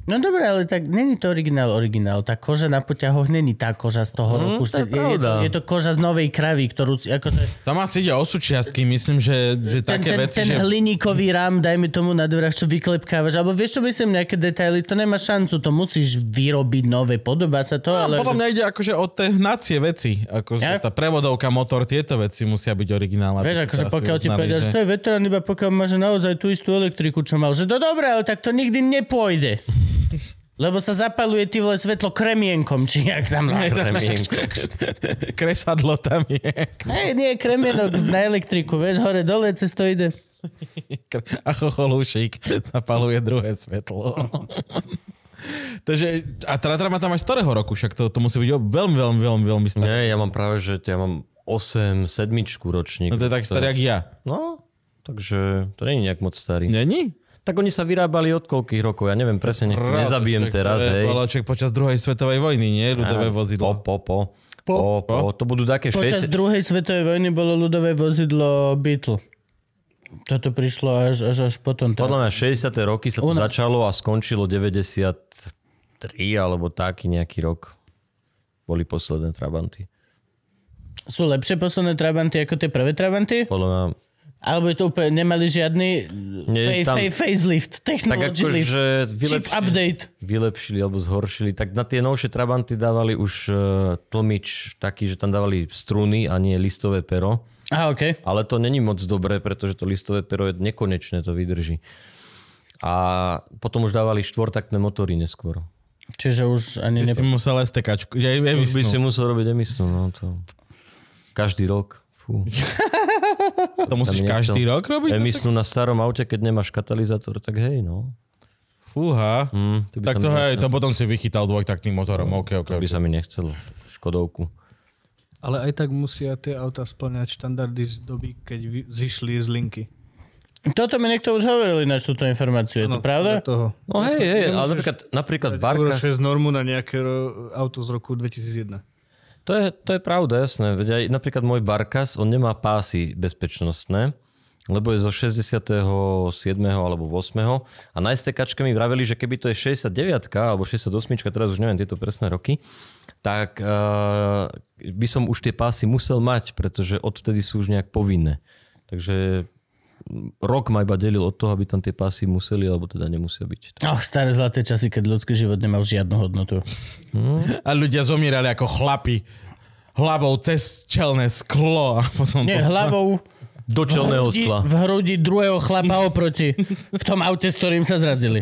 No dobre, ale tak není to originál originál. Tá koža na poťahoch není tá koža z toho mm, roku. To je, je, to, je to koža z novej kravy, ktorú... akože... Tam asi ide o súčiastky, myslím, že, že ten, také ten, veci... Ten že... hliníkový rám, dajme tomu na dverách, čo vyklepkávaš. Alebo vieš, čo myslím, nejaké detaily, to nemá šancu, to musíš vyrobiť nové, podobá sa to. No, ale... Podľa mňa ide akože o tie hnacie veci. Akože ja? tá prevodovka, motor, tieto veci musia byť originálne. Vieš, akože pokiaľ ti povedia, že... že to je veterán, iba pokiaľ máš naozaj tú istú elektriku, čo mal. Že to dobré, ale tak to nikdy nepôjde. Lebo sa zapaluje ty vole svetlo kremienkom, či jak tam na Kresadlo tam je. Hej, nie, kremienok na elektriku, vieš, hore dole cez to ide. A chocholúšik zapaluje druhé svetlo. Takže, a Tratra má tam aj starého roku, však to, to musí byť veľmi, veľmi, veľmi, veľmi staré. Nie, ja mám práve, že ja mám 8, 7 ročník. No to je tak starý, to... jak ja. No, takže to nie je nejak moc starý. Není? Tak oni sa vyrábali od koľkých rokov, ja neviem presne, nech nezabijem teraz. Hej. počas druhej svetovej vojny, nie? Ľudové vozidlo. Po, po, po. Po, po, po. To budú také Počas 60... druhej svetovej vojny bolo ľudové vozidlo Beatle. Toto prišlo až, až, až potom. Teda. Podľa mňa 60. roky sa to Una... začalo a skončilo 93 alebo taký nejaký rok. Boli posledné Trabanty. Sú lepšie posledné Trabanty ako tie prvé Trabanty? Podľa mňa alebo je to úplne, nemali žiadny Nie, fej, tam, fej, facelift, technology tak ako, lift, že vylepšili, update. Vylepšili alebo zhoršili. Tak na tie novšie Trabanty dávali už uh, tlmič taký, že tam dávali struny a nie listové pero. Aha, okay. Ale to není moc dobré, pretože to listové pero je nekonečné, to vydrží. A potom už dávali štvortaktné motory neskôr. Čiže už ani... By si musel ja už by si musel robiť emisnú, no to... Každý rok. Fú. To musíš niečo, každý rok robiť? No Emisnú na starom aute, keď nemáš katalizátor, tak hej, no. Fúha. Mm, to tak to hej, to potom si vychytal dvojtaktným motorom. No, okay, okay, to by okay. sa mi nechcelo. Škodovku. Ale aj tak musia tie auta splňať štandardy z doby, keď vy, zišli z linky. Toto mi niekto už hovoril ináč túto informáciu, je ano, to pravda? Toho. No hej, hej, ale napríklad, napríklad Barka... z 6 normu na nejaké auto z roku 2001. To je, to je pravda, jasné. Veď aj napríklad môj Barkas, on nemá pásy bezpečnostné, lebo je zo 67. alebo 8. A na STKčke mi vraveli, že keby to je 69. alebo 68. teraz už neviem tieto presné roky, tak uh, by som už tie pásy musel mať, pretože odvtedy sú už nejak povinné. Takže rok ma iba delil od toho, aby tam tie pasy museli, alebo teda nemusia byť. Ach, staré zlaté časy, keď ľudský život nemal žiadnu hodnotu. Hmm. A ľudia zomierali ako chlapi. Hlavou cez čelné sklo. A potom Nie, to... hlavou do čelného hrudi, skla. V hrudi druhého chlapa oproti. V tom aute, s ktorým sa zrazili.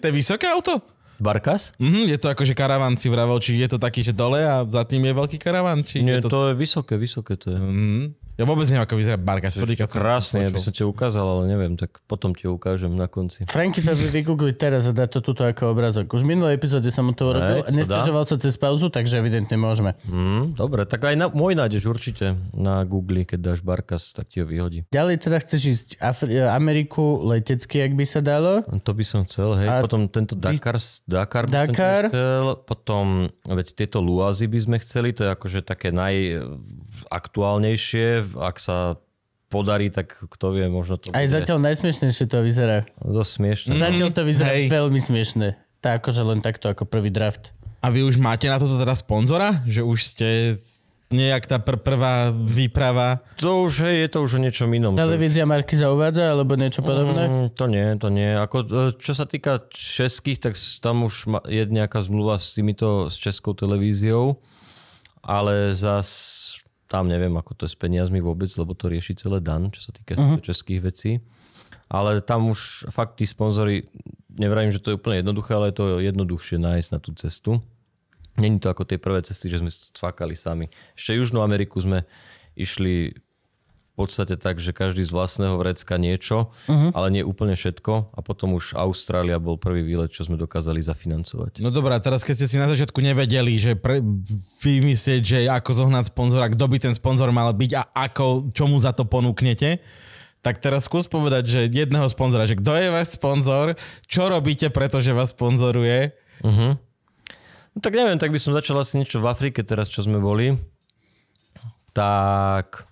to je vysoké auto? Barkas? Mm-hmm, je to že karaván si vravel, či je to taký, že dole a za tým je veľký karaván? Či Nie, je to... to je vysoké, vysoké to je. Mm-hmm. Ja vôbec neviem, ako vyzerá barkač. Krásne, ja by som ti ukázal, ale neviem, tak potom ti ukážem na konci. Franky Fabry vygoogliť teraz a dať to tuto ako obrazok. Už v minulej epizóde som to urobil. Ne, Nestažoval sa cez pauzu, takže evidentne môžeme. Mm, dobre, tak aj na, môj nájdeš určite na Google, keď dáš barkas, tak ti ho vyhodí. Ďalej teda chceš ísť Afri- Ameriku letecky, ak by sa dalo. To by som chcel, hej. A potom tento Dakar, Dakar, by Dakar. Som chcel. Potom, veď tieto luazy by sme chceli, to je akože také naj aktuálnejšie, ak sa podarí, tak kto vie, možno to... Aj bude... zatiaľ najsmiešnejšie to vyzerá. To smiešne. Mm, zatiaľ to mhm. vyzerá hej. veľmi smiešne. Tak akože len takto ako prvý draft. A vy už máte na toto teda sponzora? Že už ste nejak tá pr- prvá výprava? To už, hej, je to už o niečom inom. Televízia marky zauvádza, alebo niečo podobné? Mm, to nie, to nie. Ako, e, čo sa týka českých, tak tam už je nejaká zmluva s týmito, s českou televíziou ale zas tam neviem, ako to je s peniazmi vôbec, lebo to rieši celé Dan, čo sa týka uh-huh. českých vecí. Ale tam už fakt tí sponzory, nevrajím, že to je úplne jednoduché, ale je to jednoduchšie nájsť na tú cestu. Není to ako tie prvé cesty, že sme cvakali sami. Ešte Južnú Ameriku sme išli podstate tak, že každý z vlastného vrecka niečo, uh-huh. ale nie úplne všetko. A potom už Austrália bol prvý výlet, čo sme dokázali zafinancovať. No dobrá, teraz keď ste si na začiatku nevedeli, že pre, vymyslieť, že ako zohnať sponzora, kto by ten sponzor mal byť a ako, čo mu za to ponúknete, tak teraz skús povedať, že jedného sponzora, že kto je váš sponzor, čo robíte, pretože vás sponzoruje. Uh-huh. No tak neviem, tak by som začal asi niečo v Afrike teraz, čo sme boli. Tak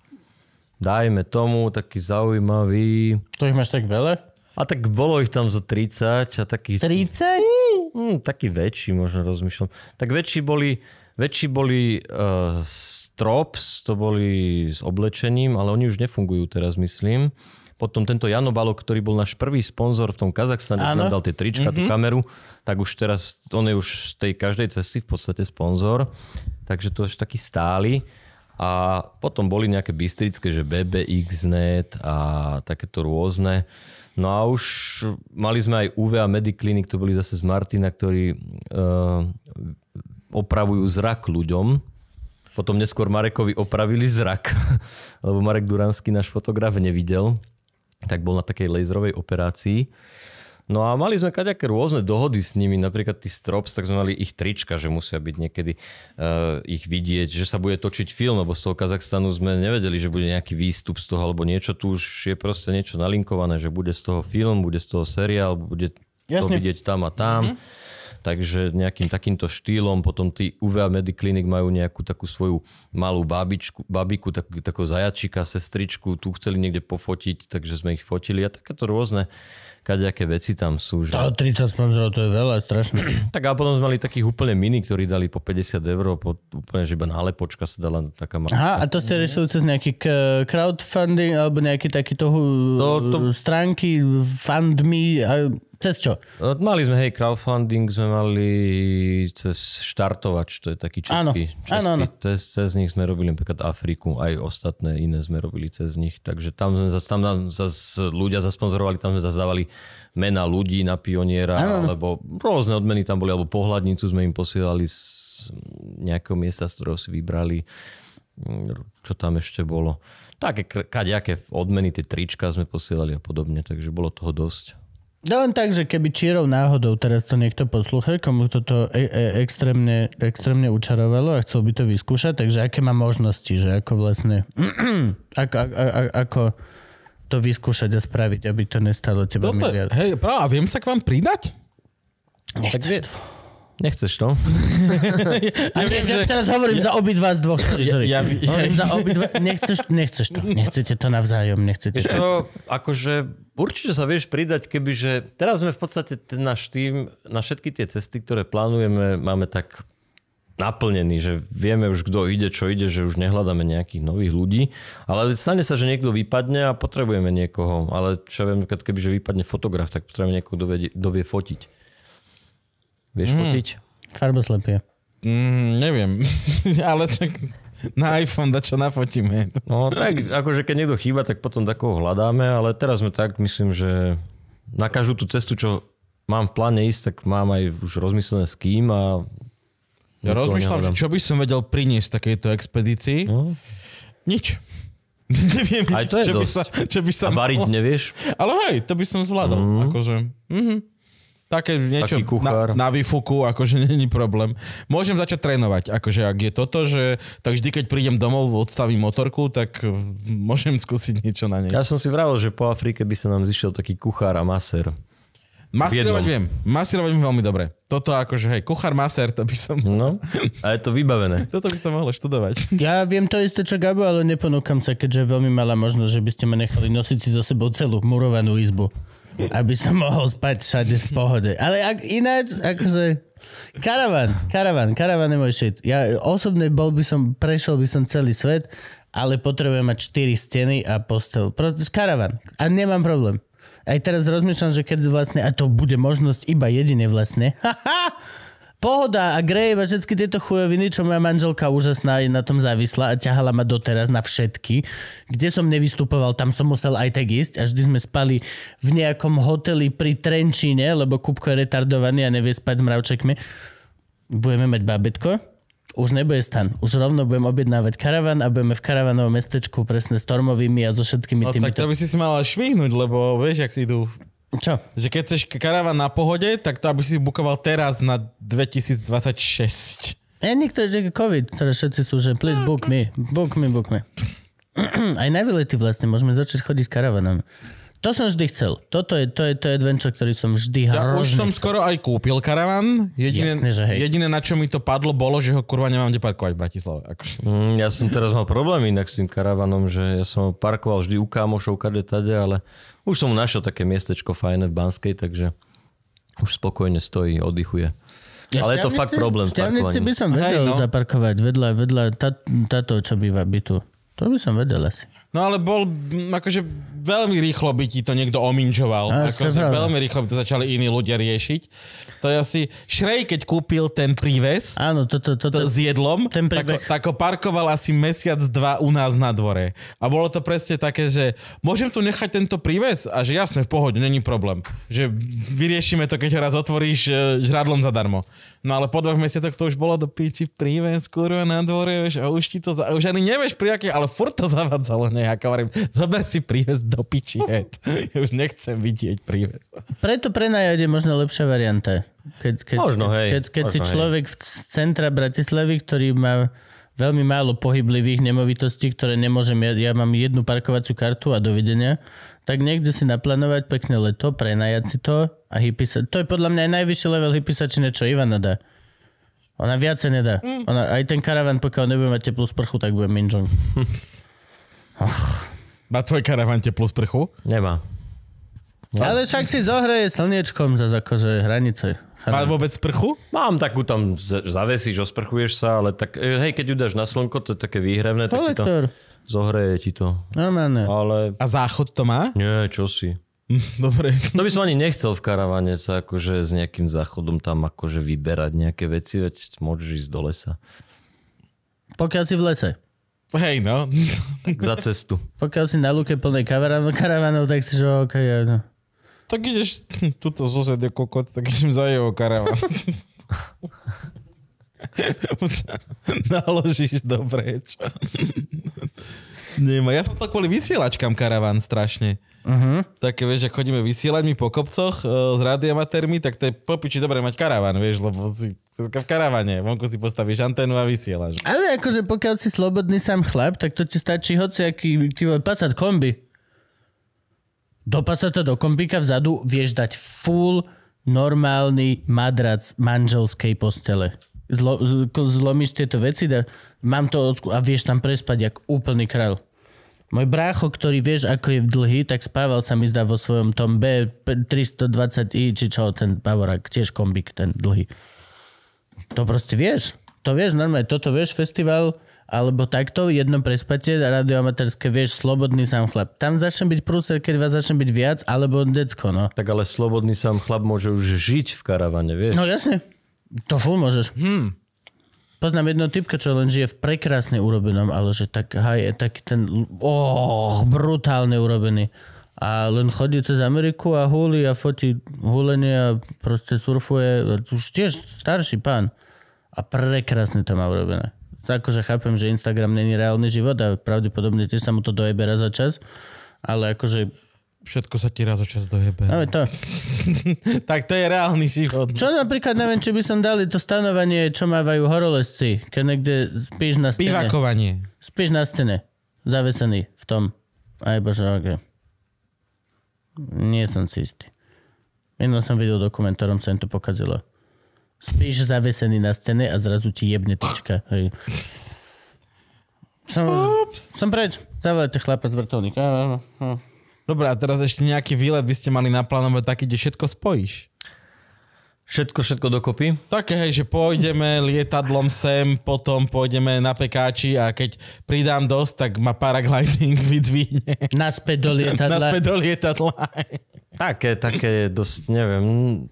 dajme tomu, taký zaujímavý. To ich máš tak veľa? A tak bolo ich tam zo 30 a takých... 30? Mm, taký väčší možno rozmýšľam. Tak väčší boli, väčší boli uh, strops, to boli s oblečením, ale oni už nefungujú teraz, myslím. Potom tento Jano Balo, ktorý bol náš prvý sponzor v tom Kazachstane, ktorý nám dal tie trička, mm-hmm. tú mhm. kameru, tak už teraz, on je už z tej každej cesty v podstate sponzor, takže to je taký stály. A potom boli nejaké bystrické, že BBXnet a takéto rôzne. No a už mali sme aj UV a Mediclinic, to boli zase z Martina, ktorí uh, opravujú zrak ľuďom. Potom neskôr Marekovi opravili zrak, lebo Marek Duranský, náš fotograf, nevidel. Tak bol na takej laserovej operácii. No a mali sme kaďaké rôzne dohody s nimi, napríklad tí Strops, tak sme mali ich trička, že musia byť niekedy uh, ich vidieť, že sa bude točiť film, lebo z toho Kazachstanu sme nevedeli, že bude nejaký výstup z toho alebo niečo, tu už je proste niečo nalinkované, že bude z toho film, bude z toho seriál, bude Jasne. to vidieť tam a tam. Mm-hmm. Takže nejakým takýmto štýlom potom tí UVA Mediclinic majú nejakú takú svoju malú babičku, babiku, tak, takého zajačika, sestričku, tu chceli niekde pofotiť, takže sme ich fotili a takéto rôzne kaďaké veci tam sú. Že... Ale 30 sponzorov to je veľa, strašné. tak a potom sme mali takých úplne mini, ktorí dali po 50 eur, po, úplne že iba nálepočka sa dala taká malá. Aha, a to ste riešili cez nejaký crowdfunding alebo nejaký takýto to, no, to... stránky, fundme, cez čo? No, mali sme, hej, crowdfunding sme mali cez štartovač, to je taký český. Áno, český. Áno, áno. Cez, cez nich sme robili napríklad Afriku, aj ostatné iné sme robili cez nich, takže tam sme zase, tam zase ľudia zasponzorovali, tam sme zase dávali mena ľudí na pioniera, áno, áno. alebo rôzne odmeny tam boli, alebo pohľadnicu sme im posielali z nejakého miesta, z ktorého si vybrali mm, čo tam ešte bolo. Také kaďaké odmeny, tie trička sme posielali a podobne, takže bolo toho dosť. No len tak, že keby čierov náhodou teraz to niekto poslúcha, komu toto e- e- extrémne, extrémne učarovalo a chcel by to vyskúšať, takže aké má možnosti, že ako vlastne, ako, a- ako to vyskúšať a spraviť, aby to nestalo teba Dobre, miliard. Hej, práve, viem sa k vám pridať? Nechceš to. Nechceš to? ja, ja, ja, že... teraz hovorím ja... za obidva z dvoch. Ja, ja, hovorím ja... za obidva. Nechceš, nechceš to. Nechcete to navzájom. Nechcete to. to. Akože určite sa vieš pridať, keby, že Teraz sme v podstate ten náš tým, na všetky tie cesty, ktoré plánujeme, máme tak naplnený, že vieme už, kto ide, čo ide, že už nehľadáme nejakých nových ľudí, ale stane sa, že niekto vypadne a potrebujeme niekoho, ale čo viem, keby že vypadne fotograf, tak potrebujeme niekoho, kto vie fotiť. Vieš mm. fotiť? Farboslepie. Mm, neviem, ale tak na iPhone da čo nafotíme. No tak, akože keď niekto chýba, tak potom takoho hľadáme, ale teraz sme tak, myslím, že na každú tú cestu, čo mám v pláne ísť, tak mám aj už rozmyslené s kým a... Ja rozmýšľam, čo by som vedel priniesť takejto expedícii. No. Nič. Neviem, aj to je čo, dosť. by sa, čo by sa... A variť malo. nevieš? Ale hej, to by som zvládol. Mm. Akože. Mm-hmm také niečo na, na výfuku, akože není problém. Môžem začať trénovať, akože ak je toto, že tak vždy, keď prídem domov, odstavím motorku, tak e, môžem skúsiť niečo na nej. Ja som si vravil, že po Afrike by sa nám zišiel taký kuchár a maser. Masterovať viem. Masterovať mi veľmi dobre. Toto akože, hej, kuchár, maser, to by som... No, a je to vybavené. Toto by som mohol študovať. Ja viem to isté, čo Gabo, ale neponúkam sa, keďže je veľmi malá možnosť, že by ste ma nechali nosiť si za sebou celú murovanú izbu. aby som mohol spať všade v pohode. Ale ak ináč, akože... Karavan, karavan, karavan je môj shit. Ja osobne bol by som, prešiel by som celý svet, ale potrebujem mať 4 steny a postel. Proste karavan. A nemám problém. Aj teraz rozmýšľam, že keď vlastne, a to bude možnosť iba jedine vlastne, Pohoda a Grave a všetky tieto chujoviny, čo moja manželka úžasná je na tom závislá a ťahala ma doteraz na všetky. Kde som nevystupoval, tam som musel aj tak ísť a vždy sme spali v nejakom hoteli pri Trenčíne, lebo Kupko je retardovaný a nevie spať s mravčekmi. Budeme mať babetko, už nebude stan. Už rovno budem objednávať karavan a budeme v karavanovom mestečku presne s tormovými a so všetkými no, týmito. Tak to by si si mala švihnúť, lebo vieš, ak idú čo? Že keď chceš karavan na pohode, tak to aby si bukoval teraz na 2026. Ja nikto, je, že COVID, teda všetci sú, že please book me, book me, book me. Aj na vylety vlastne môžeme začať chodiť karavanom. To som vždy chcel. Toto je, to je, to je adventure, ktorý som vždy Ja už som chcel. skoro aj kúpil karavan. Jediné, Jasne, že hej. jediné, na čo mi to padlo, bolo, že ho kurva nemám kde parkovať v Bratislave. Akože. Mm, ja som teraz mal problém inak s tým karavanom, že ja som ho parkoval vždy u kámošov kade tade, ale už som našiel také miestečko fajné v Banskej, takže už spokojne stojí, oddychuje. Ja ale je to fakt problém Šťavnici by som vedel Hej, no. zaparkovať vedľa, vedľa tá, táto, čo býva bytu. To by som vedel asi. No ale bol, akože veľmi rýchlo by ti to niekto ominžoval. ako, veľmi rýchlo by to začali iní ľudia riešiť. To je asi... Šrej, keď kúpil ten príves Áno, to, to, to, to, s jedlom, ten tak, tak ho parkoval asi mesiac, dva u nás na dvore. A bolo to presne také, že môžem tu nechať tento príves? A že jasne, v pohode, není problém. Že vyriešime to, keď ho raz otvoríš e, žradlom zadarmo. No ale po dvoch mesiacoch to už bolo do píči príves, kurva, na dvore, vieš, a už ti to, za, už ani nevieš pri aké, ale furt to zavadzalo nejak, hovorím, zober si príves do do piči hej. Ja už nechcem vidieť príves. Preto prenajať je možno lepšia varianta. Keď, keď, možno, hej. Keď, keď možno, si človek hej. z centra Bratislavy, ktorý má veľmi málo pohyblivých nemovitostí, ktoré nemôžem, ja, ja mám jednu parkovaciu kartu a dovidenia, tak niekde si naplánovať pekné leto, prenajať si to a hypisať. To je podľa mňa aj najvyšší level hypisačine, čo Ivana dá. Ona viacej nedá. Mm. Ona, aj ten karavan, pokiaľ nebude mať teplú sprchu, tak bude minžong. oh. Má tvoj karaván teplú sprchu? Nemá. No. Ale však si zohreje slniečkom za akože hranice. Má vôbec sprchu? Mám takú tam, zavesíš, osprchuješ sa, ale tak, e, hej, keď ju dáš na slnko, to je také výhrevné, Kolektor. tak to zohreje ti to. no. Ale... A záchod to má? Nie, čo si. Dobre. To by som ani nechcel v karavane to akože s nejakým záchodom tam akože vyberať nejaké veci, veď môžeš ísť do lesa. Pokiaľ si v lese. Hej, no. Tak za cestu. Pokiaľ si na luke plnej karavanov, tak si že OK, no. Tak ideš, tuto sused je kokot, tak idem za jeho karavan. Naložíš dobre, čo? Nie, Ja som to kvôli vysielačkám karavan strašne. Uh-huh. Mhm. Také, vieš, že chodíme my po kopcoch uh, s rádiamatérmi, tak to je popiči dobre mať karaván, vieš, lebo si v karavane, vonku si postavíš anténu a vysielaš. Ale akože pokiaľ si slobodný sám chlap, tak to ti stačí aký ty vole, pasať kombi. Do to do kombíka vzadu vieš dať full normálny madrac manželskej postele. Zlo, zlomíš tieto veci, da, mám to odsku a vieš tam prespať jak úplný kráľ. Môj brácho, ktorý vieš, ako je v dlhý, tak spával sa mi zdá vo svojom tom B320i, či čo, ten pavorák, tiež kombik, ten dlhý. To proste vieš. To vieš normálne, toto vieš, festival, alebo takto, jedno prespatie, radioamaterské, vieš, slobodný sám chlap. Tam začne byť prúser, keď vás začne byť viac, alebo decko, no. Tak ale slobodný sám chlap môže už žiť v karavane, vieš? No jasne. To fú môžeš. Hmm. Poznám jedno typka, čo len žije v prekrásne urobenom, ale že tak, haj, tak ten, oh, brutálne urobený. A len chodí cez Ameriku a húli a fotí húlenie a proste surfuje. Už tiež starší pán. A prekrásne to má urobené. Akože chápem, že Instagram není reálny život a pravdepodobne tiež sa mu to dojebe raz za čas. Ale akože Všetko sa ti raz čas dojebe. No, to. tak to je reálny život. Čo napríklad neviem, či by som dali to stanovanie, čo mávajú horolezci, keď niekde spíš na stene. Pivakovanie. Spíš na stene. Zavesený v tom. Aj bože, okay. Nie som si istý. Jedno som videl dokumentárom, sa im to pokazilo. Spíš zavesený na stene a zrazu ti jebne tyčka. Hej. Som, Ups. som preč. Zavolajte chlapa z vrtovníka. Dobre, a teraz ešte nejaký výlet by ste mali naplánovať taký, kde všetko spojíš. Všetko, všetko dokopy? Také, hej, že pôjdeme lietadlom sem, potom pôjdeme na pekáči a keď pridám dosť, tak ma paragliding vydvihne. Naspäť do lietadla. Naspäť do lietadla. Také, také dosť, neviem,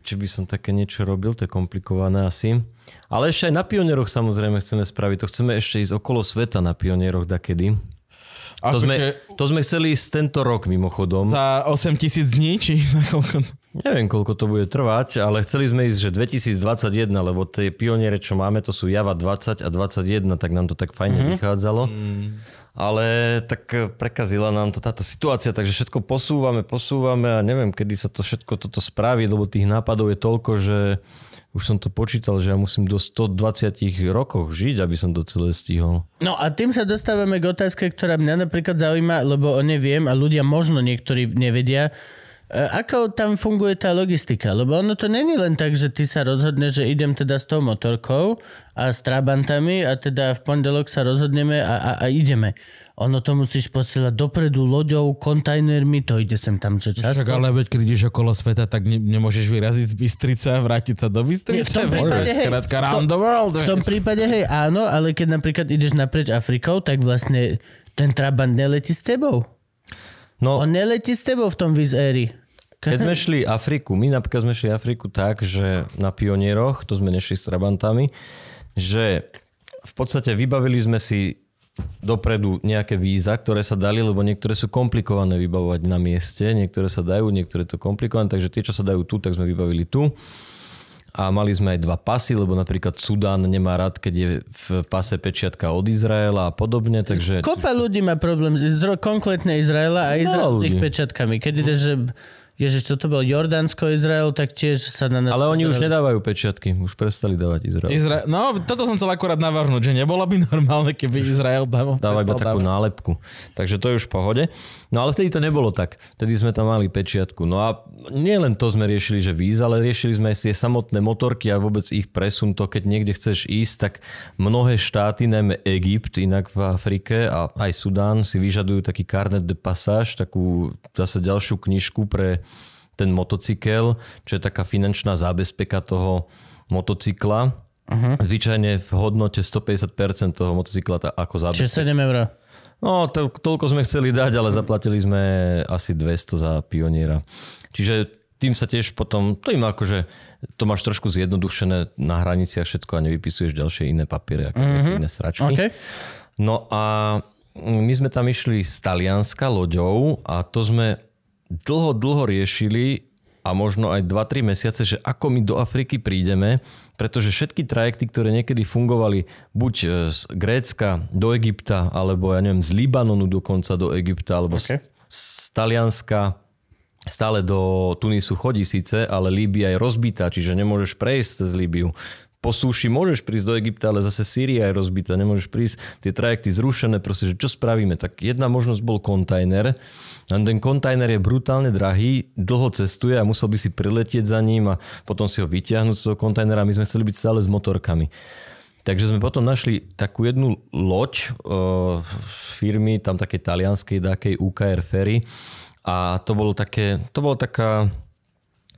či by som také niečo robil, to je komplikované asi. Ale ešte aj na pionieroch samozrejme chceme spraviť, to chceme ešte ísť okolo sveta na pionieroch dakedy. To, sme, to sme chceli ísť tento rok mimochodom. Za 8 tisíc dní, či za koľko? Neviem, koľko to bude trvať, ale chceli sme ísť, že 2021, lebo tie pioniere, čo máme, to sú Java 20 a 21, tak nám to tak fajne mm-hmm. vychádzalo. Mm. Ale tak e, prekazila nám to táto situácia, takže všetko posúvame, posúvame a neviem, kedy sa to všetko toto spraví, lebo tých nápadov je toľko, že už som to počítal, že ja musím do 120 rokov žiť, aby som to celé stihol. No a tým sa dostávame k otázke, ktorá mňa napríklad zaujíma, lebo o neviem, viem a ľudia možno niektorí nevedia, E, ako tam funguje tá logistika? Lebo ono to není len tak, že ty sa rozhodne, že idem teda s tou motorkou a s trabantami a teda v pondelok sa rozhodneme a, a, a ideme. Ono to musíš posielať dopredu loďou, kontajnermi, to ide sem tam, že často. Však, ale veď, keď ideš okolo sveta, tak ne, nemôžeš vyraziť z Bystrica a vrátiť sa do Bystrice. v tom prípade, hej, v the world. V tom prípade, hej, áno, ale keď napríklad ideš naprieč Afrikou, tak vlastne ten trabant neletí s tebou. No, On neletí s tebou v tom vizéri. Keď sme šli Afriku, my napríklad sme šli Afriku tak, že na pionieroch, to sme nešli s Trabantami, že v podstate vybavili sme si dopredu nejaké víza, ktoré sa dali, lebo niektoré sú komplikované vybavovať na mieste, niektoré sa dajú, niektoré to komplikované, takže tie, čo sa dajú tu, tak sme vybavili tu a mali sme aj dva pasy, lebo napríklad Sudán nemá rád, keď je v pase pečiatka od Izraela a podobne. Takže... Kopa ľudí má problém z konkrétne Izraela a Izrael s ich pečiatkami. Keď ide, že Ježiš, čo to bol Jordánsko, Izrael, tak tiež sa na nás... Ale oni už nedávajú pečiatky, už prestali dávať Izrael. Izra... No, toto som chcel akurát navrhnúť, že nebolo by normálne, keby Izrael dával. Dáva iba takú nálepku. Takže to je už v pohode. No ale vtedy to nebolo tak. Vtedy sme tam mali pečiatku. No a nielen to sme riešili, že víza, ale riešili sme aj tie samotné motorky a vôbec ich presun. To, keď niekde chceš ísť, tak mnohé štáty, najmä Egypt, inak v Afrike a aj Sudán si vyžadujú taký karnet de passage, takú zase ďalšiu knižku pre ten motocykel, čo je taká finančná zábezpeka toho motocykla. Uh-huh. Zvyčajne v hodnote 150% toho motocykla ako zábezpeka. Čiže 7 eur. No, to, toľko sme chceli dať, ale zaplatili sme asi 200 za pioniera. Čiže tým sa tiež potom, to im akože, to máš trošku zjednodušené na hraniciach všetko a nevypisuješ ďalšie iné papiere, ako uh-huh. Mhm. iné sračky. Okay. No a my sme tam išli z Talianska loďou a to sme dlho, dlho riešili a možno aj 2-3 mesiace, že ako my do Afriky prídeme, pretože všetky trajekty, ktoré niekedy fungovali buď e, z Grécka do Egypta, alebo ja neviem, z Libanonu dokonca do Egypta, alebo okay. z, z Talianska, stále do Tunisu chodí síce, ale Líbia je rozbitá, čiže nemôžeš prejsť cez Líbiu po súši môžeš prísť do Egypta, ale zase Sýria je rozbitá, nemôžeš prísť, tie trajekty zrušené, proste, že čo spravíme? Tak jedna možnosť bol kontajner. A ten kontajner je brutálne drahý, dlho cestuje a musel by si priletieť za ním a potom si ho vyťahnuť z toho kontajnera. My sme chceli byť stále s motorkami. Takže sme potom našli takú jednu loď e, firmy, tam také talianskej, takej UKR Ferry. A to bolo také, to bolo taká,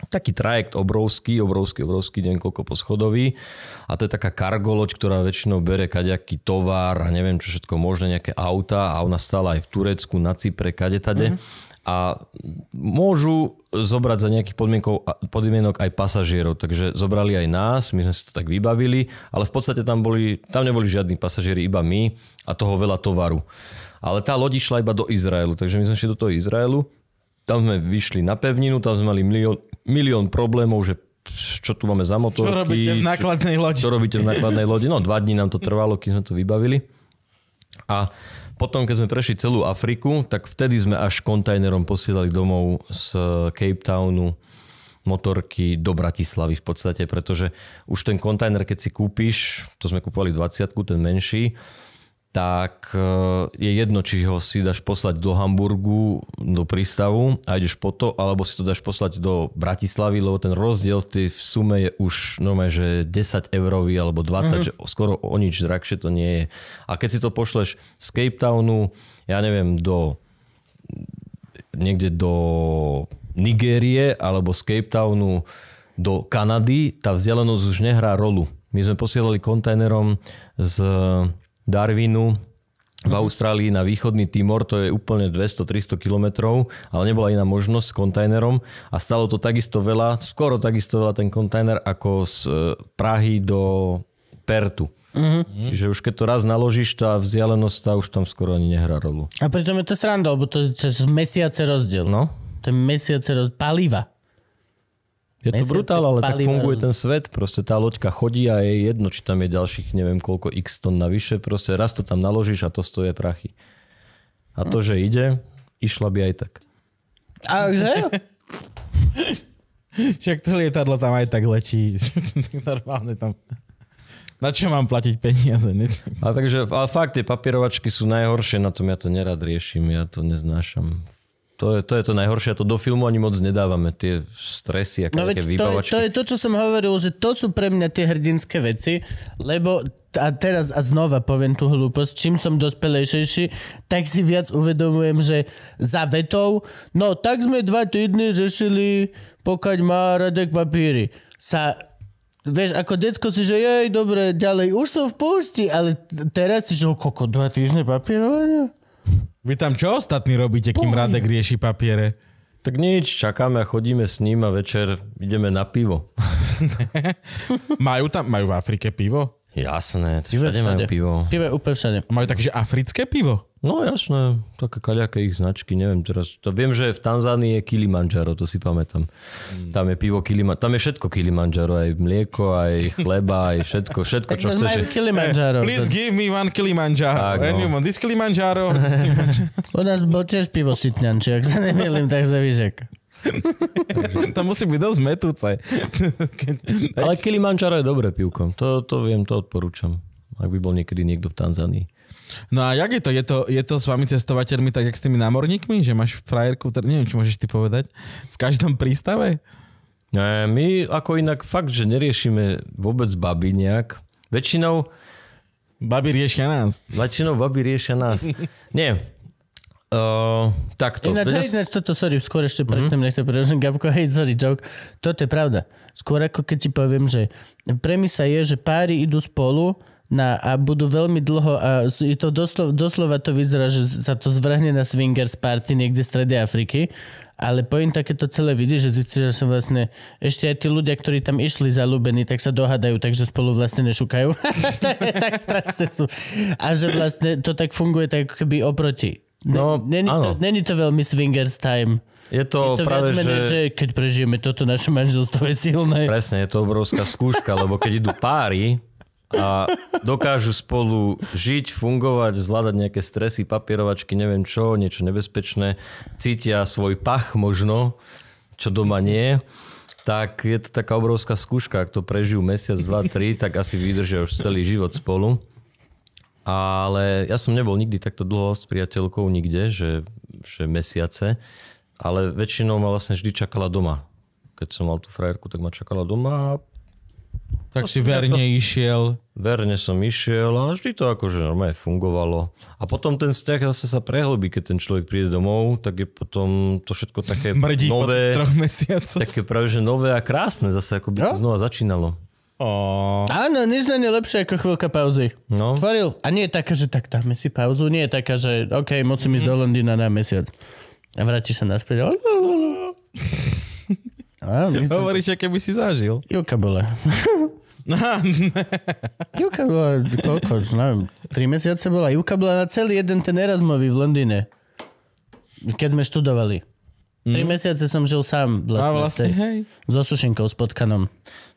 taký trajekt obrovský, obrovský, obrovský, deň koľko poschodový. A to je taká kargoloď, ktorá väčšinou bere kaďaký tovar a neviem čo všetko možné, nejaké auta a ona stála aj v Turecku, na Cypre, kade tade. Mm-hmm. A môžu zobrať za nejakých podmienok aj pasažierov, takže zobrali aj nás, my sme si to tak vybavili, ale v podstate tam, boli, tam neboli žiadni pasažieri, iba my a toho veľa tovaru. Ale tá loď išla iba do Izraelu, takže my sme šli do toho Izraelu, tam sme vyšli na pevninu, tam sme mali milión, milión problémov, že čo tu máme za motorky. Čo robíte v nákladnej lodi. Čo, robíte v nákladnej lodi. No dva dní nám to trvalo, keď sme to vybavili. A potom, keď sme prešli celú Afriku, tak vtedy sme až kontajnerom posielali domov z Cape Townu motorky do Bratislavy v podstate, pretože už ten kontajner, keď si kúpiš, to sme kúpovali 20 ten menší, tak eh, je jedno, či ho si dáš poslať do Hamburgu, do prístavu a ideš po to, alebo si to dáš poslať do Bratislavy, lebo ten rozdiel v sume je už normálne, že 10 eurový alebo 20, mm-hmm. že skoro o nič drahšie to nie je. A keď si to pošleš z Cape Townu, ja neviem, do niekde do Nigérie alebo z Cape Townu do Kanady, tá vzdialenosť už nehrá rolu. My sme posielali kontajnerom z Darwinu, v mhm. Austrálii na východný Timor, to je úplne 200-300 kilometrov, ale nebola iná možnosť s kontajnerom a stalo to takisto veľa, skoro takisto veľa ten kontajner ako z e, Prahy do Pertu. Mm-hmm. Čiže už keď to raz naložíš, tá vzdialenosť tá už tam skoro ani nehrá rolu. A pritom je to sranda, lebo to je cez mesiace rozdiel. No. To je mesiace rozdiel. Paliva. Je to brutál, ale tak funguje ten svet. Proste tá loďka chodí a je jedno, či tam je ďalších neviem koľko x tón navyše. Proste raz to tam naložíš a to stoje prachy. A to, že ide, išla by aj tak. A že? Však to lietadlo tam aj tak letí. Normálne tam... Na čo mám platiť peniaze? A takže, ale fakt, tie papierovačky sú najhoršie na tom, ja to nerad riešim, ja to neznášam. To je, to je to najhoršie, a to do filmu ani moc nedávame, tie stresy aké no veď to, výbavačky. To je to, čo som hovoril, že to sú pre mňa tie hrdinské veci, lebo a teraz a znova poviem tú hlúposť, čím som dospelejšejší, tak si viac uvedomujem, že za vetou, no tak sme dva týdny řešili, pokiaľ má Radek papíry. Sa Vieš, ako decko si, že jej, dobre, ďalej, už som v púšti, ale teraz si, že koko, dva týždne papírovania? Vy tam čo ostatní robíte, kým Radek rieši papiere? Tak nič, čakáme a chodíme s ním a večer ideme na pivo. majú tam, majú v Afrike pivo? Jasné, všade, všade majú pivo. Pivo je úplne všade. Majú také, že africké pivo? No jasné, také kaľaké ich značky, neviem teraz. To viem, že v Tanzánii je Kilimanjaro, to si pamätám. Mm. Tam je pivo Kilimanjaro, tam je všetko Kilimanjaro, aj mlieko, aj chleba, aj všetko, všetko, čo chceš. Majú Kilimanjaro. Please give me one Kilimanjaro. Tak, no. Anyone, this Kilimanjaro. U nás bol tiež pivo sitňan, či ak sa nemýlim, takže vyžek. to musí byť dosť metúce. Ale Kilimanjaro je dobré pivko, to, to viem, to odporúčam. Ak by bol niekedy niekto v Tanzánii. No a jak je to? Je to, je to s vami cestovateľmi tak, jak s tými námorníkmi? Že máš frajerku, neviem, či môžeš ty povedať, v každom prístave? Ne, my ako inak fakt, že neriešime vôbec baby nejak. Väčšinou... Baby riešia nás. Väčšinou baby riešia nás. Nie, Uh, takto. Ináč, ja... ináč toto, sorry, skôr ešte mm-hmm. predtým, nech to preložím, Gabko, hej, sorry, joke. Toto je pravda. Skôr ako keď ti poviem, že premisa je, že páry idú spolu na, a budú veľmi dlho a je to doslova, doslova to vyzerá, že sa to zvrhne na swingers party niekde v strede Afriky, ale pojím takéto celé vidí, že zistí, že sa vlastne ešte aj tí ľudia, ktorí tam išli zalúbení, tak sa dohadajú, takže spolu vlastne nešukajú. tak strašne sú. A že vlastne to tak funguje tak keby oproti. No, není, to, není to veľmi swingers time. Je to, je to práve, viac menej, že... že... keď prežijeme toto, naše manželstvo je silné. Presne, je to obrovská skúška, lebo keď idú páry, a dokážu spolu žiť, fungovať, zvládať nejaké stresy, papierovačky, neviem čo, niečo nebezpečné, cítia svoj pach možno, čo doma nie, tak je to taká obrovská skúška, ak to prežijú mesiac, dva, tri, tak asi vydržia už celý život spolu. Ale ja som nebol nikdy takto dlho s priateľkou nikde, že, že mesiace, ale väčšinou ma vlastne vždy čakala doma. Keď som mal tú frajerku, tak ma čakala doma a tak si verne to... išiel. Verne som išiel a vždy to akože normálne fungovalo. A potom ten vzťah zase sa prehlbí, keď ten človek príde domov, tak je potom to všetko také Smrdí nové. po troch mesiacoch. Také práve že nové a krásne zase, ako by to no? znova začínalo. Oh. Áno, nič nie je lepšie ako chvíľka pauzy. No. Tvoril. A nie je taká, že tak dáme si pauzu. Nie je taká, že OK, musím mm-hmm. ísť do Londýna na mesiac. A vráti sa naspäť. Á, Hovoríš, aké by si zažil. Ilka bola. No, Júka bola, koľko, neviem, tri mesiace bola. Júka bola na celý jeden ten Erasmový v Londýne. Keď sme študovali. Mm. Tri mhm. mesiace som žil sám vlastne. A vlastne, tej, hej. So Sušenkou, s potkanom.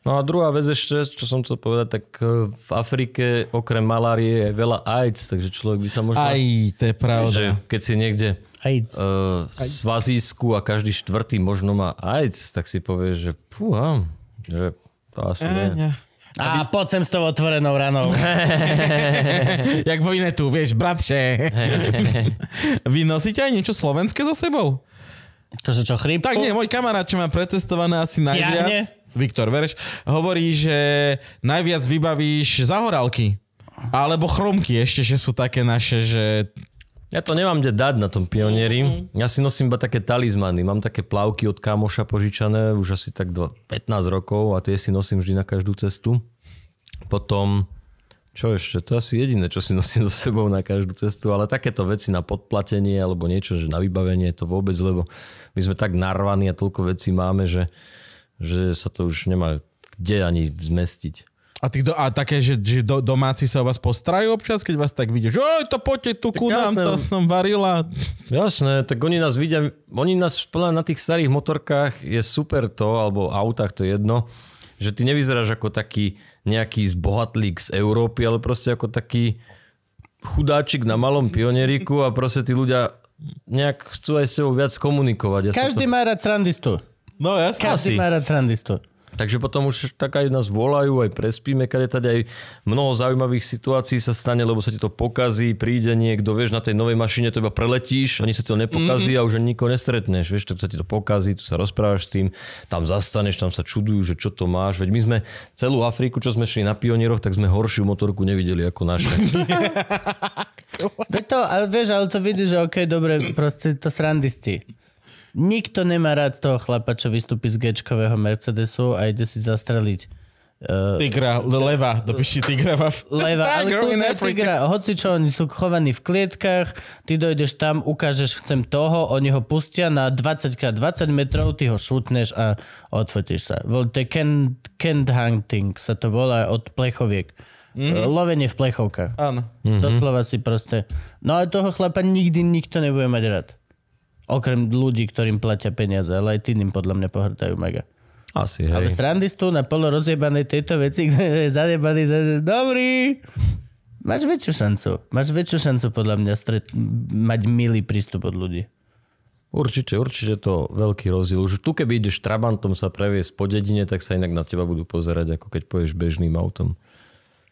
No a druhá vec ešte, čo som chcel povedať, tak eh, v Afrike okrem malárie je veľa AIDS, takže človek by sa možno... Aj, to je pravda. Že keď si niekde AIDS. Uh, eh, svazísku a každý štvrtý možno má AIDS, tak si povie, že púha, že to asi e, nie. A, aby... poď sem s tou otvorenou ranou. Jak vo tu, vieš, bratče. vy nosíte aj niečo slovenské so sebou? Tože čo, chrípku? Tak nie, môj kamarát, čo má pretestované asi najviac. Ja, Viktor Vereš, hovorí, že najviac vybavíš zahorálky. Alebo chromky ešte, že sú také naše, že... Ja to nemám kde dať na tom pionieri. Mm-hmm. Ja si nosím iba také talizmany. Mám také plavky od kamoša požičané už asi tak 15 rokov a tie si nosím vždy na každú cestu. Potom čo ešte? To je asi jediné, čo si nosím so sebou na každú cestu, ale takéto veci na podplatenie alebo niečo, že na vybavenie to vôbec, lebo my sme tak narvaní a toľko vecí máme, že že sa to už nemá kde ani zmestiť. A, tých do, a také, že, že do, domáci sa o vás postrajú občas, keď vás tak vidia, že oj, to poďte tu ku nám, to som varila. Jasné, tak oni nás vidia, oni nás plná na tých starých motorkách je super to, alebo autách to jedno, že ty nevyzeráš ako taký nejaký zbohatlík z Európy, ale proste ako taký chudáčik na malom pionieriku a proste tí ľudia nejak chcú aj s tebou viac komunikovať. Ja Každý to... má rád srandistu. No jasné Každý má rád srandistu. Takže potom už tak aj nás volajú, aj prespíme, kade tady aj mnoho zaujímavých situácií sa stane, lebo sa ti to pokazí, príde niekto, vieš, na tej novej mašine to iba preletíš, ani sa to nepokazí mm-hmm. a už ani nikoho nestretneš, vieš, tak sa ti to pokazí, tu sa rozprávaš s tým, tam zastaneš, tam sa čudujú, že čo to máš, veď my sme celú Afriku, čo sme šli na pionieroch, tak sme horšiu motorku nevideli ako naše. to, ale vieš, ale to vidíš, že OK, dobre, proste to srandisti. Nikto nemá rád toho chlapa, čo vystúpi z gečkového Mercedesu a ide si zastreliť. Uh, tigra, leva, dopíši tigra. Leva, ale kľudne tigra. Hoci čo, oni sú chovaní v klietkách, ty dojdeš tam, ukážeš, chcem toho, oni ho pustia na 20x20 metrov, ty ho šutneš a odfotíš sa. Well, to je hunting, sa to volá od plechoviek. Mm-hmm. Lovenie v plechovkách. Áno. Mm-hmm. Doslova si proste... No a toho chlapa nikdy nikto nebude mať rád. Okrem ľudí, ktorým platia peniaze, ale aj tým podľa mňa pohrdajú mega. Asi, hej. Ale sú na polo rozjebané tejto veci, kde je zajebaný, dobrý, máš väčšiu šancu. Máš väčšiu šancu podľa mňa stret- mať milý prístup od ľudí. Určite, určite to veľký rozdiel. Už tu, keby ideš trabantom sa previesť po dedine, tak sa inak na teba budú pozerať, ako keď poješ bežným autom.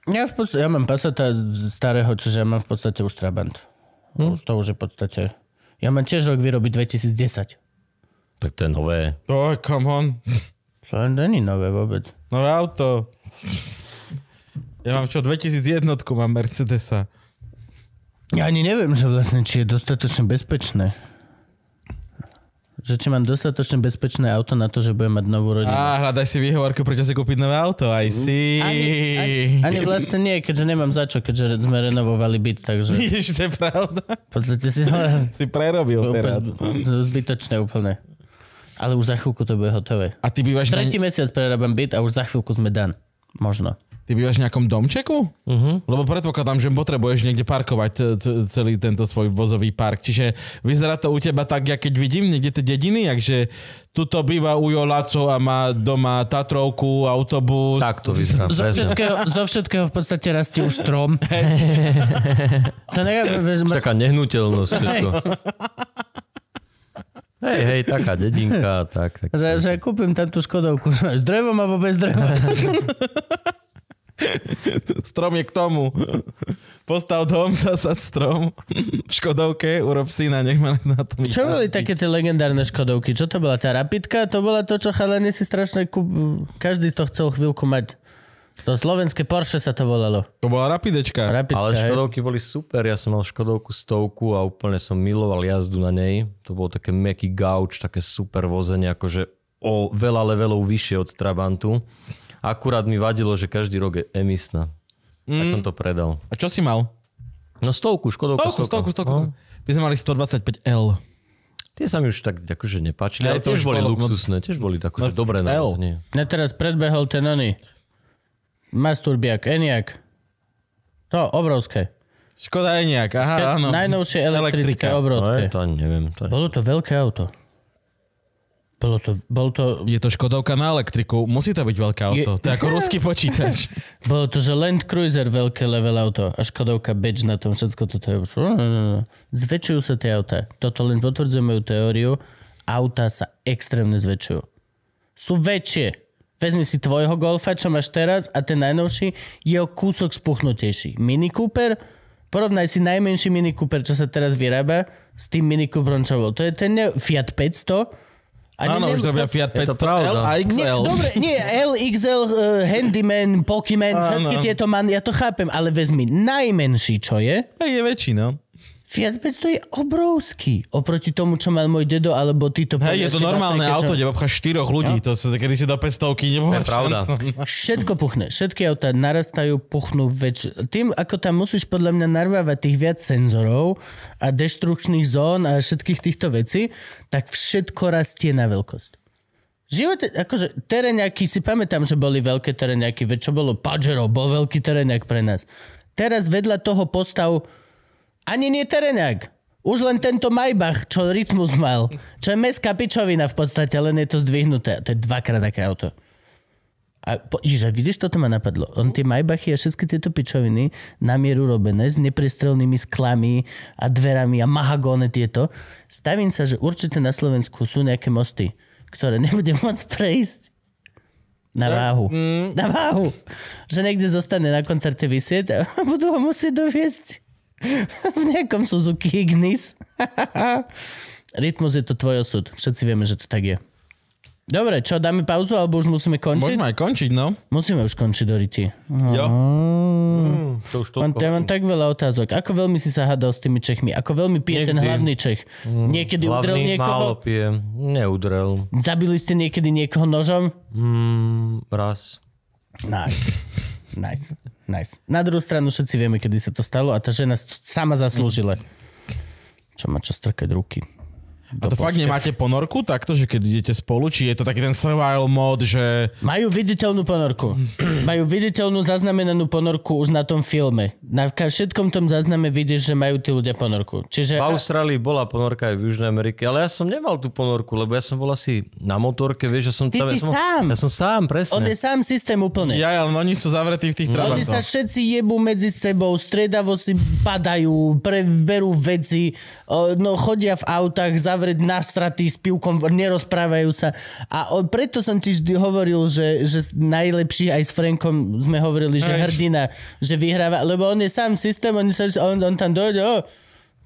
Ja, v podstate, ja mám pasata starého, čiže ja mám v podstate už trabant. Hm? Už to už je v podstate ja mám tiež rok výroby 2010. Tak to je nové. To oh, come on. To není nové vôbec. Nové auto. Ja mám čo, 2001 mám Mercedesa. Ja ani neviem, že vlastne, či je dostatočne bezpečné. Že či mám dostatočne bezpečné auto na to, že budem mať novú rodinu. Á, hľadaj si výhovorku, prečo si kúpiť nové auto, aj mhm. si. Ani, ani, ani vlastne nie, keďže nemám za čo, keďže sme renovovali byt, takže... Ježiš, to je pravda. Podľať, si, ale... si prerobil úplne, teraz. Zbytočné úplne. Ale už za chvíľku to bude hotové. A ty bývaš... Tretí na... mesiac prerábam byt a už za chvíľku sme dan. Možno. Ty bývaš v nejakom domčeku? Uh-huh. Lebo predpokladám, že potrebuješ niekde parkovať celý tento svoj vozový park. Čiže vyzerá to u teba tak, ja keď vidím niekde tie dediny, takže tuto býva u Jolaco a má doma Tatrovku, autobus. Tak to vyzerá. Zo všetkého, zo všetkého v podstate rastie už strom. to nejak... Taká nehnuteľnosť. Hej, hej, taká dedinka, tak. tak. Že, že kúpim tam tú Škodovku s drevom alebo bez dreva. Strom je k tomu. Postav dom, zasad strom. V Škodovke, urob syna, nech ma na to. Čo boli také tie legendárne Škodovky? Čo to bola tá Rapidka? To bola to, čo chalene si strašne Kú... Každý to chcel chvíľku mať. To slovenské Porsche sa to volalo. To bola rapidečka. rapidka Ale Škodovky hej. boli super. Ja som mal Škodovku stovku a úplne som miloval jazdu na nej. To bolo také meký gauč, také super vozenie, akože o veľa levelov vyššie od Trabantu. Akurát mi vadilo, že každý rok je emisná. Mm. Tak som to predal. A čo si mal? No stovku, škodovku, stovku. Stovku, stovku, stovku. No. My sme mali 125L. Tie sa mi už tak akože nepáčili, ale tiež boli bolo, luxusné, tiež boli akože no, dobré na Ne teraz predbehol ten oný Masturbiak, Eniak. To, obrovské. Škoda Eniak, aha, áno. Najnovšie elektrické, elektrika. obrovské. No, je, to neviem. To je... Bolo to veľké auto. Bolo to, bol to... Je to Škodovka na elektriku, musí to byť veľké auto, je... to je ako ruský počítač. bolo to, že Land Cruiser veľké level auto a Škodovka beč na tom, všetko toto je už... Zväčšujú sa tie auta. Toto len potvrdzuje moju teóriu. Auta sa extrémne zväčšujú. Sú väčšie. Vezmi si tvojho golfa, čo máš teraz a ten najnovší je o kúsok spuchnutejší. Mini Cooper, porovnaj si najmenší Mini Cooper, čo sa teraz vyrába s tým Mini Cooperom, čo bol. To je ten Fiat 500, ani Áno, už robia Fiat 500 L a XL. Nie, dobre, nie, L, XL, uh, e, Handyman, Pokémon, všetky tieto man, ja to chápem, ale vezmi najmenší, čo je. A je väčší, no. Fiat 500 je obrovský oproti tomu, čo mal môj dedo alebo títo Hej, je to normálne patrike, auto, čo... kde obcháš štyroch ľudí, no? to sa kedy si do 500 nebolo. Je pravda. Všetko puchne, všetky autá narastajú, puchnú väč... Tým, ako tam musíš podľa mňa narvávať tých viac senzorov a deštrukčných zón a všetkých týchto vecí, tak všetko rastie na veľkosť. Živote, akože tereňaky, si pamätám, že boli veľké tereňaky, veď čo bolo Pajero, bol veľký tereňak pre nás. Teraz vedľa toho postav ani nie Tereňák. Už len tento Maybach, čo rytmus mal. Čo je meská pičovina v podstate, len je to zdvihnuté. To je dvakrát také auto. A po, Iže, vidíš, toto ma napadlo. On tie Maybachy a všetky tieto pičoviny na mieru robené s neprestrelnými sklami a dverami a mahagóne tieto. Stavím sa, že určite na Slovensku sú nejaké mosty, ktoré nebude môcť prejsť na no. váhu. Mm. Na váhu. Že niekde zostane na koncerte vysieť a budú ho musieť doviesť v nejakom Suzuki Ignis. Rytmus je to tvoj osud. Všetci vieme, že to tak je. Dobre, čo, dáme pauzu, alebo už musíme končiť? Môžeme aj končiť, no. Musíme už končiť, Doriti. Jo. Mm, to už to mám, ja mám tak veľa otázok. Ako veľmi si sa hádal s tými Čechmi? Ako veľmi pije Niekdy. ten hlavný Čech? Mm, niekedy hlavný udrel niekoho? málo pije. Neudrel. Zabili ste niekedy niekoho nožom? Mm, raz. Nice. nice. Nice. Na druhú stranu všetci vieme, kedy sa to stalo a tá žena sama zaslúžila. Čo má často strkať ruky. A to fakt nemáte ponorku takto, že keď idete spolu? Či je to taký ten survival mod, že... Majú viditeľnú ponorku. majú viditeľnú zaznamenanú ponorku už na tom filme. Na všetkom tom zazname vidíš, že majú tí ľudia ponorku. Čiže... V Austrálii bola ponorka aj v Južnej Amerike, ale ja som nemal tú ponorku, lebo ja som bol asi na motorke, vieš, ja som... Ty tam, si ja som, sám. Ja som sám, presne. On je sám systém úplne. Ja, ale oni sú zavretí v tých mm. trabantoch. Oni sa všetci jebu medzi sebou, stredavo si padajú, preberú veci, no chodia v autách, zav uzavrieť na straty s pivkom, nerozprávajú sa. A preto som ti vždy hovoril, že, že najlepší aj s Frankom sme hovorili, že Eš. hrdina, že vyhráva, lebo on je sám systém, on, sa, on, on tam dojde, oh,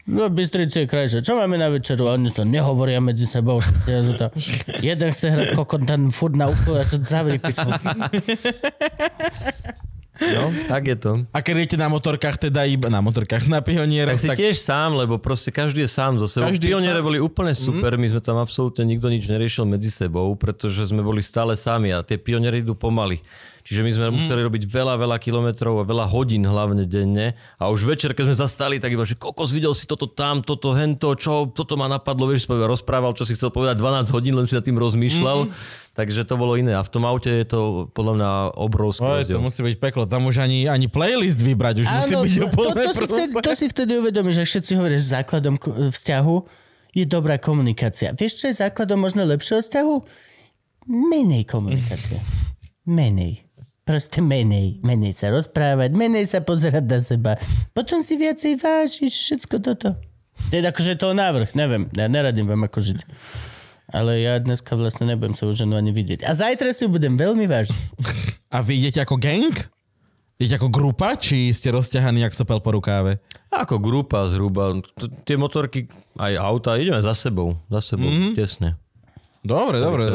No, Bystrici je krajšie. Čo máme na večeru? Oni to nehovoria medzi sebou. To. Jeden chce hrať kokon, ten furt na úplne, a čo zavri pičo. No, tak je to. A keď jete na motorkách, teda iba na motorkách, na pionieroch. Tak si tak... tiež sám, lebo proste každý je sám za sebou. Každý Pioniere sám... boli úplne mhm. super, mm. my sme tam absolútne nikto nič neriešil medzi sebou, pretože sme boli stále sami a tie pioniere idú pomaly. Čiže my sme mm. museli robiť veľa, veľa kilometrov a veľa hodín hlavne denne. A už večer, keď sme zastali, tak iba, že kokos, videl si toto tam, toto hento, čo, toto ma napadlo, vieš, rozprával, čo si chcel povedať, 12 hodín len si nad tým rozmýšľal. mm Takže to bolo iné. A v tom aute je to podľa mňa obrovské. No, to musí byť peklo. Tam už ani, ani playlist vybrať už Áno, musí byť úplne to, to, si vtedy, to si vtedy uvedomí, že všetci hovoria, že základom vzťahu je dobrá komunikácia. Vieš, čo je základom možno lepšieho vzťahu? Menej komunikácie. Menej proste menej. Menej sa rozprávať, menej sa pozerať na seba. Potom si viacej vážiš všetko toto. To je tak, že to návrh, neviem. Ja neradím vám ako žiť. Ale ja dneska vlastne nebudem sa už ženu ani vidieť. A zajtra si ju budem veľmi vážiť. A vy idete ako gang? Je ako grupa? Či ste rozťahaní ak sopel po rukáve? Ako grupa zhruba. Tie motorky, aj auta, ideme za sebou. Za sebou, mhm. tesne. Dobre, dobre.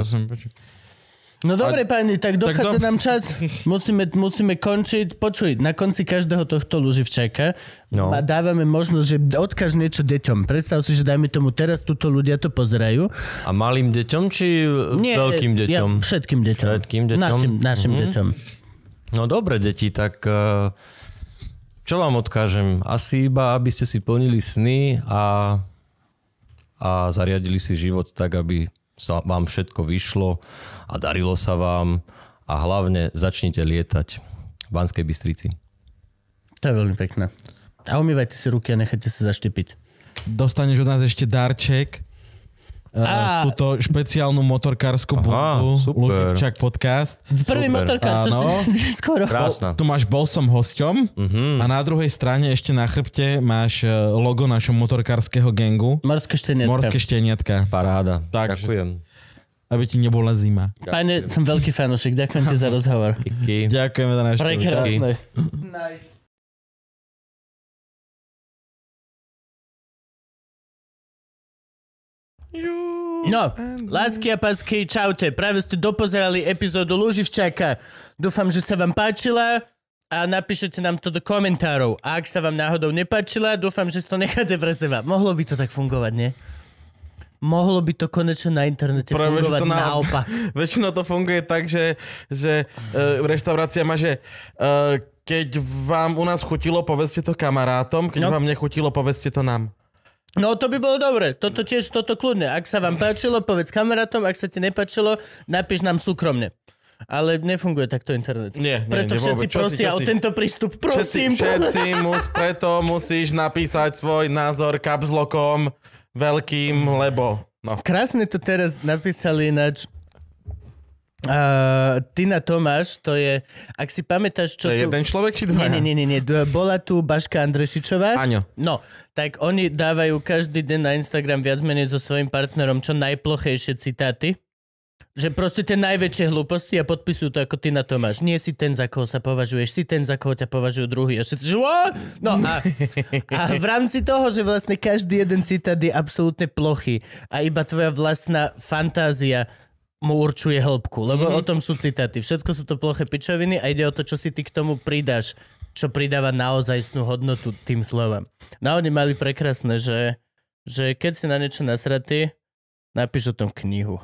No dobre, a... páni, tak dochádza tak do... nám čas. Musíme, musíme končiť. Počuj, na konci každého tohto Luživčaka no. a dávame možnosť, že odkáž niečo deťom. Predstav si, že dajme tomu teraz, tuto ľudia to pozerajú. A malým deťom, či Nie, veľkým deťom? Ja, všetkým deťom. Všetkým deťom. Našim, našim mm-hmm. deťom. No dobre, deti, tak... Eh, čo vám odkážem? Asi iba, aby ste si plnili sny a, a zariadili si život tak, aby sa vám všetko vyšlo a darilo sa vám a hlavne začnite lietať v Banskej Bystrici. To je veľmi pekné. A umývajte si ruky a nechajte si zaštepiť. Dostaneš od nás ešte darček a... Ah. túto špeciálnu motorkársku bundu Luživčak podcast. Prvý motorkár, Áno. skoro. Krásna. Tu máš bol som hosťom uh-huh. a na druhej strane ešte na chrbte máš e, logo našho motorkárskeho gengu. Morské šteniatka. Morské šteniatka. Paráda. Tak, Ďakujem. Aby ti nebola zima. Pane, som veľký fanúšik, ďakujem ti za rozhovor. Ďakujeme za náš Prekrásne. Nice. No, lásky a pásky, čaute. Práve ste dopozerali epizódu Luživčaka. Dúfam, že sa vám páčila a napíšete nám to do komentárov. A ak sa vám náhodou nepáčila, dúfam, že to necháte pre seba. Mohlo by to tak fungovať, nie? Mohlo by to konečne na internete Práve, fungovať to na, naopak. Väčšinou to funguje tak, že, že uh, reštaurácia má, že uh, keď vám u nás chutilo, povedzte to kamarátom, keď no. vám nechutilo, povedzte to nám. No to by bolo dobre, toto tiež, toto kľudne. Ak sa vám páčilo, povedz kamarátom, ak sa ti nepáčilo, napíš nám súkromne. Ale nefunguje takto internet. Nie, nie Preto nie, všetci prosia o si... tento prístup. Prosím. Všetci, všetci mus, preto musíš napísať svoj názor kapslokom veľkým, lebo... No. Krásne to teraz napísali ináč Uh, Tina Tomáš, to je, ak si pamätáš, čo... To je tu... jeden človek či dva? Nie, nie, nie, nie, bola tu Baška Andrešičová. Áno. No, tak oni dávajú každý deň na Instagram viac menej so svojím partnerom čo najplochejšie citáty. Že proste tie najväčšie hlúposti a podpisujú to ako Tina Tomáš. Nie si ten, za koho sa považuješ, si ten, za koho ťa považujú druhý. A všetci, že No a, a v rámci toho, že vlastne každý jeden citát je absolútne plochý a iba tvoja vlastná fantázia mu určuje hĺbku, lebo mm-hmm. o tom sú citáty. Všetko sú to ploché pičoviny a ide o to, čo si ty k tomu pridáš, čo pridáva naozaj snú hodnotu tým slovám. No oni mali prekrasné, že, že keď si na niečo nasratý, napíš o tom knihu.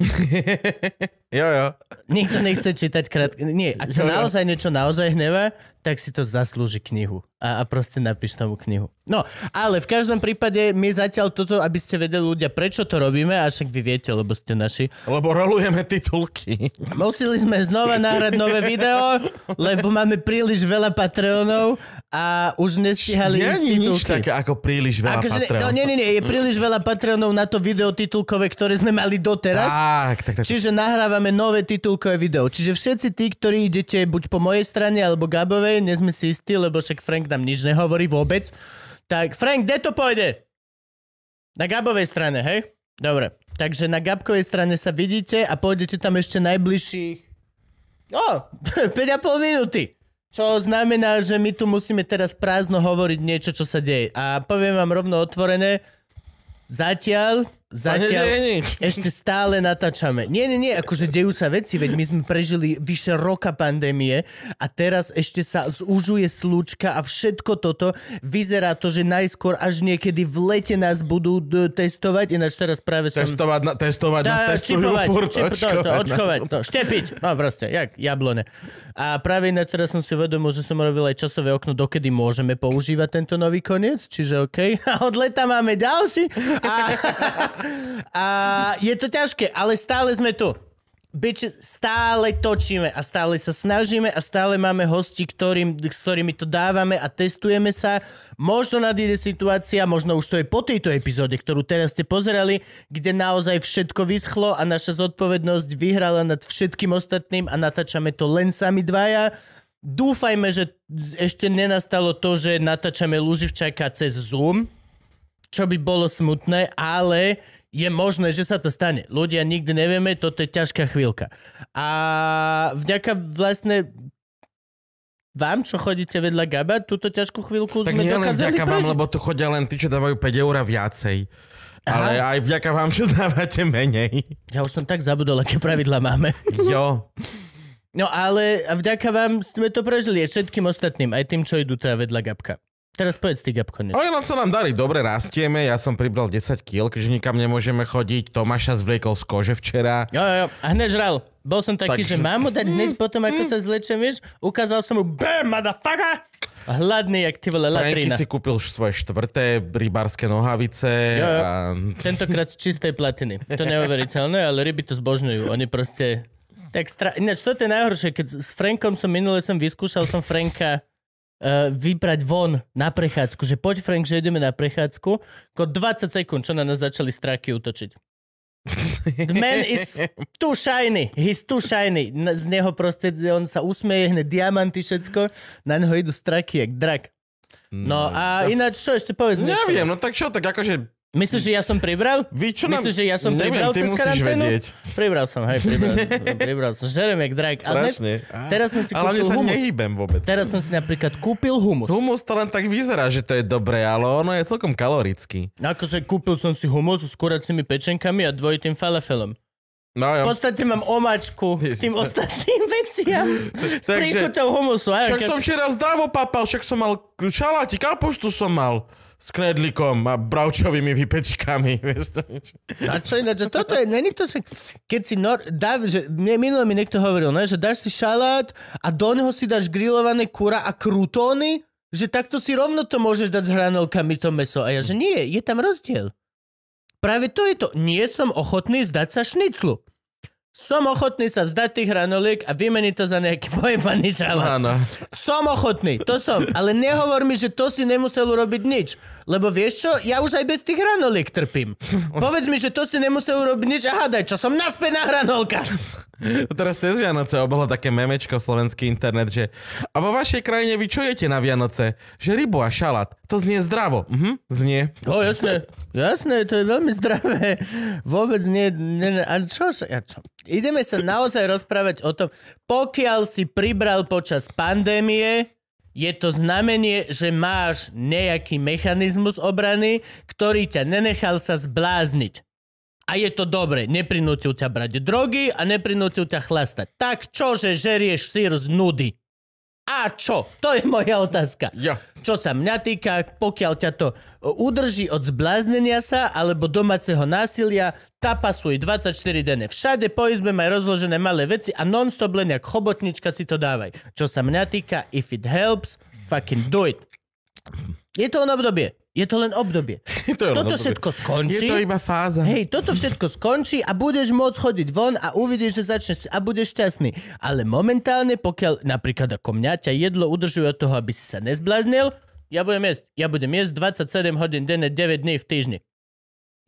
Jo, jo. Nikto nechce čítať krátke. Nie, ak to jo, jo. naozaj niečo naozaj hnevá, tak si to zaslúži knihu. A, a proste napíš tomu knihu. No, ale v každom prípade my zatiaľ toto, aby ste vedeli ľudia, prečo to robíme, a však vy viete, lebo ste naši. Lebo rolujeme titulky. Museli sme znova nahrať nové video, lebo máme príliš veľa Patreonov a už nestihali ísť titulky. nič také ako príliš veľa ako, no, Patreonov. No, nie, nie, nie, je príliš veľa Patreonov na to video titulkové, ktoré sme mali doteraz. Tak, tak, tak. Čiže nahráva. Máme nové titulkové video. Čiže všetci tí, ktorí idete buď po mojej strane alebo Gabovej, nie sme si istí, lebo však Frank nám nič nehovorí vôbec. Tak Frank, kde to pôjde? Na Gabovej strane, hej? Dobre. Takže na Gabkovej strane sa vidíte a pôjdete tam ešte najbližších... oh, 5,5 minúty. Čo znamená, že my tu musíme teraz prázdno hovoriť niečo, čo sa deje. A poviem vám rovno otvorené, zatiaľ Zatiaľ nie, nie, nie. ešte stále natáčame. Nie, nie, nie, akože dejú sa veci, veď my sme prežili vyše roka pandémie a teraz ešte sa zúžuje slučka a všetko toto. Vyzerá to, že najskôr až niekedy v lete nás budú d- testovať, ináč teraz práve som... Testovať, na, testovať tá, nás testujú čipovať, furt, čip, očkovať. To, to, očkovať, to, štepiť, no proste, jak jablone. A práve na teraz som si uvedomil, že som robil aj časové okno, dokedy môžeme používať tento nový koniec, čiže OK. A od leta máme ďalší. A... A je to ťažké, ale stále sme tu. Bitch, stále točíme a stále sa snažíme a stále máme hosti, ktorým, s ktorými to dávame a testujeme sa. Možno nadíde situácia, možno už to je po tejto epizóde, ktorú teraz ste pozerali, kde naozaj všetko vyschlo a naša zodpovednosť vyhrala nad všetkým ostatným a natáčame to len sami dvaja. Dúfajme, že ešte nenastalo to, že natáčame Luživčaka cez Zoom, čo by bolo smutné, ale je možné, že sa to stane. Ľudia nikdy nevieme, toto je ťažká chvíľka. A vďaka vlastne vám, čo chodíte vedľa Gaba, túto ťažkú chvíľku tak sme nie dokázali vďaka vám, lebo tu chodia len tí, čo dávajú 5 eur a viacej. Aha. Ale aj vďaka vám, čo dávate menej. Ja už som tak zabudol, aké pravidla máme. jo. No ale vďaka vám sme to prežili aj všetkým ostatným, aj tým, čo idú teda vedľa Gabka. Teraz povedz ty, Gabko, niečo. Ale vám sa nám darí, dobre rastieme, ja som pribral 10 kg, keďže nikam nemôžeme chodiť, Tomáša zvliekol z kože včera. Jo, jo, jo, a hneď žral. Bol som taký, tak... že mám mu dať hneď potom, ako sa zlečem, vieš, ukázal som mu, BAM, motherfucker! Hladný, jak ty vole, latrina. Franky si kúpil svoje štvrté rybárske nohavice. Jo, jo. A... Tentokrát z čistej platiny. To neuveriteľné, ale ryby to zbožňujú. Oni proste... Tak stra... Ináč, to je najhoršie, keď s Frankom som minule som vyskúšal, som Franka uh, vybrať von na prechádzku, že poď Frank, že ideme na prechádzku, ako 20 sekúnd, čo na nás začali straky utočiť. The man is too shiny. He's too shiny. Z neho proste, on sa usmeje, hne diamanty, všetko. Na neho idú straky, jak drak. No hmm. a ináč, čo ešte povedz? Neviem, no tak čo, tak akože Myslíš, že ja som pribral? Vy čo Myslíš, že ja som Neviem, pribral cez karanténu? Vedieť. Pribral som, hej, pribral, pribral som. Žerem jak drak. Strašne. teraz som si ale kúpil sa humus. nehybem vôbec. Teraz som si napríklad kúpil humus. Humus to len tak vyzerá, že to je dobré, ale ono je celkom kalorický. Akože kúpil som si humus s kuracími pečenkami a dvojitým falafelom. No, v podstate mám omačku Ježiš, tým sa... ostatným veciam s príchutou humusu. Aj, však som včera zdravo papal, však som mal šaláti, kapuštu som mal s knedlikom a bravčovými vypečkami. Vieš to a čo ináč, že toto je, není to, že keď si, nor, dá, že mne minulé mi niekto hovoril, ne, že dáš si šalát a do neho si dáš grillované kura a krutóny, že takto si rovno to môžeš dať s hranolkami to meso. A ja, že nie, je tam rozdiel. Práve to je to. Nie som ochotný zdať sa šniclu. Som ochotný sa vzdať tých hranoliek a vymeniť to za nejaký pojebaný salát. Áno. Som ochotný, to som. Ale nehovor mi, že to si nemusel urobiť nič. Lebo vieš čo, ja už aj bez tých hranoliek trpím. Povedz mi, že to si nemusel urobiť nič a hádaj, čo som naspäť na hranolka. To Teraz cez Vianoce obohlo také memečko slovenský internet, že a vo vašej krajine vy čo jete na Vianoce? Že rybu a šalát. To znie zdravo. Mhm, znie. No jasné. Jasné, to je veľmi zdravé. Vôbec nie. nie, a čo, ja čo? Ideme sa naozaj rozprávať o tom, pokiaľ si pribral počas pandémie, je to znamenie, že máš nejaký mechanizmus obrany, ktorý ťa nenechal sa zblázniť. A je to dobre, neprinútil ťa brať drogy a neprinútil ťa chlastať. Tak čože žerieš sír z nudy? A čo? To je moja otázka. Ja. Čo sa mňa týka, pokiaľ ťa to e, udrží od zbláznenia sa alebo domáceho násilia, tapasuj 24 dene. Všade po izbe maj rozložené malé veci a non-stop len jak chobotnička si to dávaj. Čo sa mňa týka, if it helps, fucking do it. Je to ono obdobie. Je to len obdobie. to je toto obdobie. všetko skončí. Je to iba fáza. Hej, toto všetko skončí a budeš môcť chodiť von a uvidíš, že začneš a budeš šťastný. Ale momentálne, pokiaľ napríklad ako mňa ťa jedlo udržuje od toho, aby si sa nezbláznil, ja budem jesť. Ja budem jesť 27 hodín denne, 9 dní v týždni.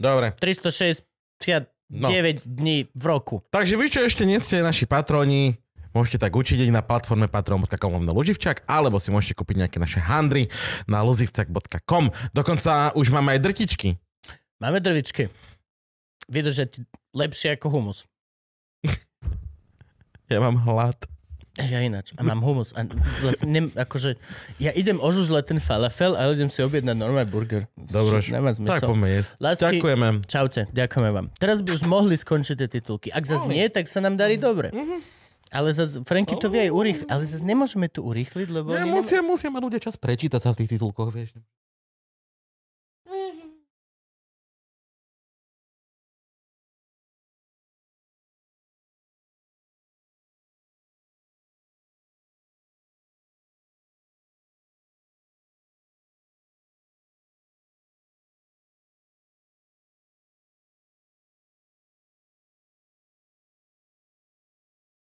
Dobre. 360 9 no. dní v roku. Takže vy, čo ešte nie ste naši patroni, Môžete tak učiť na platforme patreon.com na loživčak, alebo si môžete kúpiť nejaké naše handry na loživčak.com. Dokonca už máme aj drtičky. Máme drvičky. Vydržať lepšie ako humus. ja mám hlad. Ja ináč. A mám humus. A vlastne nem, akože, ja idem ožužle ten falafel, ale idem si objednať normálny burger. Dobro, Tak poďme jesť. ďakujeme. Čaute, ďakujeme vám. Teraz by už mohli skončiť tie titulky. Ak zase nie, tak sa nám darí mhm. dobre. Mm-hmm. Ale zase, Franky to vie aj urýchliť, oh. ale zase nemôžeme tu urýchliť, lebo... Ne, musia, musia mať ľudia čas prečítať sa v tých titulkoch, vieš.